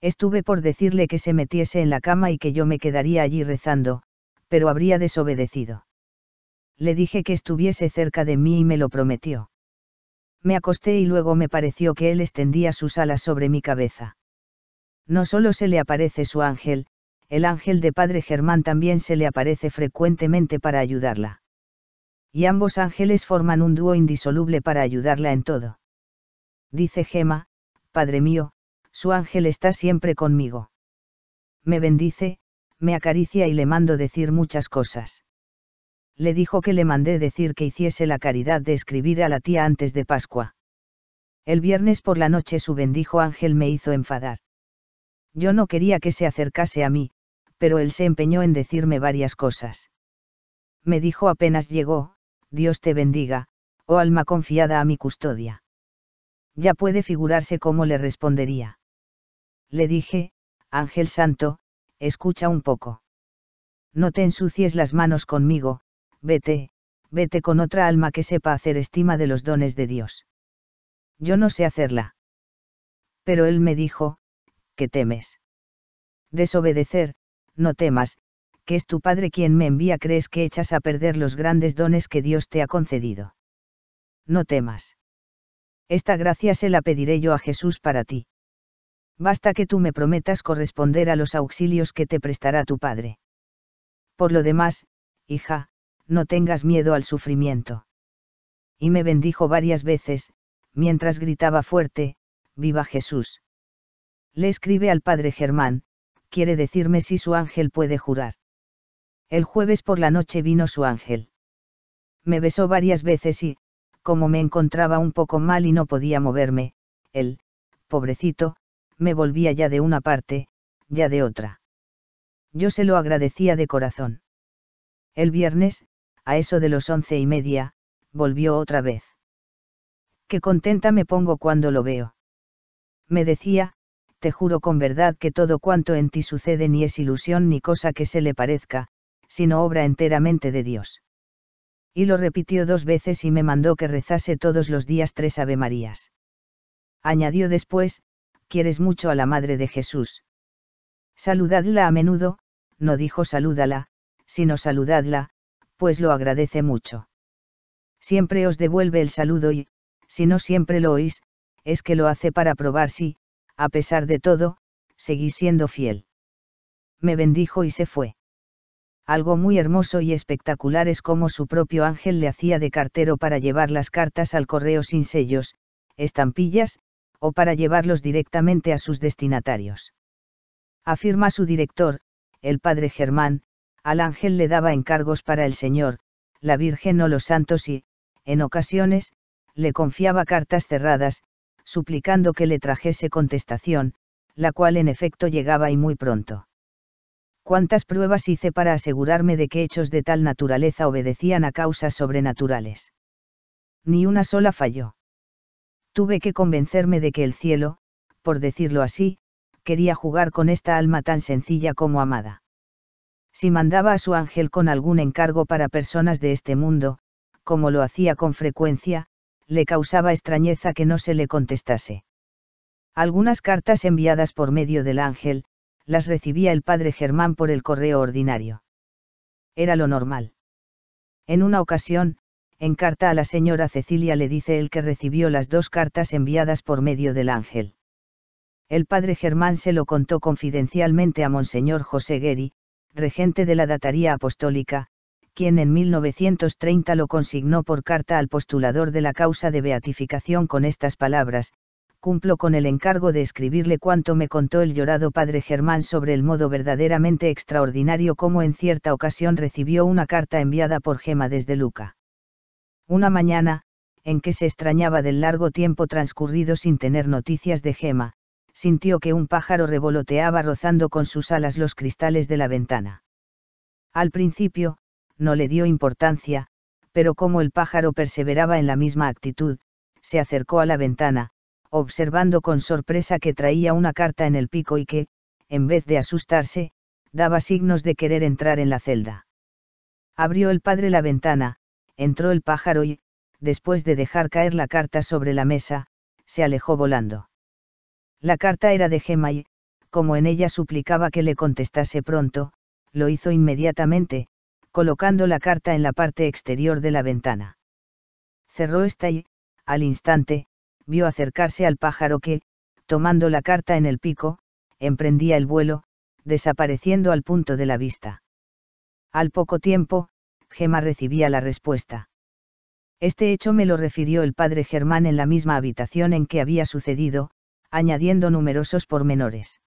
Estuve por decirle que se metiese en la cama y que yo me quedaría allí rezando, pero habría desobedecido. Le dije que estuviese cerca de mí y me lo prometió me acosté y luego me pareció que él extendía sus alas sobre mi cabeza. No solo se le aparece su ángel, el ángel de Padre Germán también se le aparece frecuentemente para ayudarla. Y ambos ángeles forman un dúo indisoluble para ayudarla en todo. Dice Gema, Padre mío, su ángel está siempre conmigo. Me bendice, me acaricia y le mando decir muchas cosas le dijo que le mandé decir que hiciese la caridad de escribir a la tía antes de Pascua. El viernes por la noche su bendijo ángel me hizo enfadar. Yo no quería que se acercase a mí, pero él se empeñó en decirme varias cosas. Me dijo apenas llegó, Dios te bendiga, oh alma confiada a mi custodia. Ya puede figurarse cómo le respondería. Le dije, Ángel Santo, escucha un poco. No te ensucies las manos conmigo, vete, vete con otra alma que sepa hacer estima de los dones de Dios. Yo no sé hacerla. Pero él me dijo, que temes. Desobedecer, no temas, que es tu Padre quien me envía, crees que echas a perder los grandes dones que Dios te ha concedido. No temas. Esta gracia se la pediré yo a Jesús para ti. Basta que tú me prometas corresponder a los auxilios que te prestará tu Padre. Por lo demás, hija, no tengas miedo al sufrimiento. Y me bendijo varias veces, mientras gritaba fuerte, viva Jesús. Le escribe al padre Germán, quiere decirme si su ángel puede jurar. El jueves por la noche vino su ángel. Me besó varias veces y, como me encontraba un poco mal y no podía moverme, él, pobrecito, me volvía ya de una parte, ya de otra. Yo se lo agradecía de corazón. El viernes, a eso de los once y media, volvió otra vez. Qué contenta me pongo cuando lo veo. Me decía, te juro con verdad que todo cuanto en ti sucede ni es ilusión ni cosa que se le parezca, sino obra enteramente de Dios. Y lo repitió dos veces y me mandó que rezase todos los días tres Ave Marías. Añadió después, quieres mucho a la Madre de Jesús. Saludadla a menudo, no dijo salúdala, sino saludadla, pues lo agradece mucho. Siempre os devuelve el saludo y, si no siempre lo oís, es que lo hace para probar si, a pesar de todo, seguís siendo fiel. Me bendijo y se fue. Algo muy hermoso y espectacular es como su propio ángel le hacía de cartero para llevar las cartas al correo sin sellos, estampillas, o para llevarlos directamente a sus destinatarios. Afirma su director, el padre Germán, al ángel le daba encargos para el Señor, la Virgen o los santos y, en ocasiones, le confiaba cartas cerradas, suplicando que le trajese contestación, la cual en efecto llegaba y muy pronto. Cuántas pruebas hice para asegurarme de que hechos de tal naturaleza obedecían a causas sobrenaturales. Ni una sola falló. Tuve que convencerme de que el cielo, por decirlo así, quería jugar con esta alma tan sencilla como amada si mandaba a su ángel con algún encargo para personas de este mundo, como lo hacía con frecuencia, le causaba extrañeza que no se le contestase. Algunas cartas enviadas por medio del ángel, las recibía el padre Germán por el correo ordinario. Era lo normal. En una ocasión, en carta a la señora Cecilia le dice el que recibió las dos cartas enviadas por medio del ángel. El padre Germán se lo contó confidencialmente a monseñor José Guerri, regente de la dataría apostólica, quien en 1930 lo consignó por carta al postulador de la causa de beatificación con estas palabras, cumplo con el encargo de escribirle cuanto me contó el llorado padre Germán sobre el modo verdaderamente extraordinario como en cierta ocasión recibió una carta enviada por Gema desde Luca. Una mañana, en que se extrañaba del largo tiempo transcurrido sin tener noticias de Gema, sintió que un pájaro revoloteaba rozando con sus alas los cristales de la ventana. Al principio, no le dio importancia, pero como el pájaro perseveraba en la misma actitud, se acercó a la ventana, observando con sorpresa que traía una carta en el pico y que, en vez de asustarse, daba signos de querer entrar en la celda. Abrió el padre la ventana, entró el pájaro y, después de dejar caer la carta sobre la mesa, se alejó volando. La carta era de Gemma y, como en ella suplicaba que le contestase pronto, lo hizo inmediatamente, colocando la carta en la parte exterior de la ventana. Cerró esta y, al instante, vio acercarse al pájaro que, tomando la carta en el pico, emprendía el vuelo, desapareciendo al punto de la vista. Al poco tiempo, Gemma recibía la respuesta. Este hecho me lo refirió el padre Germán en la misma habitación en que había sucedido, añadiendo numerosos pormenores.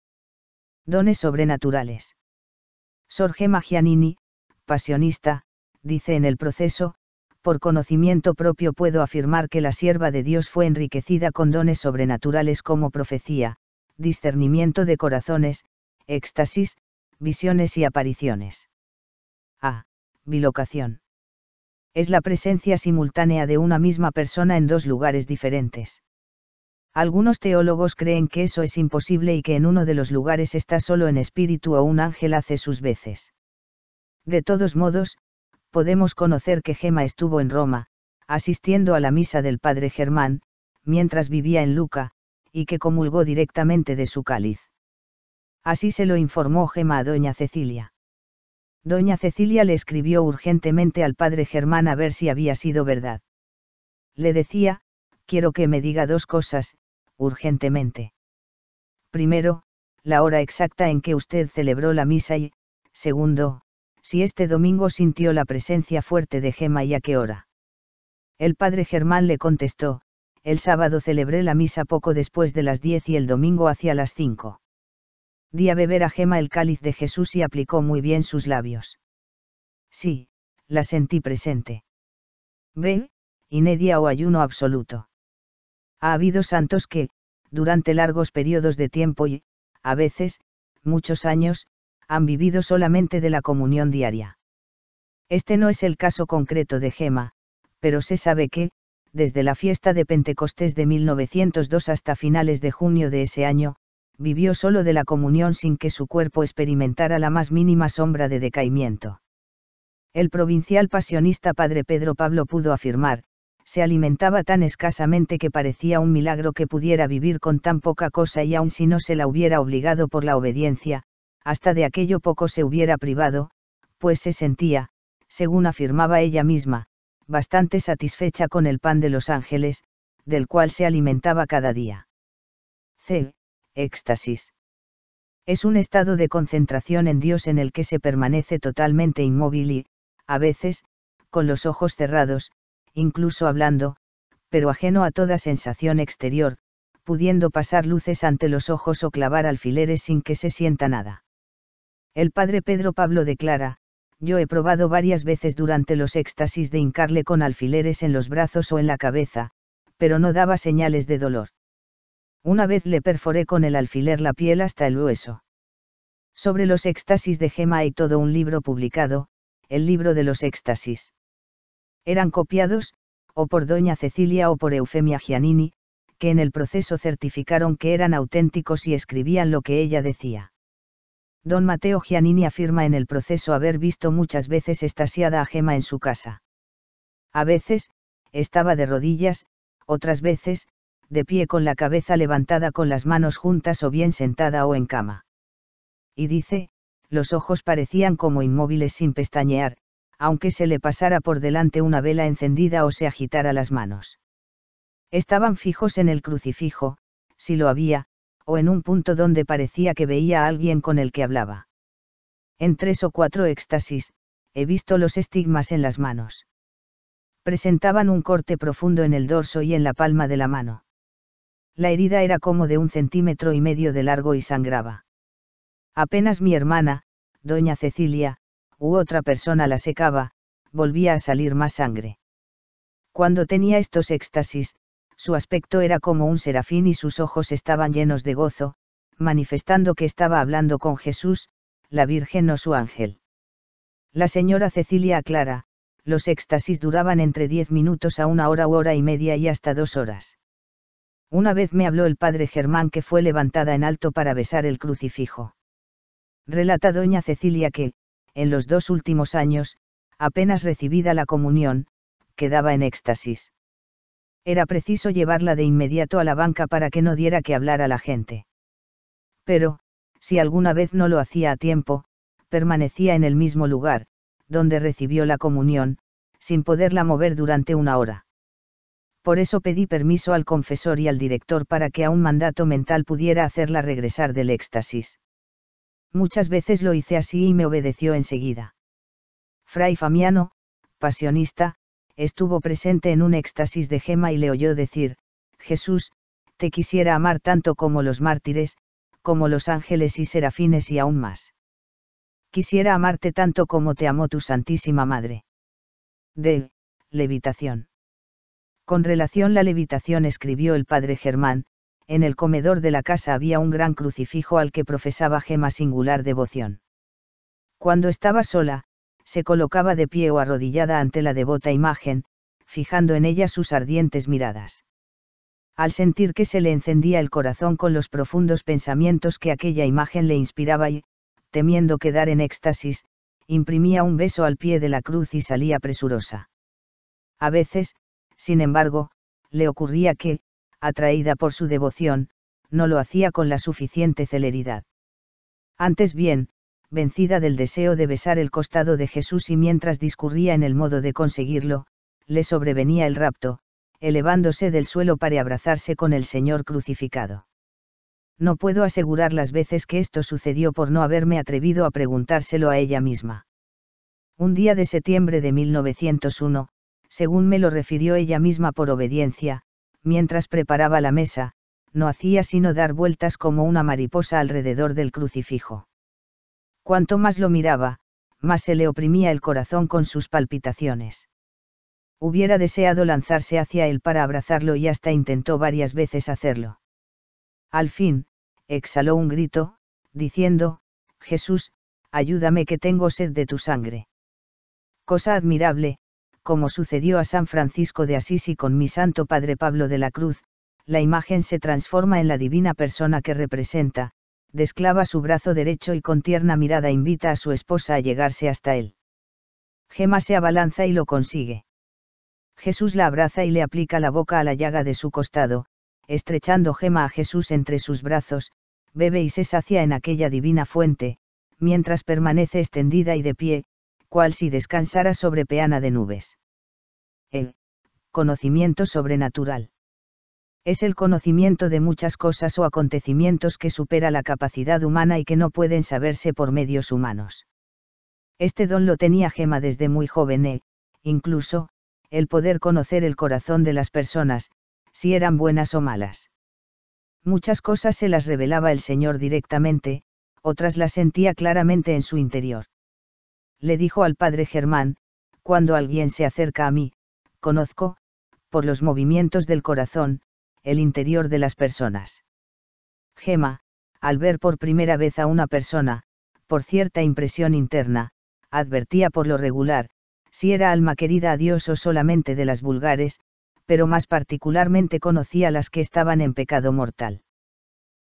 Dones sobrenaturales. Sorge Magianini, pasionista, dice en el proceso, por conocimiento propio puedo afirmar que la sierva de Dios fue enriquecida con dones sobrenaturales como profecía, discernimiento de corazones, éxtasis, visiones y apariciones. A. Bilocación. Es la presencia simultánea de una misma persona en dos lugares diferentes. Algunos teólogos creen que eso es imposible y que en uno de los lugares está solo en espíritu o un ángel hace sus veces. De todos modos, podemos conocer que Gema estuvo en Roma, asistiendo a la misa del padre Germán, mientras vivía en Luca, y que comulgó directamente de su cáliz. Así se lo informó Gema a doña Cecilia. Doña Cecilia le escribió urgentemente al padre Germán a ver si había sido verdad. Le decía, quiero que me diga dos cosas, urgentemente. Primero, la hora exacta en que usted celebró la misa y, segundo, si este domingo sintió la presencia fuerte de Gema y a qué hora. El padre Germán le contestó, el sábado celebré la misa poco después de las 10 y el domingo hacia las 5. Di a beber a Gema el cáliz de Jesús y aplicó muy bien sus labios. Sí, la sentí presente. Ve, inedia o ayuno absoluto. Ha habido santos que, durante largos periodos de tiempo y, a veces, muchos años, han vivido solamente de la comunión diaria. Este no es el caso concreto de Gema, pero se sabe que, desde la fiesta de Pentecostés de 1902 hasta finales de junio de ese año, vivió solo de la comunión sin que su cuerpo experimentara la más mínima sombra de decaimiento. El provincial pasionista padre Pedro Pablo pudo afirmar, se alimentaba tan escasamente que parecía un milagro que pudiera vivir con tan poca cosa y aun si no se la hubiera obligado por la obediencia, hasta de aquello poco se hubiera privado, pues se sentía, según afirmaba ella misma, bastante satisfecha con el pan de los ángeles, del cual se alimentaba cada día. C. Éxtasis. Es un estado de concentración en Dios en el que se permanece totalmente inmóvil y, a veces, con los ojos cerrados, incluso hablando, pero ajeno a toda sensación exterior, pudiendo pasar luces ante los ojos o clavar alfileres sin que se sienta nada. El padre Pedro Pablo declara, yo he probado varias veces durante los éxtasis de hincarle con alfileres en los brazos o en la cabeza, pero no daba señales de dolor. Una vez le perforé con el alfiler la piel hasta el hueso. Sobre los éxtasis de Gema hay todo un libro publicado, el libro de los éxtasis eran copiados, o por doña Cecilia o por Eufemia Giannini, que en el proceso certificaron que eran auténticos y escribían lo que ella decía. Don Mateo Giannini afirma en el proceso haber visto muchas veces estasiada a Gema en su casa. A veces, estaba de rodillas, otras veces, de pie con la cabeza levantada con las manos juntas o bien sentada o en cama. Y dice, los ojos parecían como inmóviles sin pestañear, aunque se le pasara por delante una vela encendida o se agitara las manos. Estaban fijos en el crucifijo, si lo había, o en un punto donde parecía que veía a alguien con el que hablaba. En tres o cuatro éxtasis, he visto los estigmas en las manos. Presentaban un corte profundo en el dorso y en la palma de la mano. La herida era como de un centímetro y medio de largo y sangraba. Apenas mi hermana, doña Cecilia, u otra persona la secaba, volvía a salir más sangre. Cuando tenía estos éxtasis, su aspecto era como un serafín y sus ojos estaban llenos de gozo, manifestando que estaba hablando con Jesús, la Virgen o su ángel. La señora Cecilia aclara, los éxtasis duraban entre diez minutos a una hora u hora y media y hasta dos horas. Una vez me habló el padre Germán que fue levantada en alto para besar el crucifijo. Relata doña Cecilia que, en los dos últimos años, apenas recibida la comunión, quedaba en éxtasis. Era preciso llevarla de inmediato a la banca para que no diera que hablar a la gente. Pero, si alguna vez no lo hacía a tiempo, permanecía en el mismo lugar, donde recibió la comunión, sin poderla mover durante una hora. Por eso pedí permiso al confesor y al director para que a un mandato mental pudiera hacerla regresar del éxtasis. Muchas veces lo hice así y me obedeció enseguida. Fray Famiano, pasionista, estuvo presente en un éxtasis de gema y le oyó decir, Jesús, te quisiera amar tanto como los mártires, como los ángeles y serafines y aún más. Quisiera amarte tanto como te amó tu Santísima Madre. De levitación. Con relación la levitación escribió el padre Germán, en el comedor de la casa había un gran crucifijo al que profesaba Gema singular devoción. Cuando estaba sola, se colocaba de pie o arrodillada ante la devota imagen, fijando en ella sus ardientes miradas. Al sentir que se le encendía el corazón con los profundos pensamientos que aquella imagen le inspiraba y, temiendo quedar en éxtasis, imprimía un beso al pie de la cruz y salía presurosa. A veces, sin embargo, le ocurría que, atraída por su devoción, no lo hacía con la suficiente celeridad. Antes bien, vencida del deseo de besar el costado de Jesús y mientras discurría en el modo de conseguirlo, le sobrevenía el rapto, elevándose del suelo para abrazarse con el Señor crucificado. No puedo asegurar las veces que esto sucedió por no haberme atrevido a preguntárselo a ella misma. Un día de septiembre de 1901, según me lo refirió ella misma por obediencia, mientras preparaba la mesa, no hacía sino dar vueltas como una mariposa alrededor del crucifijo. Cuanto más lo miraba, más se le oprimía el corazón con sus palpitaciones. Hubiera deseado lanzarse hacia él para abrazarlo y hasta intentó varias veces hacerlo. Al fin, exhaló un grito, diciendo, Jesús, ayúdame que tengo sed de tu sangre. Cosa admirable, como sucedió a San Francisco de Asís y con mi Santo Padre Pablo de la Cruz, la imagen se transforma en la divina persona que representa, desclava su brazo derecho y con tierna mirada invita a su esposa a llegarse hasta él. Gema se abalanza y lo consigue. Jesús la abraza y le aplica la boca a la llaga de su costado, estrechando Gema a Jesús entre sus brazos, bebe y se sacia en aquella divina fuente, mientras permanece extendida y de pie, cual si descansara sobre peana de nubes. El conocimiento sobrenatural. Es el conocimiento de muchas cosas o acontecimientos que supera la capacidad humana y que no pueden saberse por medios humanos. Este don lo tenía Gema desde muy joven e incluso, el poder conocer el corazón de las personas, si eran buenas o malas. Muchas cosas se las revelaba el Señor directamente, otras las sentía claramente en su interior le dijo al padre Germán, cuando alguien se acerca a mí, conozco, por los movimientos del corazón, el interior de las personas. Gema, al ver por primera vez a una persona, por cierta impresión interna, advertía por lo regular, si era alma querida a Dios o solamente de las vulgares, pero más particularmente conocía las que estaban en pecado mortal.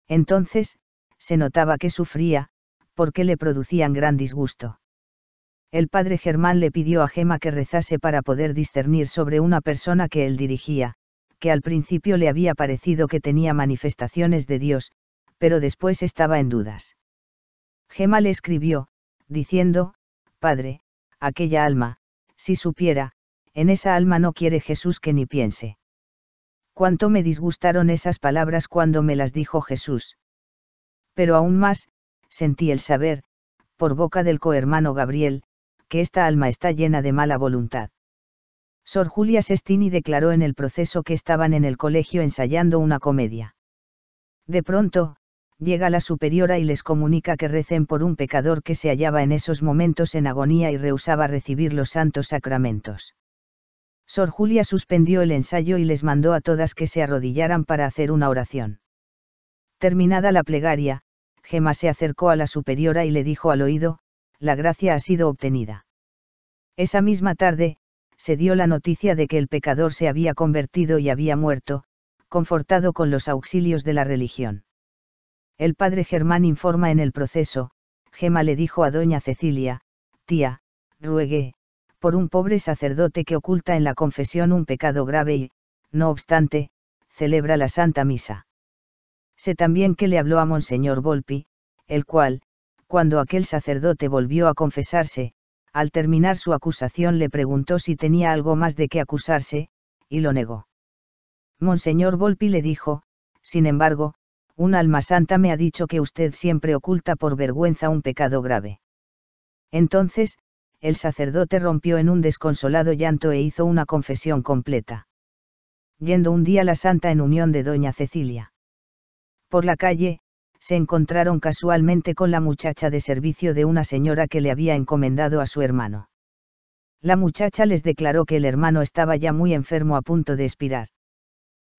Entonces, se notaba que sufría, porque le producían gran disgusto. El padre Germán le pidió a Gema que rezase para poder discernir sobre una persona que él dirigía, que al principio le había parecido que tenía manifestaciones de Dios, pero después estaba en dudas. Gema le escribió, diciendo, Padre, aquella alma, si supiera, en esa alma no quiere Jesús que ni piense. Cuánto me disgustaron esas palabras cuando me las dijo Jesús. Pero aún más, sentí el saber, por boca del cohermano Gabriel, que esta alma está llena de mala voluntad. Sor Julia Sestini declaró en el proceso que estaban en el colegio ensayando una comedia. De pronto, llega la superiora y les comunica que recen por un pecador que se hallaba en esos momentos en agonía y rehusaba recibir los santos sacramentos. Sor Julia suspendió el ensayo y les mandó a todas que se arrodillaran para hacer una oración. Terminada la plegaria, Gemma se acercó a la superiora y le dijo al oído, la gracia ha sido obtenida. Esa misma tarde, se dio la noticia de que el pecador se había convertido y había muerto, confortado con los auxilios de la religión. El padre Germán informa en el proceso, Gema le dijo a doña Cecilia, tía, ruegué, por un pobre sacerdote que oculta en la confesión un pecado grave y, no obstante, celebra la Santa Misa. Sé también que le habló a Monseñor Volpi, el cual, cuando aquel sacerdote volvió a confesarse, al terminar su acusación le preguntó si tenía algo más de qué acusarse, y lo negó. Monseñor Volpi le dijo, sin embargo, un alma santa me ha dicho que usted siempre oculta por vergüenza un pecado grave. Entonces, el sacerdote rompió en un desconsolado llanto e hizo una confesión completa. Yendo un día la santa en unión de doña Cecilia. Por la calle, se encontraron casualmente con la muchacha de servicio de una señora que le había encomendado a su hermano. La muchacha les declaró que el hermano estaba ya muy enfermo a punto de expirar.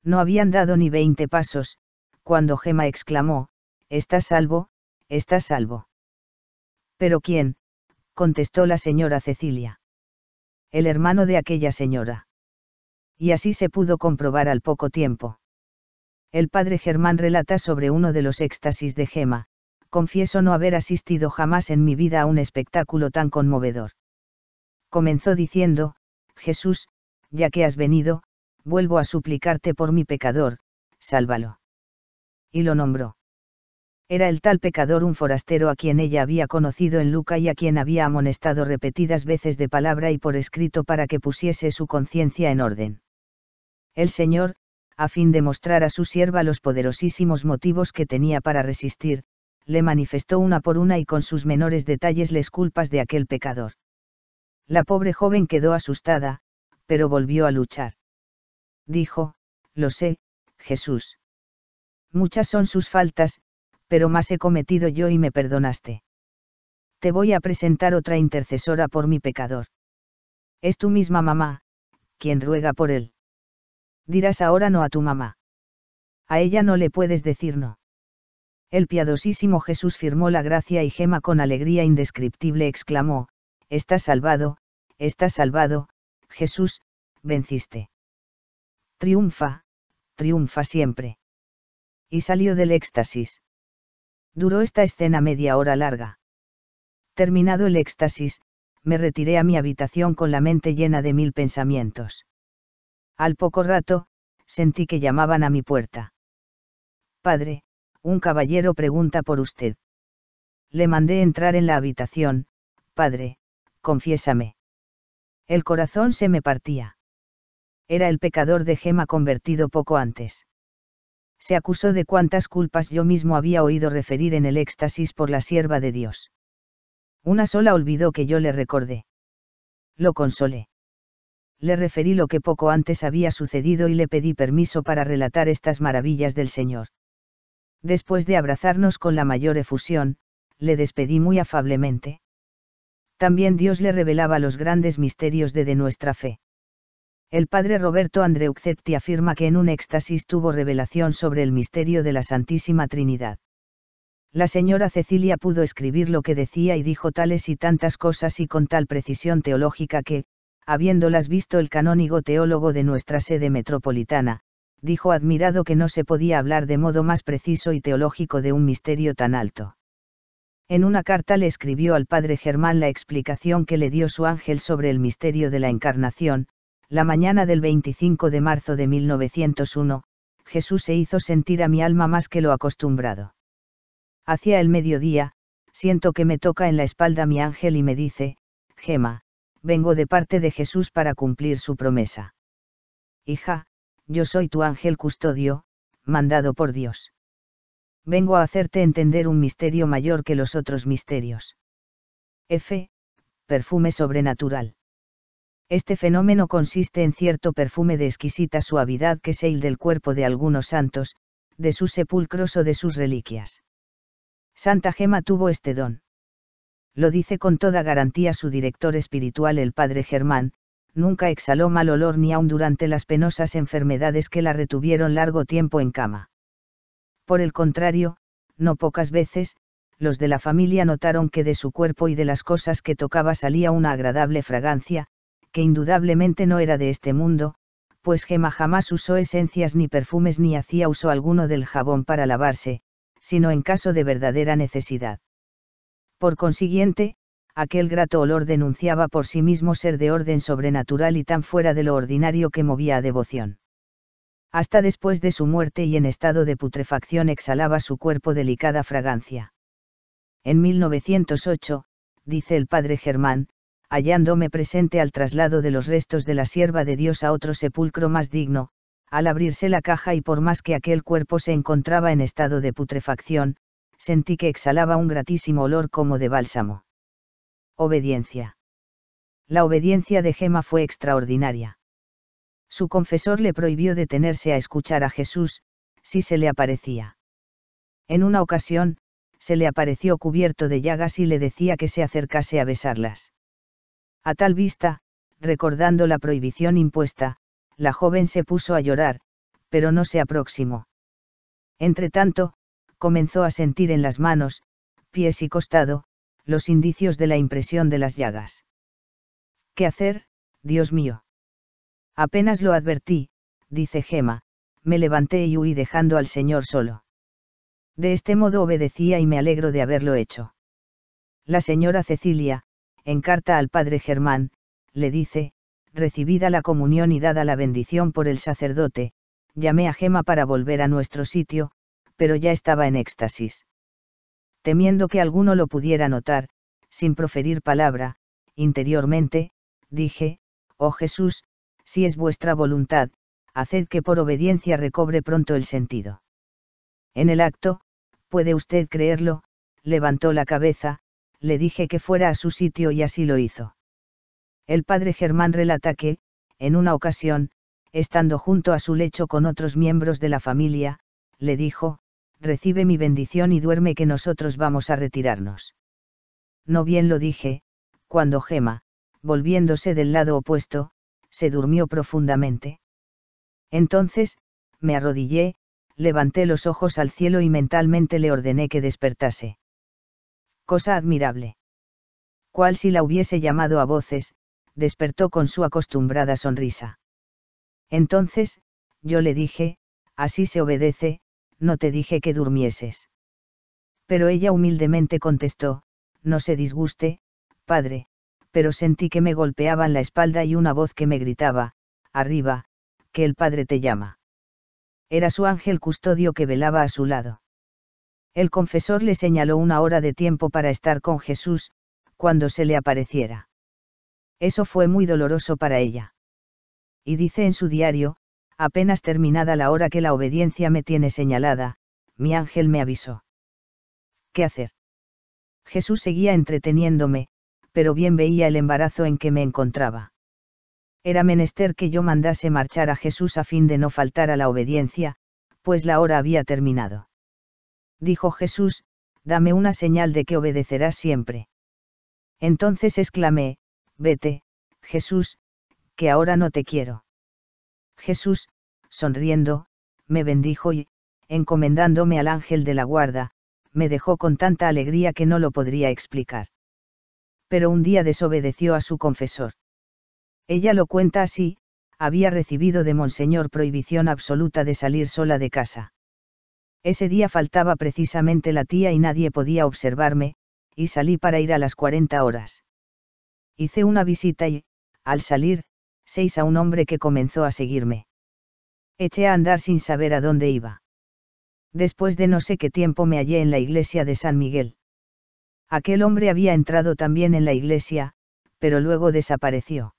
No habían dado ni veinte pasos, cuando Gema exclamó, Estás salvo, estás salvo. ¿Pero quién? contestó la señora Cecilia. El hermano de aquella señora. Y así se pudo comprobar al poco tiempo. El padre Germán relata sobre uno de los éxtasis de Gema, confieso no haber asistido jamás en mi vida a un espectáculo tan conmovedor. Comenzó diciendo, Jesús, ya que has venido, vuelvo a suplicarte por mi pecador, sálvalo. Y lo nombró. Era el tal pecador un forastero a quien ella había conocido en Luca y a quien había amonestado repetidas veces de palabra y por escrito para que pusiese su conciencia en orden. El Señor, a fin de mostrar a su sierva los poderosísimos motivos que tenía para resistir, le manifestó una por una y con sus menores detalles les culpas de aquel pecador. La pobre joven quedó asustada, pero volvió a luchar. Dijo, lo sé, Jesús. Muchas son sus faltas, pero más he cometido yo y me perdonaste. Te voy a presentar otra intercesora por mi pecador. Es tu misma mamá, quien ruega por él dirás ahora no a tu mamá. A ella no le puedes decir no. El piadosísimo Jesús firmó la gracia y Gema con alegría indescriptible exclamó, Estás salvado, estás salvado, Jesús, venciste. Triunfa, triunfa siempre. Y salió del éxtasis. Duró esta escena media hora larga. Terminado el éxtasis, me retiré a mi habitación con la mente llena de mil pensamientos. Al poco rato, sentí que llamaban a mi puerta. Padre, un caballero pregunta por usted. Le mandé entrar en la habitación, padre, confiésame. El corazón se me partía. Era el pecador de Gema convertido poco antes. Se acusó de cuántas culpas yo mismo había oído referir en el éxtasis por la sierva de Dios. Una sola olvidó que yo le recordé. Lo consolé le referí lo que poco antes había sucedido y le pedí permiso para relatar estas maravillas del Señor. Después de abrazarnos con la mayor efusión, le despedí muy afablemente. También Dios le revelaba los grandes misterios de, de nuestra fe. El padre Roberto Andreuzetti afirma que en un éxtasis tuvo revelación sobre el misterio de la Santísima Trinidad. La señora Cecilia pudo escribir lo que decía y dijo tales y tantas cosas y con tal precisión teológica que, habiéndolas visto el canónigo teólogo de nuestra sede metropolitana, dijo admirado que no se podía hablar de modo más preciso y teológico de un misterio tan alto. En una carta le escribió al padre Germán la explicación que le dio su ángel sobre el misterio de la Encarnación, la mañana del 25 de marzo de 1901, Jesús se hizo sentir a mi alma más que lo acostumbrado. Hacia el mediodía, siento que me toca en la espalda mi ángel y me dice, Gema, vengo de parte de Jesús para cumplir su promesa. Hija, yo soy tu ángel custodio, mandado por Dios. Vengo a hacerte entender un misterio mayor que los otros misterios. F. Perfume sobrenatural. Este fenómeno consiste en cierto perfume de exquisita suavidad que se del cuerpo de algunos santos, de sus sepulcros o de sus reliquias. Santa Gema tuvo este don lo dice con toda garantía su director espiritual el padre Germán, nunca exhaló mal olor ni aun durante las penosas enfermedades que la retuvieron largo tiempo en cama. Por el contrario, no pocas veces, los de la familia notaron que de su cuerpo y de las cosas que tocaba salía una agradable fragancia, que indudablemente no era de este mundo, pues Gema jamás usó esencias ni perfumes ni hacía uso alguno del jabón para lavarse, sino en caso de verdadera necesidad. Por consiguiente, aquel grato olor denunciaba por sí mismo ser de orden sobrenatural y tan fuera de lo ordinario que movía a devoción. Hasta después de su muerte y en estado de putrefacción exhalaba su cuerpo delicada fragancia. En 1908, dice el padre Germán, hallándome presente al traslado de los restos de la sierva de Dios a otro sepulcro más digno, al abrirse la caja y por más que aquel cuerpo se encontraba en estado de putrefacción, sentí que exhalaba un gratísimo olor como de bálsamo. Obediencia. La obediencia de Gema fue extraordinaria. Su confesor le prohibió detenerse a escuchar a Jesús, si se le aparecía. En una ocasión, se le apareció cubierto de llagas y le decía que se acercase a besarlas. A tal vista, recordando la prohibición impuesta, la joven se puso a llorar, pero no se aproximó. Entretanto, comenzó a sentir en las manos, pies y costado, los indicios de la impresión de las llagas. ¿Qué hacer, Dios mío? Apenas lo advertí, dice Gema, me levanté y huí dejando al Señor solo. De este modo obedecía y me alegro de haberlo hecho. La señora Cecilia, en carta al padre Germán, le dice, recibida la comunión y dada la bendición por el sacerdote, llamé a Gema para volver a nuestro sitio, pero ya estaba en éxtasis. Temiendo que alguno lo pudiera notar, sin proferir palabra, interiormente, dije, Oh Jesús, si es vuestra voluntad, haced que por obediencia recobre pronto el sentido. En el acto, puede usted creerlo, levantó la cabeza, le dije que fuera a su sitio y así lo hizo. El padre Germán relata que, en una ocasión, estando junto a su lecho con otros miembros de la familia, le dijo, recibe mi bendición y duerme que nosotros vamos a retirarnos. No bien lo dije, cuando Gema, volviéndose del lado opuesto, se durmió profundamente. Entonces, me arrodillé, levanté los ojos al cielo y mentalmente le ordené que despertase. Cosa admirable. Cual si la hubiese llamado a voces, despertó con su acostumbrada sonrisa. Entonces, yo le dije, así se obedece, no te dije que durmieses. Pero ella humildemente contestó, no se disguste, padre, pero sentí que me golpeaban la espalda y una voz que me gritaba, arriba, que el padre te llama. Era su ángel custodio que velaba a su lado. El confesor le señaló una hora de tiempo para estar con Jesús, cuando se le apareciera. Eso fue muy doloroso para ella. Y dice en su diario, apenas terminada la hora que la obediencia me tiene señalada, mi ángel me avisó. ¿Qué hacer? Jesús seguía entreteniéndome, pero bien veía el embarazo en que me encontraba. Era menester que yo mandase marchar a Jesús a fin de no faltar a la obediencia, pues la hora había terminado. Dijo Jesús, dame una señal de que obedecerás siempre. Entonces exclamé, vete, Jesús, que ahora no te quiero. Jesús, sonriendo, me bendijo y, encomendándome al ángel de la guarda, me dejó con tanta alegría que no lo podría explicar. Pero un día desobedeció a su confesor. Ella lo cuenta así, había recibido de Monseñor prohibición absoluta de salir sola de casa. Ese día faltaba precisamente la tía y nadie podía observarme, y salí para ir a las 40 horas. Hice una visita y, al salir, seis a un hombre que comenzó a seguirme. Eché a andar sin saber a dónde iba. Después de no sé qué tiempo me hallé en la iglesia de San Miguel. Aquel hombre había entrado también en la iglesia, pero luego desapareció.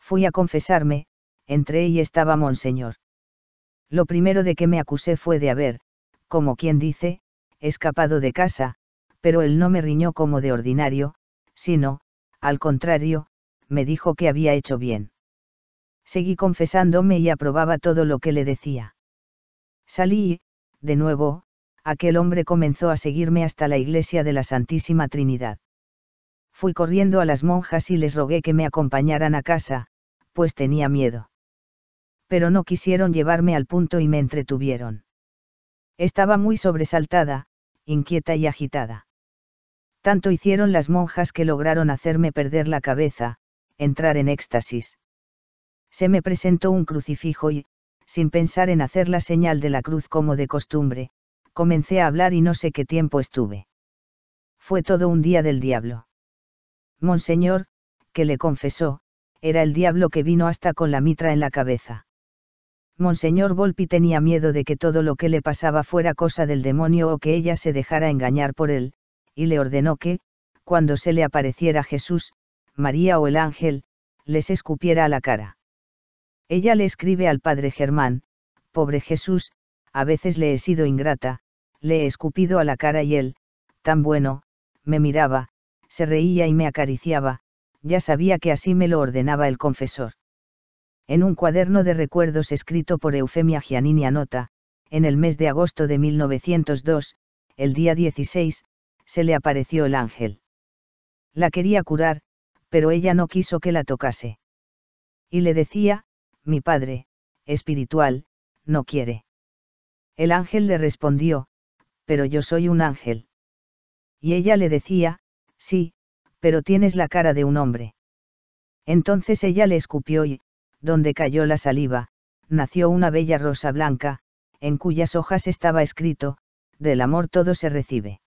Fui a confesarme, entré y estaba Monseñor. Lo primero de que me acusé fue de haber, como quien dice, escapado de casa, pero él no me riñó como de ordinario, sino, al contrario, me dijo que había hecho bien. Seguí confesándome y aprobaba todo lo que le decía. Salí de nuevo, aquel hombre comenzó a seguirme hasta la iglesia de la Santísima Trinidad. Fui corriendo a las monjas y les rogué que me acompañaran a casa, pues tenía miedo. Pero no quisieron llevarme al punto y me entretuvieron. Estaba muy sobresaltada, inquieta y agitada. Tanto hicieron las monjas que lograron hacerme perder la cabeza, entrar en éxtasis. Se me presentó un crucifijo y, sin pensar en hacer la señal de la cruz como de costumbre, comencé a hablar y no sé qué tiempo estuve. Fue todo un día del diablo. Monseñor, que le confesó, era el diablo que vino hasta con la mitra en la cabeza. Monseñor Volpi tenía miedo de que todo lo que le pasaba fuera cosa del demonio o que ella se dejara engañar por él, y le ordenó que, cuando se le apareciera Jesús, María o el ángel, les escupiera a la cara. Ella le escribe al padre Germán, pobre Jesús, a veces le he sido ingrata, le he escupido a la cara y él, tan bueno, me miraba, se reía y me acariciaba, ya sabía que así me lo ordenaba el confesor. En un cuaderno de recuerdos escrito por Eufemia Giannini anota, en el mes de agosto de 1902, el día 16, se le apareció el ángel. La quería curar, pero ella no quiso que la tocase. Y le decía, mi padre, espiritual, no quiere. El ángel le respondió, pero yo soy un ángel. Y ella le decía, sí, pero tienes la cara de un hombre. Entonces ella le escupió y, donde cayó la saliva, nació una bella rosa blanca, en cuyas hojas estaba escrito, del amor todo se recibe.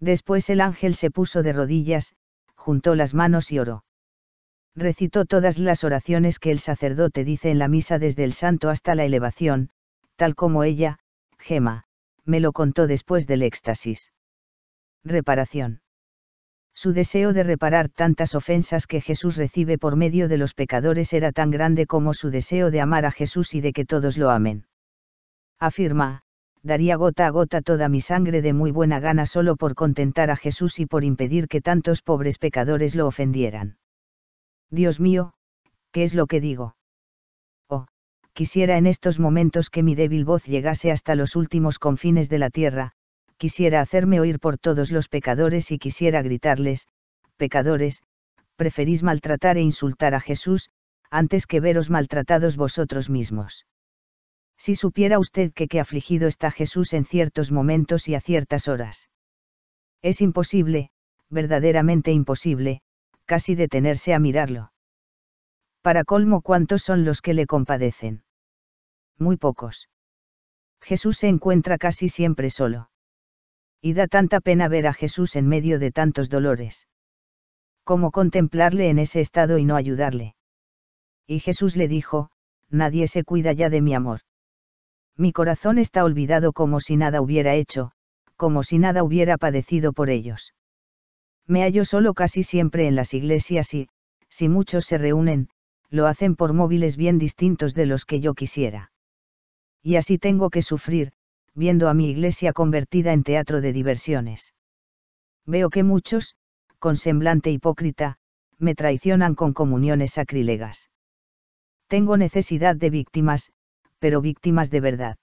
Después el ángel se puso de rodillas, juntó las manos y oró. Recitó todas las oraciones que el sacerdote dice en la misa desde el santo hasta la elevación, tal como ella, Gema, me lo contó después del éxtasis. Reparación. Su deseo de reparar tantas ofensas que Jesús recibe por medio de los pecadores era tan grande como su deseo de amar a Jesús y de que todos lo amen. Afirma, daría gota a gota toda mi sangre de muy buena gana solo por contentar a Jesús y por impedir que tantos pobres pecadores lo ofendieran. Dios mío, ¿qué es lo que digo? Oh, quisiera en estos momentos que mi débil voz llegase hasta los últimos confines de la tierra, quisiera hacerme oír por todos los pecadores y quisiera gritarles, pecadores, preferís maltratar e insultar a Jesús, antes que veros maltratados vosotros mismos si supiera usted que qué afligido está Jesús en ciertos momentos y a ciertas horas. Es imposible, verdaderamente imposible, casi detenerse a mirarlo. Para colmo, ¿cuántos son los que le compadecen? Muy pocos. Jesús se encuentra casi siempre solo. Y da tanta pena ver a Jesús en medio de tantos dolores. Cómo contemplarle en ese estado y no ayudarle? Y Jesús le dijo, Nadie se cuida ya de mi amor mi corazón está olvidado como si nada hubiera hecho, como si nada hubiera padecido por ellos. Me hallo solo casi siempre en las iglesias y, si muchos se reúnen, lo hacen por móviles bien distintos de los que yo quisiera. Y así tengo que sufrir, viendo a mi iglesia convertida en teatro de diversiones. Veo que muchos, con semblante hipócrita, me traicionan con comuniones sacrilegas. Tengo necesidad de víctimas, pero víctimas de verdad.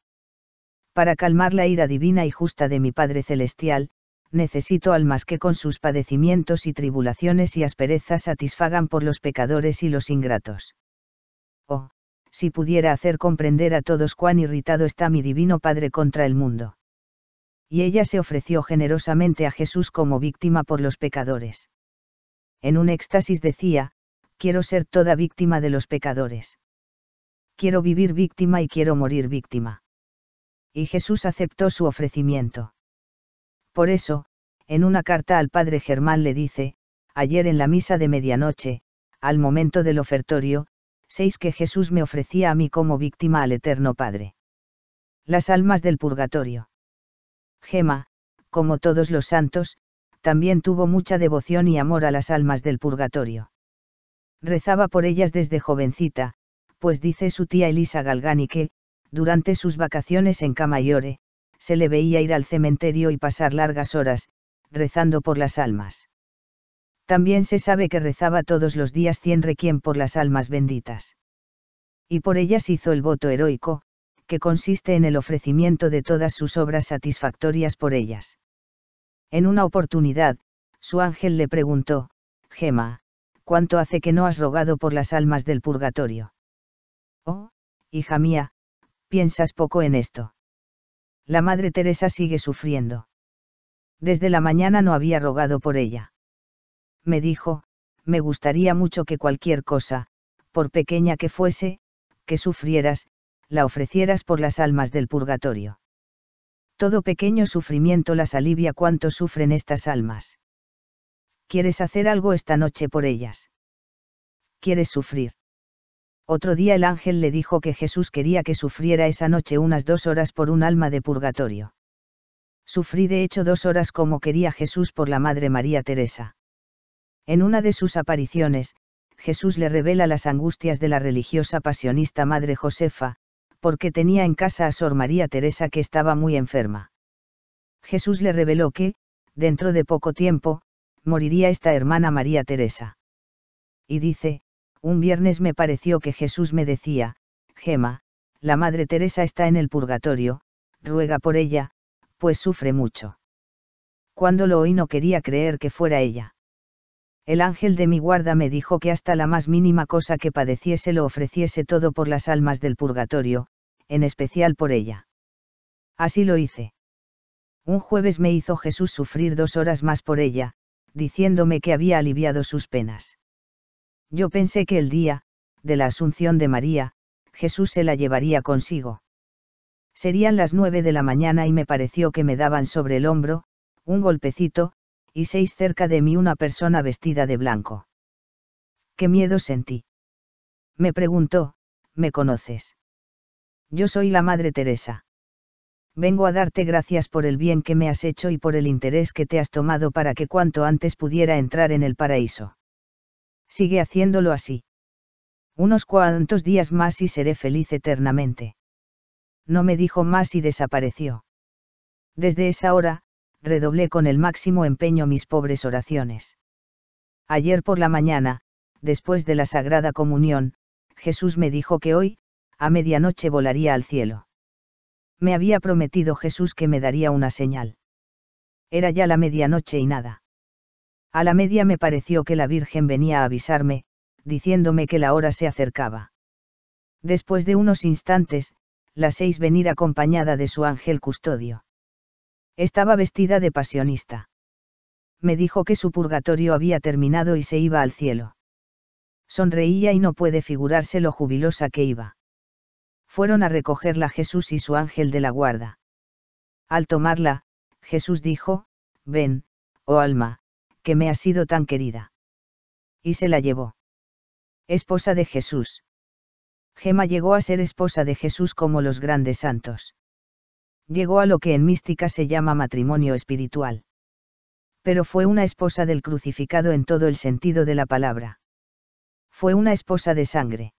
Para calmar la ira divina y justa de mi Padre Celestial, necesito almas que con sus padecimientos y tribulaciones y asperezas satisfagan por los pecadores y los ingratos. Oh, si pudiera hacer comprender a todos cuán irritado está mi divino Padre contra el mundo. Y ella se ofreció generosamente a Jesús como víctima por los pecadores. En un éxtasis decía, quiero ser toda víctima de los pecadores quiero vivir víctima y quiero morir víctima. Y Jesús aceptó su ofrecimiento. Por eso, en una carta al padre Germán le dice, ayer en la misa de medianoche, al momento del ofertorio, seis que Jesús me ofrecía a mí como víctima al Eterno Padre. Las almas del purgatorio. Gema, como todos los santos, también tuvo mucha devoción y amor a las almas del purgatorio. Rezaba por ellas desde jovencita, pues dice su tía Elisa Galgani que, durante sus vacaciones en Camayore, se le veía ir al cementerio y pasar largas horas, rezando por las almas. También se sabe que rezaba todos los días cien requiem por las almas benditas. Y por ellas hizo el voto heroico, que consiste en el ofrecimiento de todas sus obras satisfactorias por ellas. En una oportunidad, su ángel le preguntó, Gema, ¿cuánto hace que no has rogado por las almas del purgatorio? Oh, hija mía, piensas poco en esto. La Madre Teresa sigue sufriendo. Desde la mañana no había rogado por ella. Me dijo, me gustaría mucho que cualquier cosa, por pequeña que fuese, que sufrieras, la ofrecieras por las almas del purgatorio. Todo pequeño sufrimiento las alivia cuanto sufren estas almas. ¿Quieres hacer algo esta noche por ellas? ¿Quieres sufrir? Otro día el ángel le dijo que Jesús quería que sufriera esa noche unas dos horas por un alma de purgatorio. Sufrí de hecho dos horas como quería Jesús por la Madre María Teresa. En una de sus apariciones, Jesús le revela las angustias de la religiosa pasionista Madre Josefa, porque tenía en casa a Sor María Teresa que estaba muy enferma. Jesús le reveló que, dentro de poco tiempo, moriría esta hermana María Teresa. Y dice, un viernes me pareció que Jesús me decía, Gema, la Madre Teresa está en el purgatorio, ruega por ella, pues sufre mucho. Cuando lo oí no quería creer que fuera ella. El ángel de mi guarda me dijo que hasta la más mínima cosa que padeciese lo ofreciese todo por las almas del purgatorio, en especial por ella. Así lo hice. Un jueves me hizo Jesús sufrir dos horas más por ella, diciéndome que había aliviado sus penas. Yo pensé que el día, de la Asunción de María, Jesús se la llevaría consigo. Serían las nueve de la mañana y me pareció que me daban sobre el hombro, un golpecito, y seis cerca de mí una persona vestida de blanco. ¿Qué miedo sentí? Me preguntó, ¿me conoces? Yo soy la Madre Teresa. Vengo a darte gracias por el bien que me has hecho y por el interés que te has tomado para que cuanto antes pudiera entrar en el paraíso. Sigue haciéndolo así. Unos cuantos días más y seré feliz eternamente. No me dijo más y desapareció. Desde esa hora, redoblé con el máximo empeño mis pobres oraciones. Ayer por la mañana, después de la Sagrada Comunión, Jesús me dijo que hoy, a medianoche volaría al cielo. Me había prometido Jesús que me daría una señal. Era ya la medianoche y nada. A la media me pareció que la Virgen venía a avisarme, diciéndome que la hora se acercaba. Después de unos instantes, la seis venir acompañada de su ángel custodio. Estaba vestida de pasionista. Me dijo que su purgatorio había terminado y se iba al cielo. Sonreía y no puede figurarse lo jubilosa que iba. Fueron a recogerla Jesús y su ángel de la guarda. Al tomarla, Jesús dijo, Ven, oh alma, que me ha sido tan querida. Y se la llevó. Esposa de Jesús. Gema llegó a ser esposa de Jesús como los grandes santos. Llegó a lo que en mística se llama matrimonio espiritual. Pero fue una esposa del crucificado en todo el sentido de la palabra. Fue una esposa de sangre.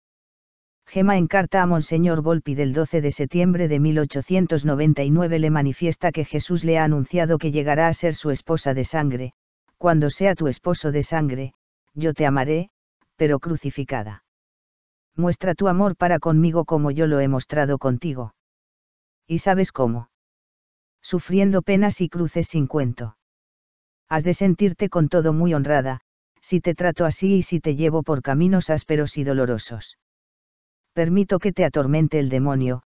Gema en carta a Monseñor Volpi del 12 de septiembre de 1899 le manifiesta que Jesús le ha anunciado que llegará a ser su esposa de sangre, cuando sea tu esposo de sangre, yo te amaré, pero crucificada. Muestra tu amor para conmigo como yo lo he mostrado contigo. ¿Y sabes cómo? Sufriendo penas y cruces sin cuento. Has de sentirte con todo muy honrada, si te trato así y si te llevo por caminos ásperos y dolorosos. Permito que te atormente el demonio,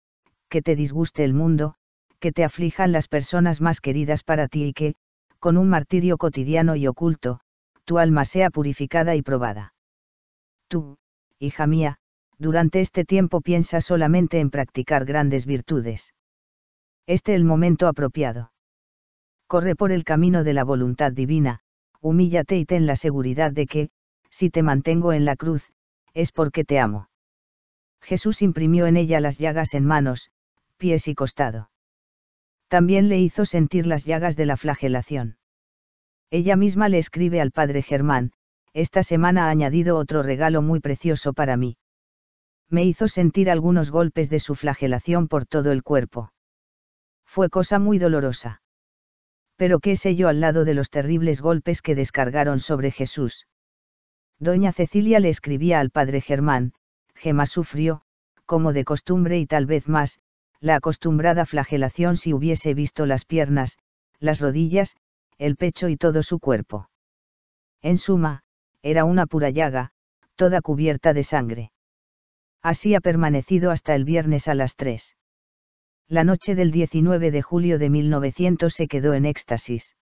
que te disguste el mundo, que te aflijan las personas más queridas para ti y que, con un martirio cotidiano y oculto, tu alma sea purificada y probada. Tú, hija mía, durante este tiempo piensa solamente en practicar grandes virtudes. Este el momento apropiado. Corre por el camino de la voluntad divina, humíllate y ten la seguridad de que, si te mantengo en la cruz, es porque te amo. Jesús imprimió en ella las llagas en manos, pies y costado también le hizo sentir las llagas de la flagelación. Ella misma le escribe al padre Germán, esta semana ha añadido otro regalo muy precioso para mí. Me hizo sentir algunos golpes de su flagelación por todo el cuerpo. Fue cosa muy dolorosa. Pero qué sé yo al lado de los terribles golpes que descargaron sobre Jesús. Doña Cecilia le escribía al padre Germán, Gema sufrió, como de costumbre y tal vez más, la acostumbrada flagelación si hubiese visto las piernas, las rodillas, el pecho y todo su cuerpo. En suma, era una pura llaga, toda cubierta de sangre. Así ha permanecido hasta el viernes a las 3. La noche del 19 de julio de 1900 se quedó en éxtasis.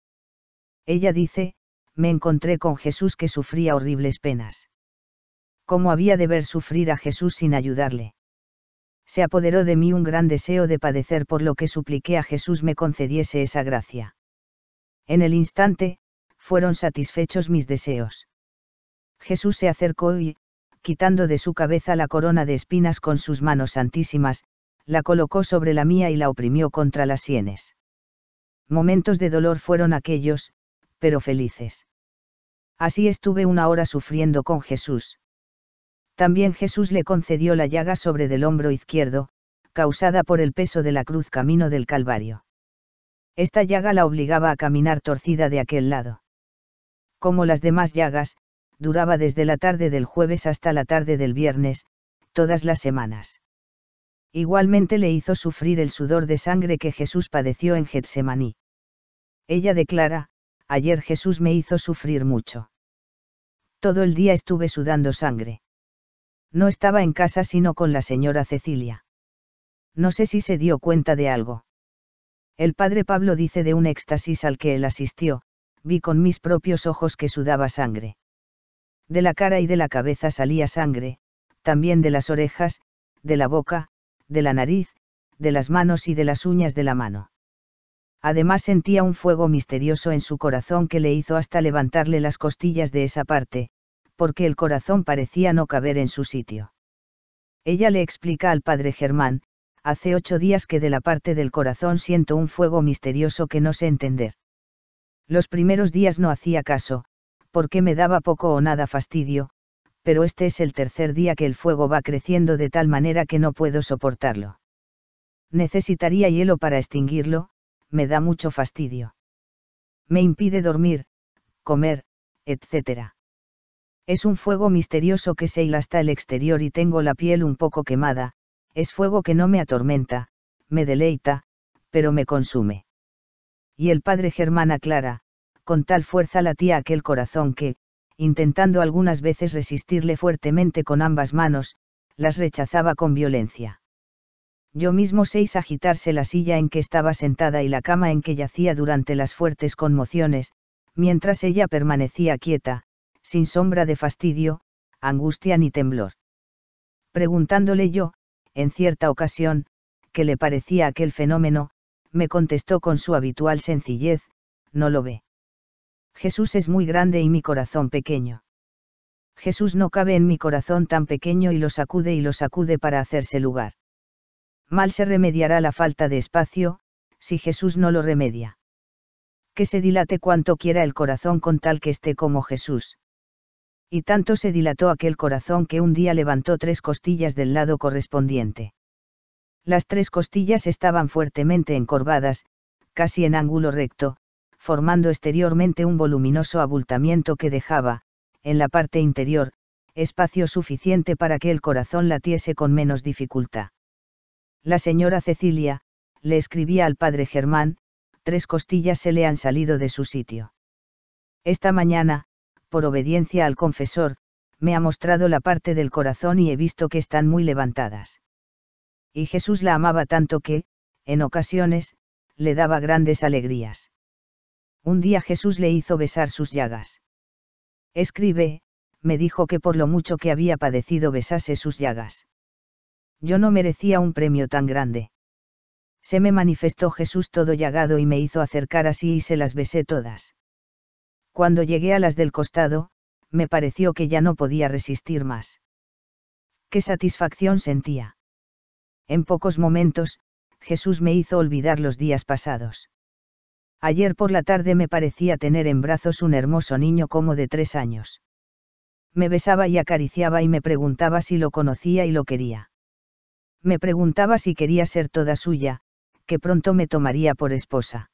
Ella dice, me encontré con Jesús que sufría horribles penas. ¿Cómo había de ver sufrir a Jesús sin ayudarle? se apoderó de mí un gran deseo de padecer por lo que supliqué a Jesús me concediese esa gracia. En el instante, fueron satisfechos mis deseos. Jesús se acercó y, quitando de su cabeza la corona de espinas con sus manos santísimas, la colocó sobre la mía y la oprimió contra las sienes. Momentos de dolor fueron aquellos, pero felices. Así estuve una hora sufriendo con Jesús. También Jesús le concedió la llaga sobre del hombro izquierdo, causada por el peso de la cruz camino del Calvario. Esta llaga la obligaba a caminar torcida de aquel lado. Como las demás llagas, duraba desde la tarde del jueves hasta la tarde del viernes, todas las semanas. Igualmente le hizo sufrir el sudor de sangre que Jesús padeció en Getsemaní. Ella declara, ayer Jesús me hizo sufrir mucho. Todo el día estuve sudando sangre. No estaba en casa sino con la señora Cecilia. No sé si se dio cuenta de algo. El padre Pablo dice de un éxtasis al que él asistió, vi con mis propios ojos que sudaba sangre. De la cara y de la cabeza salía sangre, también de las orejas, de la boca, de la nariz, de las manos y de las uñas de la mano. Además sentía un fuego misterioso en su corazón que le hizo hasta levantarle las costillas de esa parte, porque el corazón parecía no caber en su sitio. Ella le explica al padre Germán, hace ocho días que de la parte del corazón siento un fuego misterioso que no sé entender. Los primeros días no hacía caso, porque me daba poco o nada fastidio, pero este es el tercer día que el fuego va creciendo de tal manera que no puedo soportarlo. Necesitaría hielo para extinguirlo, me da mucho fastidio. Me impide dormir, comer, etcétera. Es un fuego misterioso que se hila hasta el exterior y tengo la piel un poco quemada, es fuego que no me atormenta, me deleita, pero me consume. Y el padre Germán aclara, con tal fuerza latía aquel corazón que, intentando algunas veces resistirle fuertemente con ambas manos, las rechazaba con violencia. Yo mismo seis agitarse la silla en que estaba sentada y la cama en que yacía durante las fuertes conmociones, mientras ella permanecía quieta, sin sombra de fastidio, angustia ni temblor. Preguntándole yo, en cierta ocasión, qué le parecía aquel fenómeno, me contestó con su habitual sencillez, no lo ve. Jesús es muy grande y mi corazón pequeño. Jesús no cabe en mi corazón tan pequeño y lo sacude y lo sacude para hacerse lugar. Mal se remediará la falta de espacio, si Jesús no lo remedia. Que se dilate cuanto quiera el corazón con tal que esté como Jesús y tanto se dilató aquel corazón que un día levantó tres costillas del lado correspondiente. Las tres costillas estaban fuertemente encorvadas, casi en ángulo recto, formando exteriormente un voluminoso abultamiento que dejaba, en la parte interior, espacio suficiente para que el corazón latiese con menos dificultad. La señora Cecilia, le escribía al padre Germán, tres costillas se le han salido de su sitio. Esta mañana, por obediencia al confesor, me ha mostrado la parte del corazón y he visto que están muy levantadas. Y Jesús la amaba tanto que, en ocasiones, le daba grandes alegrías. Un día Jesús le hizo besar sus llagas. Escribe, me dijo que por lo mucho que había padecido besase sus llagas. Yo no merecía un premio tan grande. Se me manifestó Jesús todo llagado y me hizo acercar así y se las besé todas. Cuando llegué a las del costado, me pareció que ya no podía resistir más. Qué satisfacción sentía. En pocos momentos, Jesús me hizo olvidar los días pasados. Ayer por la tarde me parecía tener en brazos un hermoso niño como de tres años. Me besaba y acariciaba y me preguntaba si lo conocía y lo quería. Me preguntaba si quería ser toda suya, que pronto me tomaría por esposa.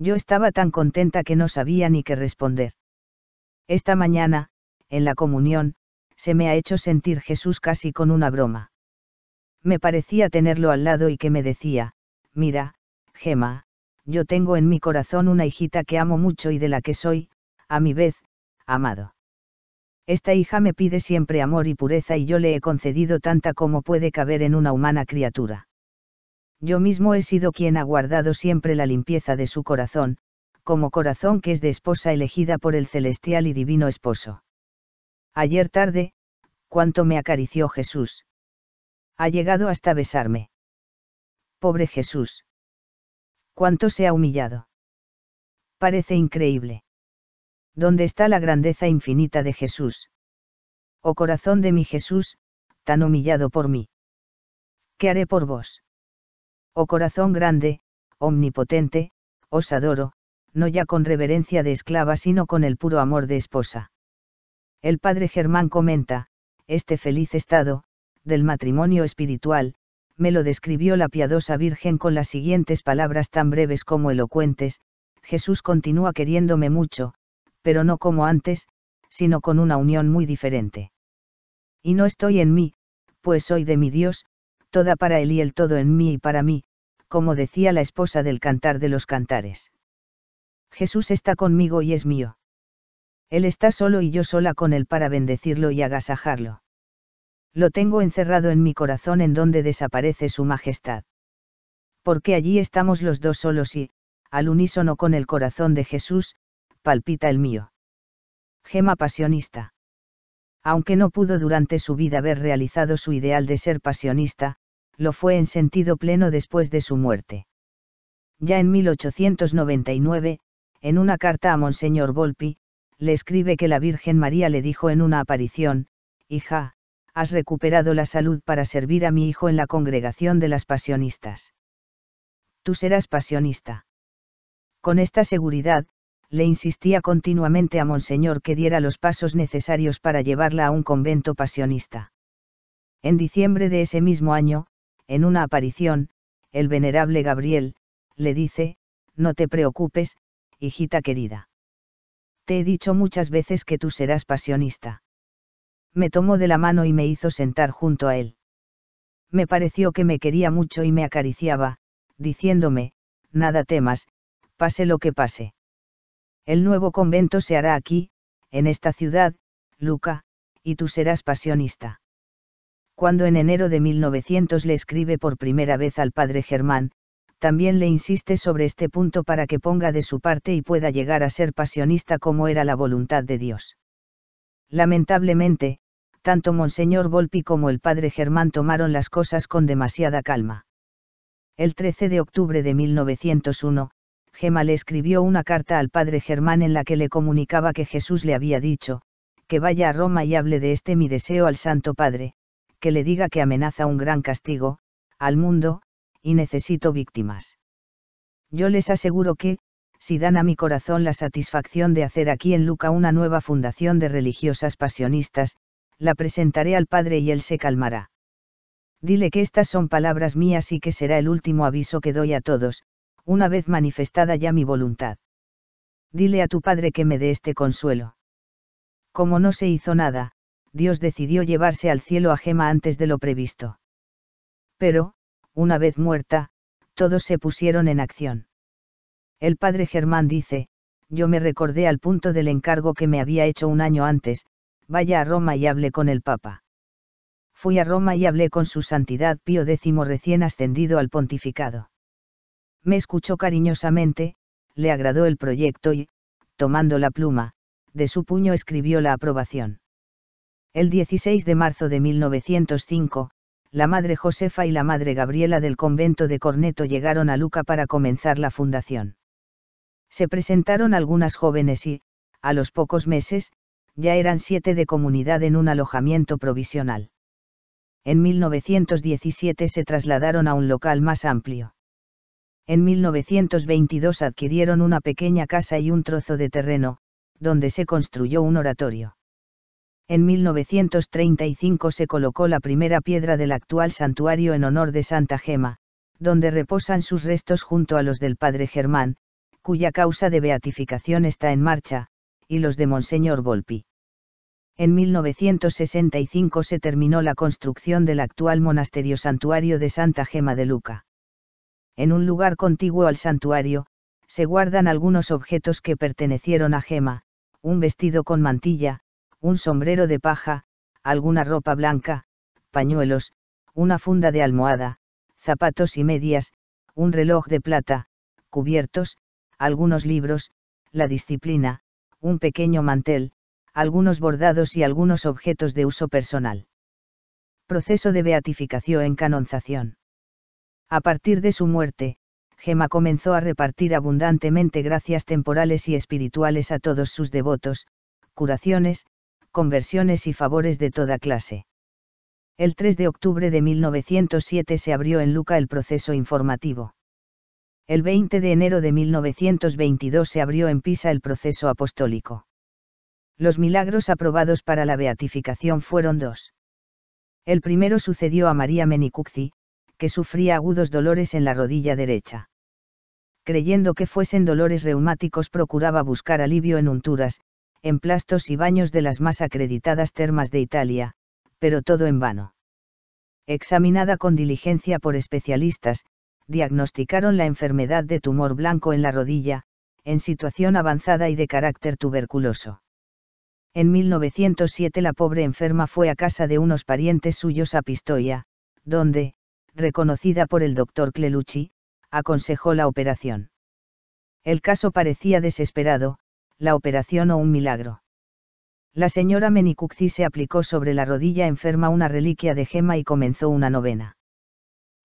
Yo estaba tan contenta que no sabía ni qué responder. Esta mañana, en la comunión, se me ha hecho sentir Jesús casi con una broma. Me parecía tenerlo al lado y que me decía, mira, Gema, yo tengo en mi corazón una hijita que amo mucho y de la que soy, a mi vez, amado. Esta hija me pide siempre amor y pureza y yo le he concedido tanta como puede caber en una humana criatura yo mismo he sido quien ha guardado siempre la limpieza de su corazón, como corazón que es de esposa elegida por el celestial y divino esposo. Ayer tarde, cuánto me acarició Jesús. Ha llegado hasta besarme. Pobre Jesús. Cuánto se ha humillado. Parece increíble. ¿Dónde está la grandeza infinita de Jesús? Oh corazón de mi Jesús, tan humillado por mí. ¿Qué haré por vos? Oh corazón grande, omnipotente, os adoro, no ya con reverencia de esclava sino con el puro amor de esposa. El padre Germán comenta, este feliz estado, del matrimonio espiritual, me lo describió la piadosa Virgen con las siguientes palabras tan breves como elocuentes, Jesús continúa queriéndome mucho, pero no como antes, sino con una unión muy diferente. Y no estoy en mí, pues soy de mi Dios, toda para Él y el todo en mí y para mí, como decía la esposa del cantar de los cantares. Jesús está conmigo y es mío. Él está solo y yo sola con él para bendecirlo y agasajarlo. Lo tengo encerrado en mi corazón en donde desaparece su majestad. Porque allí estamos los dos solos y, al unísono con el corazón de Jesús, palpita el mío. Gema pasionista. Aunque no pudo durante su vida haber realizado su ideal de ser pasionista, lo fue en sentido pleno después de su muerte. Ya en 1899, en una carta a Monseñor Volpi, le escribe que la Virgen María le dijo en una aparición, Hija, has recuperado la salud para servir a mi hijo en la congregación de las pasionistas. Tú serás pasionista. Con esta seguridad, le insistía continuamente a Monseñor que diera los pasos necesarios para llevarla a un convento pasionista. En diciembre de ese mismo año, en una aparición, el venerable Gabriel, le dice, no te preocupes, hijita querida. Te he dicho muchas veces que tú serás pasionista. Me tomó de la mano y me hizo sentar junto a él. Me pareció que me quería mucho y me acariciaba, diciéndome, nada temas, pase lo que pase. El nuevo convento se hará aquí, en esta ciudad, Luca, y tú serás pasionista cuando en enero de 1900 le escribe por primera vez al padre Germán, también le insiste sobre este punto para que ponga de su parte y pueda llegar a ser pasionista como era la voluntad de Dios. Lamentablemente, tanto Monseñor Volpi como el padre Germán tomaron las cosas con demasiada calma. El 13 de octubre de 1901, Gema le escribió una carta al padre Germán en la que le comunicaba que Jesús le había dicho, que vaya a Roma y hable de este mi deseo al Santo Padre, que le diga que amenaza un gran castigo, al mundo, y necesito víctimas. Yo les aseguro que, si dan a mi corazón la satisfacción de hacer aquí en Luca una nueva fundación de religiosas pasionistas, la presentaré al Padre y él se calmará. Dile que estas son palabras mías y que será el último aviso que doy a todos, una vez manifestada ya mi voluntad. Dile a tu Padre que me dé este consuelo. Como no se hizo nada, Dios decidió llevarse al cielo a Gema antes de lo previsto. Pero, una vez muerta, todos se pusieron en acción. El padre Germán dice, yo me recordé al punto del encargo que me había hecho un año antes, vaya a Roma y hable con el Papa. Fui a Roma y hablé con su Santidad Pío X recién ascendido al pontificado. Me escuchó cariñosamente, le agradó el proyecto y, tomando la pluma, de su puño escribió la aprobación. El 16 de marzo de 1905, la madre Josefa y la madre Gabriela del convento de Corneto llegaron a Luca para comenzar la fundación. Se presentaron algunas jóvenes y, a los pocos meses, ya eran siete de comunidad en un alojamiento provisional. En 1917 se trasladaron a un local más amplio. En 1922 adquirieron una pequeña casa y un trozo de terreno, donde se construyó un oratorio en 1935 se colocó la primera piedra del actual santuario en honor de Santa Gema, donde reposan sus restos junto a los del padre Germán, cuya causa de beatificación está en marcha, y los de Monseñor Volpi. En 1965 se terminó la construcción del actual monasterio santuario de Santa Gema de Luca. En un lugar contiguo al santuario, se guardan algunos objetos que pertenecieron a Gema, un vestido con mantilla, un sombrero de paja, alguna ropa blanca, pañuelos, una funda de almohada, zapatos y medias, un reloj de plata, cubiertos, algunos libros, la disciplina, un pequeño mantel, algunos bordados y algunos objetos de uso personal. Proceso de beatificación en canonización. A partir de su muerte, Gema comenzó a repartir abundantemente gracias temporales y espirituales a todos sus devotos, curaciones, conversiones y favores de toda clase. El 3 de octubre de 1907 se abrió en Luca el proceso informativo. El 20 de enero de 1922 se abrió en Pisa el proceso apostólico. Los milagros aprobados para la beatificación fueron dos. El primero sucedió a María Menicucci, que sufría agudos dolores en la rodilla derecha. Creyendo que fuesen dolores reumáticos procuraba buscar alivio en unturas, emplastos y baños de las más acreditadas termas de Italia, pero todo en vano. Examinada con diligencia por especialistas, diagnosticaron la enfermedad de tumor blanco en la rodilla, en situación avanzada y de carácter tuberculoso. En 1907 la pobre enferma fue a casa de unos parientes suyos a Pistoia, donde, reconocida por el doctor Clelucci, aconsejó la operación. El caso parecía desesperado, la operación o un milagro. La señora Menicucci se aplicó sobre la rodilla enferma una reliquia de gema y comenzó una novena.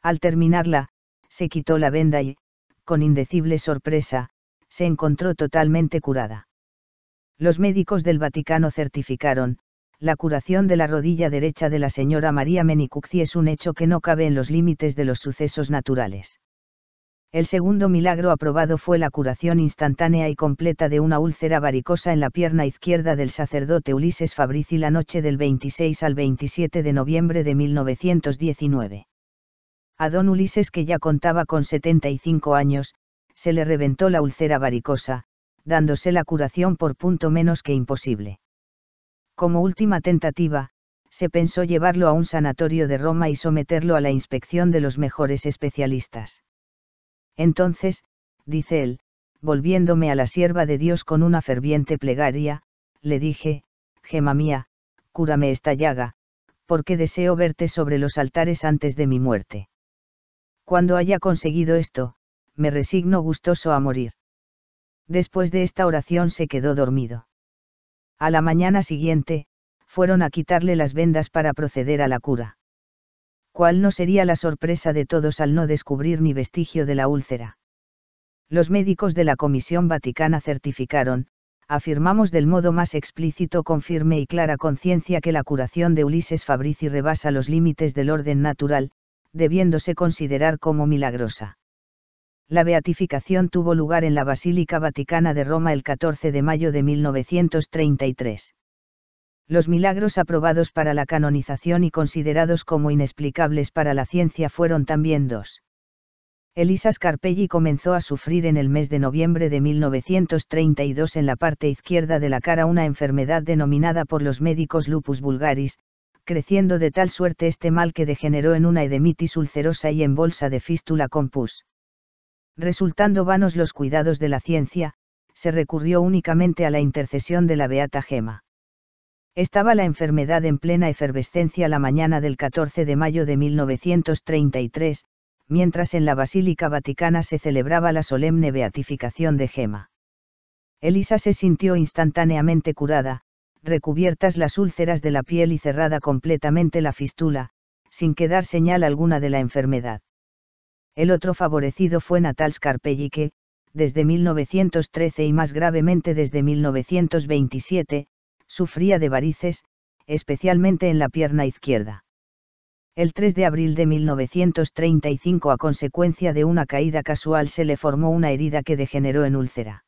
Al terminarla, se quitó la venda y, con indecible sorpresa, se encontró totalmente curada. Los médicos del Vaticano certificaron, la curación de la rodilla derecha de la señora María Menicucci es un hecho que no cabe en los límites de los sucesos naturales. El segundo milagro aprobado fue la curación instantánea y completa de una úlcera varicosa en la pierna izquierda del sacerdote Ulises Fabrici la noche del 26 al 27 de noviembre de 1919. A don Ulises, que ya contaba con 75 años, se le reventó la úlcera varicosa, dándose la curación por punto menos que imposible. Como última tentativa, se pensó llevarlo a un sanatorio de Roma y someterlo a la inspección de los mejores especialistas entonces, dice él, volviéndome a la sierva de Dios con una ferviente plegaria, le dije, Gema mía, cúrame esta llaga, porque deseo verte sobre los altares antes de mi muerte. Cuando haya conseguido esto, me resigno gustoso a morir. Después de esta oración se quedó dormido. A la mañana siguiente, fueron a quitarle las vendas para proceder a la cura cuál no sería la sorpresa de todos al no descubrir ni vestigio de la úlcera. Los médicos de la Comisión Vaticana certificaron, afirmamos del modo más explícito con firme y clara conciencia que la curación de Ulises Fabrici rebasa los límites del orden natural, debiéndose considerar como milagrosa. La beatificación tuvo lugar en la Basílica Vaticana de Roma el 14 de mayo de 1933 los milagros aprobados para la canonización y considerados como inexplicables para la ciencia fueron también dos. Elisa Scarpelli comenzó a sufrir en el mes de noviembre de 1932 en la parte izquierda de la cara una enfermedad denominada por los médicos lupus vulgaris, creciendo de tal suerte este mal que degeneró en una edemitis ulcerosa y en bolsa de fístula compus. Resultando vanos los cuidados de la ciencia, se recurrió únicamente a la intercesión de la Beata Gema. Estaba la enfermedad en plena efervescencia la mañana del 14 de mayo de 1933, mientras en la Basílica Vaticana se celebraba la solemne beatificación de Gema. Elisa se sintió instantáneamente curada, recubiertas las úlceras de la piel y cerrada completamente la fístula, sin quedar señal alguna de la enfermedad. El otro favorecido fue Natal Scarpelli que, desde 1913 y más gravemente desde 1927, sufría de varices, especialmente en la pierna izquierda. El 3 de abril de 1935 a consecuencia de una caída casual se le formó una herida que degeneró en úlcera.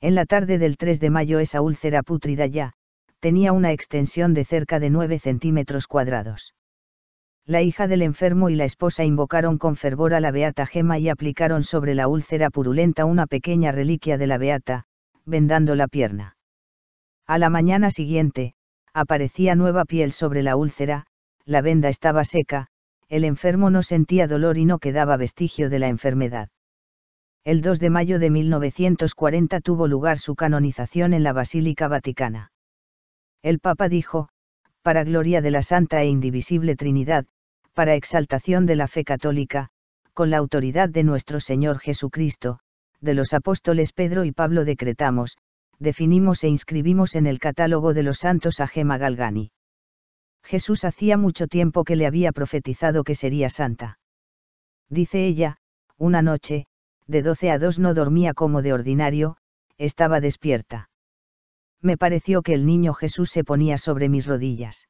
En la tarde del 3 de mayo esa úlcera pútrida ya, tenía una extensión de cerca de 9 centímetros cuadrados. La hija del enfermo y la esposa invocaron con fervor a la Beata Gema y aplicaron sobre la úlcera purulenta una pequeña reliquia de la Beata, vendando la pierna. A la mañana siguiente, aparecía nueva piel sobre la úlcera, la venda estaba seca, el enfermo no sentía dolor y no quedaba vestigio de la enfermedad. El 2 de mayo de 1940 tuvo lugar su canonización en la Basílica Vaticana. El Papa dijo, para gloria de la Santa e Indivisible Trinidad, para exaltación de la fe católica, con la autoridad de nuestro Señor Jesucristo, de los apóstoles Pedro y Pablo decretamos, definimos e inscribimos en el catálogo de los santos a Gema Galgani. Jesús hacía mucho tiempo que le había profetizado que sería santa. Dice ella, una noche, de doce a dos no dormía como de ordinario, estaba despierta. Me pareció que el niño Jesús se ponía sobre mis rodillas.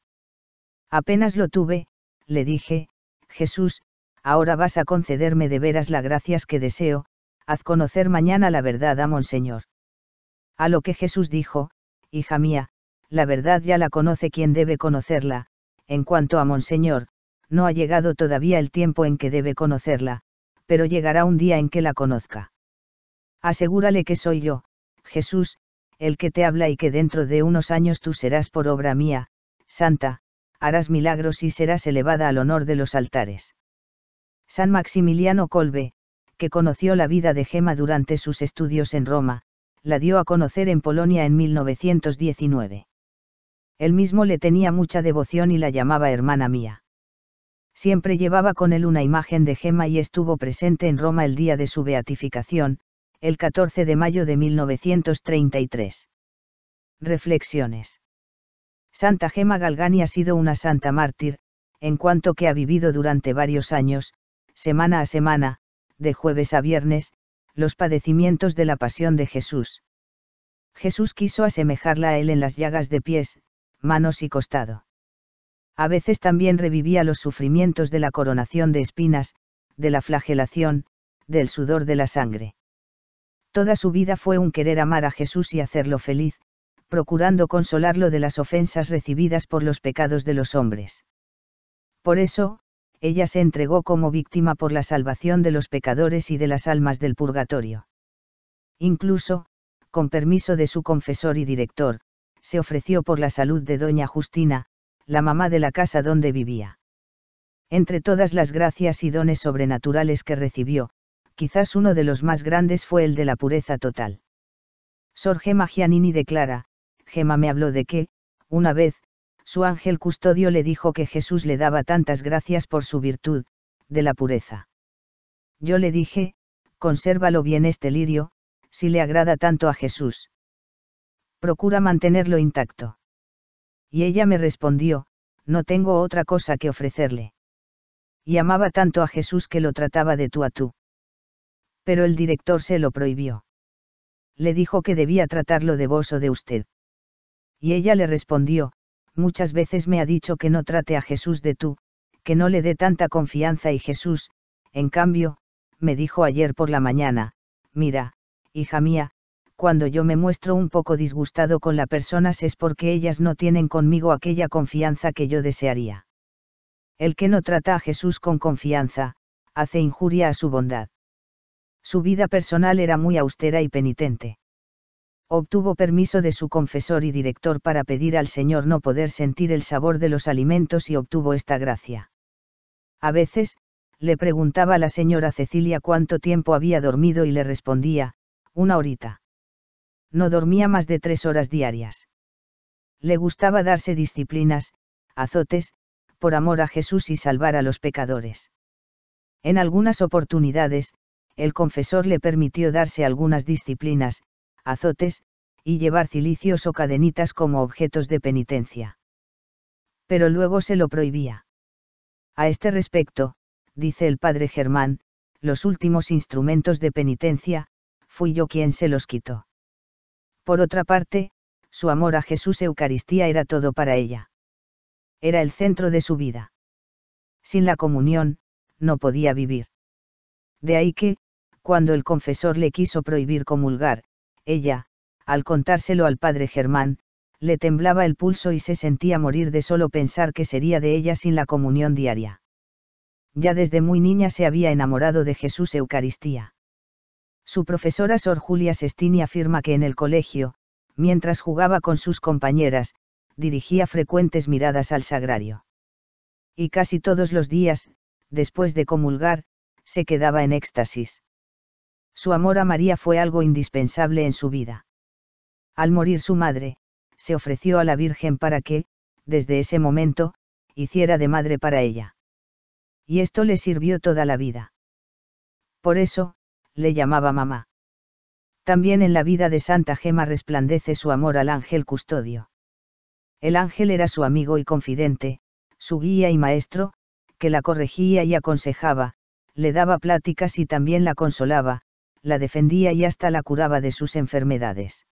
Apenas lo tuve, le dije, Jesús, ahora vas a concederme de veras las gracias que deseo, haz conocer mañana la verdad a Monseñor. A lo que Jesús dijo, Hija mía, la verdad ya la conoce quien debe conocerla, en cuanto a Monseñor, no ha llegado todavía el tiempo en que debe conocerla, pero llegará un día en que la conozca. Asegúrale que soy yo, Jesús, el que te habla y que dentro de unos años tú serás por obra mía, santa, harás milagros y serás elevada al honor de los altares. San Maximiliano Colbe, que conoció la vida de Gema durante sus estudios en Roma, la dio a conocer en Polonia en 1919. Él mismo le tenía mucha devoción y la llamaba hermana mía. Siempre llevaba con él una imagen de Gema y estuvo presente en Roma el día de su beatificación, el 14 de mayo de 1933. Reflexiones. Santa Gema Galgani ha sido una santa mártir, en cuanto que ha vivido durante varios años, semana a semana, de jueves a viernes, los padecimientos de la pasión de Jesús. Jesús quiso asemejarla a él en las llagas de pies, manos y costado. A veces también revivía los sufrimientos de la coronación de espinas, de la flagelación, del sudor de la sangre. Toda su vida fue un querer amar a Jesús y hacerlo feliz, procurando consolarlo de las ofensas recibidas por los pecados de los hombres. Por eso, ella se entregó como víctima por la salvación de los pecadores y de las almas del purgatorio. Incluso, con permiso de su confesor y director, se ofreció por la salud de doña Justina, la mamá de la casa donde vivía. Entre todas las gracias y dones sobrenaturales que recibió, quizás uno de los más grandes fue el de la pureza total. Sor Gemma Giannini declara, Gemma me habló de que, una vez, su ángel custodio le dijo que Jesús le daba tantas gracias por su virtud, de la pureza. Yo le dije, consérvalo bien este lirio, si le agrada tanto a Jesús. Procura mantenerlo intacto. Y ella me respondió, no tengo otra cosa que ofrecerle. Y amaba tanto a Jesús que lo trataba de tú a tú. Pero el director se lo prohibió. Le dijo que debía tratarlo de vos o de usted. Y ella le respondió, muchas veces me ha dicho que no trate a Jesús de tú, que no le dé tanta confianza y Jesús, en cambio, me dijo ayer por la mañana, mira, hija mía, cuando yo me muestro un poco disgustado con las personas es porque ellas no tienen conmigo aquella confianza que yo desearía. El que no trata a Jesús con confianza, hace injuria a su bondad. Su vida personal era muy austera y penitente obtuvo permiso de su confesor y director para pedir al Señor no poder sentir el sabor de los alimentos y obtuvo esta gracia. A veces, le preguntaba a la señora Cecilia cuánto tiempo había dormido y le respondía, una horita. No dormía más de tres horas diarias. Le gustaba darse disciplinas, azotes, por amor a Jesús y salvar a los pecadores. En algunas oportunidades, el confesor le permitió darse algunas disciplinas, azotes, y llevar cilicios o cadenitas como objetos de penitencia. Pero luego se lo prohibía. A este respecto, dice el padre Germán, los últimos instrumentos de penitencia, fui yo quien se los quitó. Por otra parte, su amor a Jesús Eucaristía era todo para ella. Era el centro de su vida. Sin la comunión, no podía vivir. De ahí que, cuando el confesor le quiso prohibir comulgar, ella, al contárselo al padre Germán, le temblaba el pulso y se sentía morir de solo pensar que sería de ella sin la comunión diaria. Ya desde muy niña se había enamorado de Jesús Eucaristía. Su profesora Sor Julia Sestini afirma que en el colegio, mientras jugaba con sus compañeras, dirigía frecuentes miradas al sagrario. Y casi todos los días, después de comulgar, se quedaba en éxtasis. Su amor a María fue algo indispensable en su vida. Al morir su madre, se ofreció a la Virgen para que, desde ese momento, hiciera de madre para ella. Y esto le sirvió toda la vida. Por eso, le llamaba mamá. También en la vida de Santa Gema resplandece su amor al ángel custodio. El ángel era su amigo y confidente, su guía y maestro, que la corregía y aconsejaba, le daba pláticas y también la consolaba, la defendía y hasta la curaba de sus enfermedades.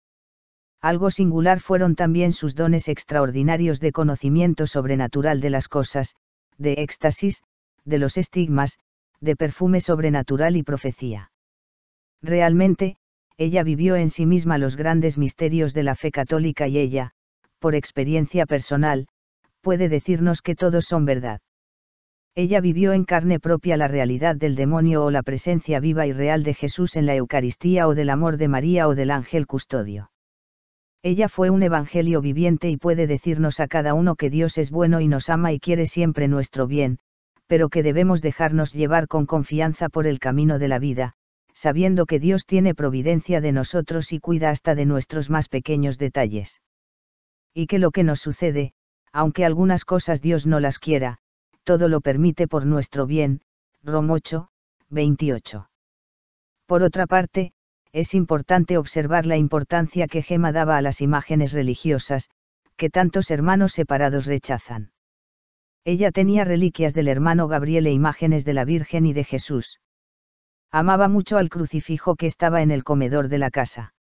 Algo singular fueron también sus dones extraordinarios de conocimiento sobrenatural de las cosas, de éxtasis, de los estigmas, de perfume sobrenatural y profecía. Realmente, ella vivió en sí misma los grandes misterios de la fe católica y ella, por experiencia personal, puede decirnos que todos son verdad. Ella vivió en carne propia la realidad del demonio o la presencia viva y real de Jesús en la Eucaristía o del amor de María o del ángel custodio. Ella fue un Evangelio viviente y puede decirnos a cada uno que Dios es bueno y nos ama y quiere siempre nuestro bien, pero que debemos dejarnos llevar con confianza por el camino de la vida, sabiendo que Dios tiene providencia de nosotros y cuida hasta de nuestros más pequeños detalles. Y que lo que nos sucede, aunque algunas cosas Dios no las quiera, todo lo permite por nuestro bien, Romocho, 8, 28. Por otra parte, es importante observar la importancia que Gema daba a las imágenes religiosas, que tantos hermanos separados rechazan. Ella tenía reliquias del hermano Gabriel e imágenes de la Virgen y de Jesús. Amaba mucho al crucifijo que estaba en el comedor de la casa.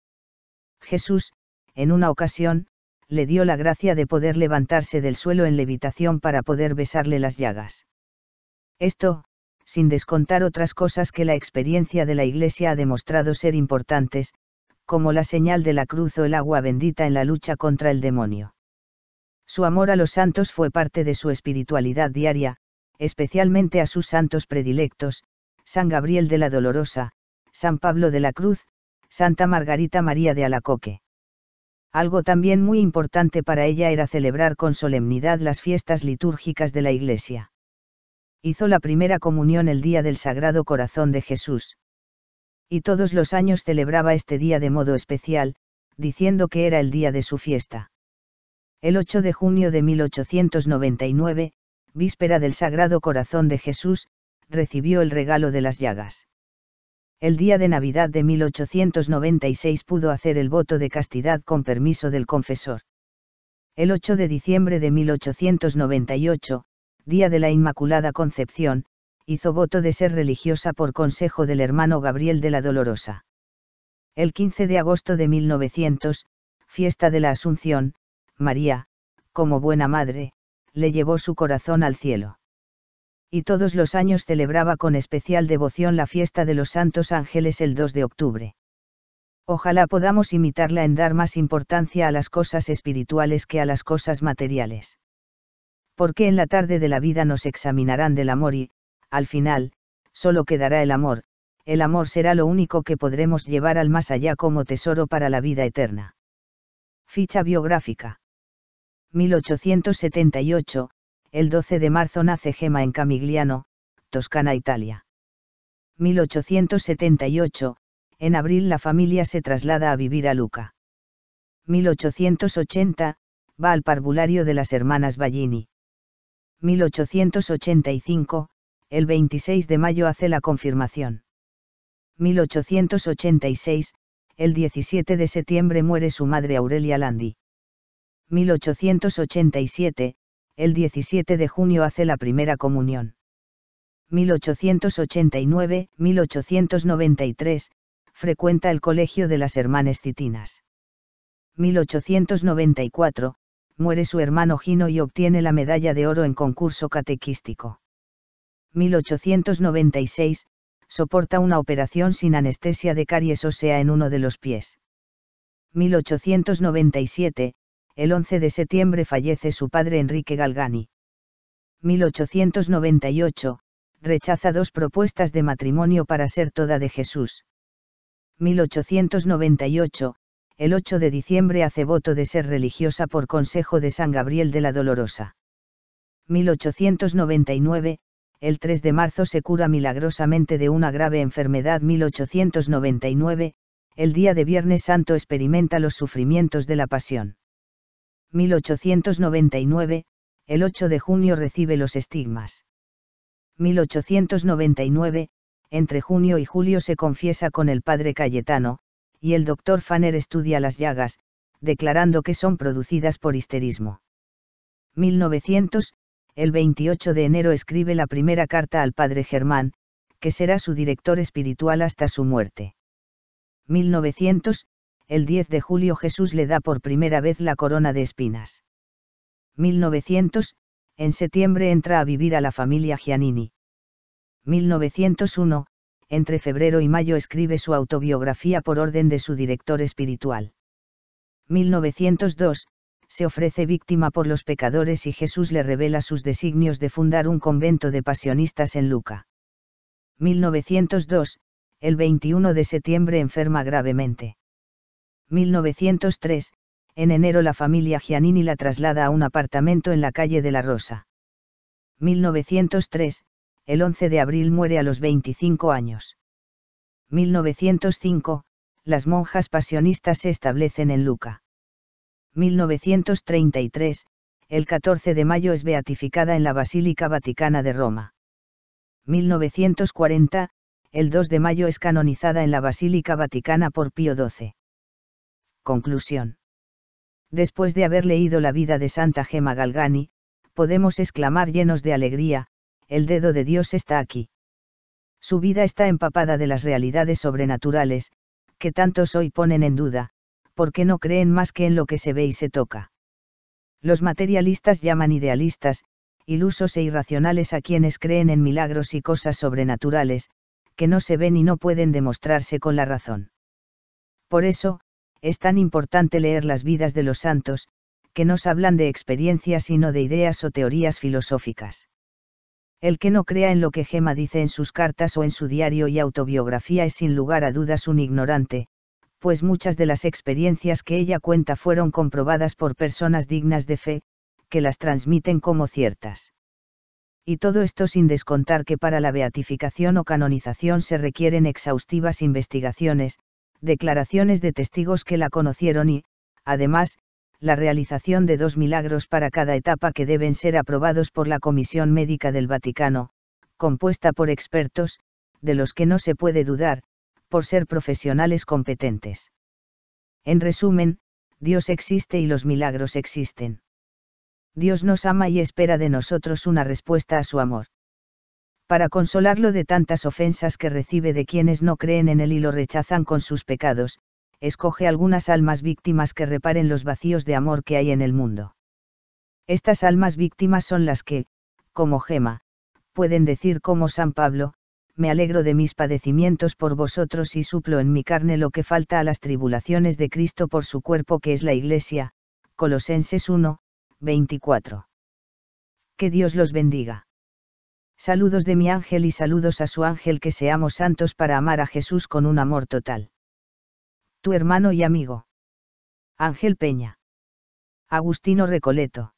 Jesús, en una ocasión, le dio la gracia de poder levantarse del suelo en levitación para poder besarle las llagas. Esto, sin descontar otras cosas que la experiencia de la Iglesia ha demostrado ser importantes, como la señal de la cruz o el agua bendita en la lucha contra el demonio. Su amor a los santos fue parte de su espiritualidad diaria, especialmente a sus santos predilectos, San Gabriel de la Dolorosa, San Pablo de la Cruz, Santa Margarita María de Alacoque. Algo también muy importante para ella era celebrar con solemnidad las fiestas litúrgicas de la Iglesia. Hizo la primera comunión el día del Sagrado Corazón de Jesús. Y todos los años celebraba este día de modo especial, diciendo que era el día de su fiesta. El 8 de junio de 1899, víspera del Sagrado Corazón de Jesús, recibió el regalo de las llagas el día de Navidad de 1896 pudo hacer el voto de castidad con permiso del confesor. El 8 de diciembre de 1898, día de la Inmaculada Concepción, hizo voto de ser religiosa por consejo del hermano Gabriel de la Dolorosa. El 15 de agosto de 1900, fiesta de la Asunción, María, como buena madre, le llevó su corazón al cielo y todos los años celebraba con especial devoción la fiesta de los Santos Ángeles el 2 de octubre. Ojalá podamos imitarla en dar más importancia a las cosas espirituales que a las cosas materiales. Porque en la tarde de la vida nos examinarán del amor y, al final, solo quedará el amor, el amor será lo único que podremos llevar al más allá como tesoro para la vida eterna. Ficha biográfica. 1878, el 12 de marzo nace Gema en Camigliano, Toscana, Italia. 1878, en abril la familia se traslada a vivir a Luca. 1880, va al parvulario de las hermanas Ballini. 1885, el 26 de mayo hace la confirmación. 1886, el 17 de septiembre muere su madre Aurelia Landi. 1887, el 17 de junio hace la primera comunión. 1889-1893, frecuenta el colegio de las hermanas Citinas. 1894, muere su hermano Gino y obtiene la medalla de oro en concurso catequístico. 1896, soporta una operación sin anestesia de caries ósea en uno de los pies. 1897, el 11 de septiembre fallece su padre Enrique Galgani. 1898, rechaza dos propuestas de matrimonio para ser toda de Jesús. 1898, el 8 de diciembre hace voto de ser religiosa por consejo de San Gabriel de la Dolorosa. 1899, el 3 de marzo se cura milagrosamente de una grave enfermedad 1899, el día de Viernes Santo experimenta los sufrimientos de la pasión. 1899, el 8 de junio recibe los estigmas. 1899, entre junio y julio se confiesa con el padre Cayetano, y el doctor Fanner estudia las llagas, declarando que son producidas por histerismo. 1900, el 28 de enero escribe la primera carta al padre Germán, que será su director espiritual hasta su muerte. 1900, el 10 de julio Jesús le da por primera vez la corona de espinas. 1900, en septiembre entra a vivir a la familia Giannini. 1901, entre febrero y mayo escribe su autobiografía por orden de su director espiritual. 1902, se ofrece víctima por los pecadores y Jesús le revela sus designios de fundar un convento de pasionistas en Luca. 1902, el 21 de septiembre enferma gravemente. 1903, en enero la familia Giannini la traslada a un apartamento en la calle de la Rosa. 1903, el 11 de abril muere a los 25 años. 1905, las monjas pasionistas se establecen en Luca. 1933, el 14 de mayo es beatificada en la Basílica Vaticana de Roma. 1940, el 2 de mayo es canonizada en la Basílica Vaticana por Pío XII. Conclusión. Después de haber leído la vida de Santa Gema Galgani, podemos exclamar llenos de alegría, el dedo de Dios está aquí. Su vida está empapada de las realidades sobrenaturales, que tantos hoy ponen en duda, porque no creen más que en lo que se ve y se toca. Los materialistas llaman idealistas, ilusos e irracionales a quienes creen en milagros y cosas sobrenaturales, que no se ven y no pueden demostrarse con la razón. Por eso, es tan importante leer las vidas de los santos, que nos hablan de experiencias sino de ideas o teorías filosóficas. El que no crea en lo que Gema dice en sus cartas o en su diario y autobiografía es sin lugar a dudas un ignorante, pues muchas de las experiencias que ella cuenta fueron comprobadas por personas dignas de fe, que las transmiten como ciertas. Y todo esto sin descontar que para la beatificación o canonización se requieren exhaustivas investigaciones, declaraciones de testigos que la conocieron y, además, la realización de dos milagros para cada etapa que deben ser aprobados por la Comisión Médica del Vaticano, compuesta por expertos, de los que no se puede dudar, por ser profesionales competentes. En resumen, Dios existe y los milagros existen. Dios nos ama y espera de nosotros una respuesta a su amor para consolarlo de tantas ofensas que recibe de quienes no creen en él y lo rechazan con sus pecados, escoge algunas almas víctimas que reparen los vacíos de amor que hay en el mundo. Estas almas víctimas son las que, como Gema, pueden decir como San Pablo, me alegro de mis padecimientos por vosotros y suplo en mi carne lo que falta a las tribulaciones de Cristo por su cuerpo que es la Iglesia, Colosenses 1, 24. Que Dios los bendiga. Saludos de mi ángel y saludos a su ángel que seamos santos para amar a Jesús con un amor total. Tu hermano y amigo. Ángel Peña. Agustino Recoleto.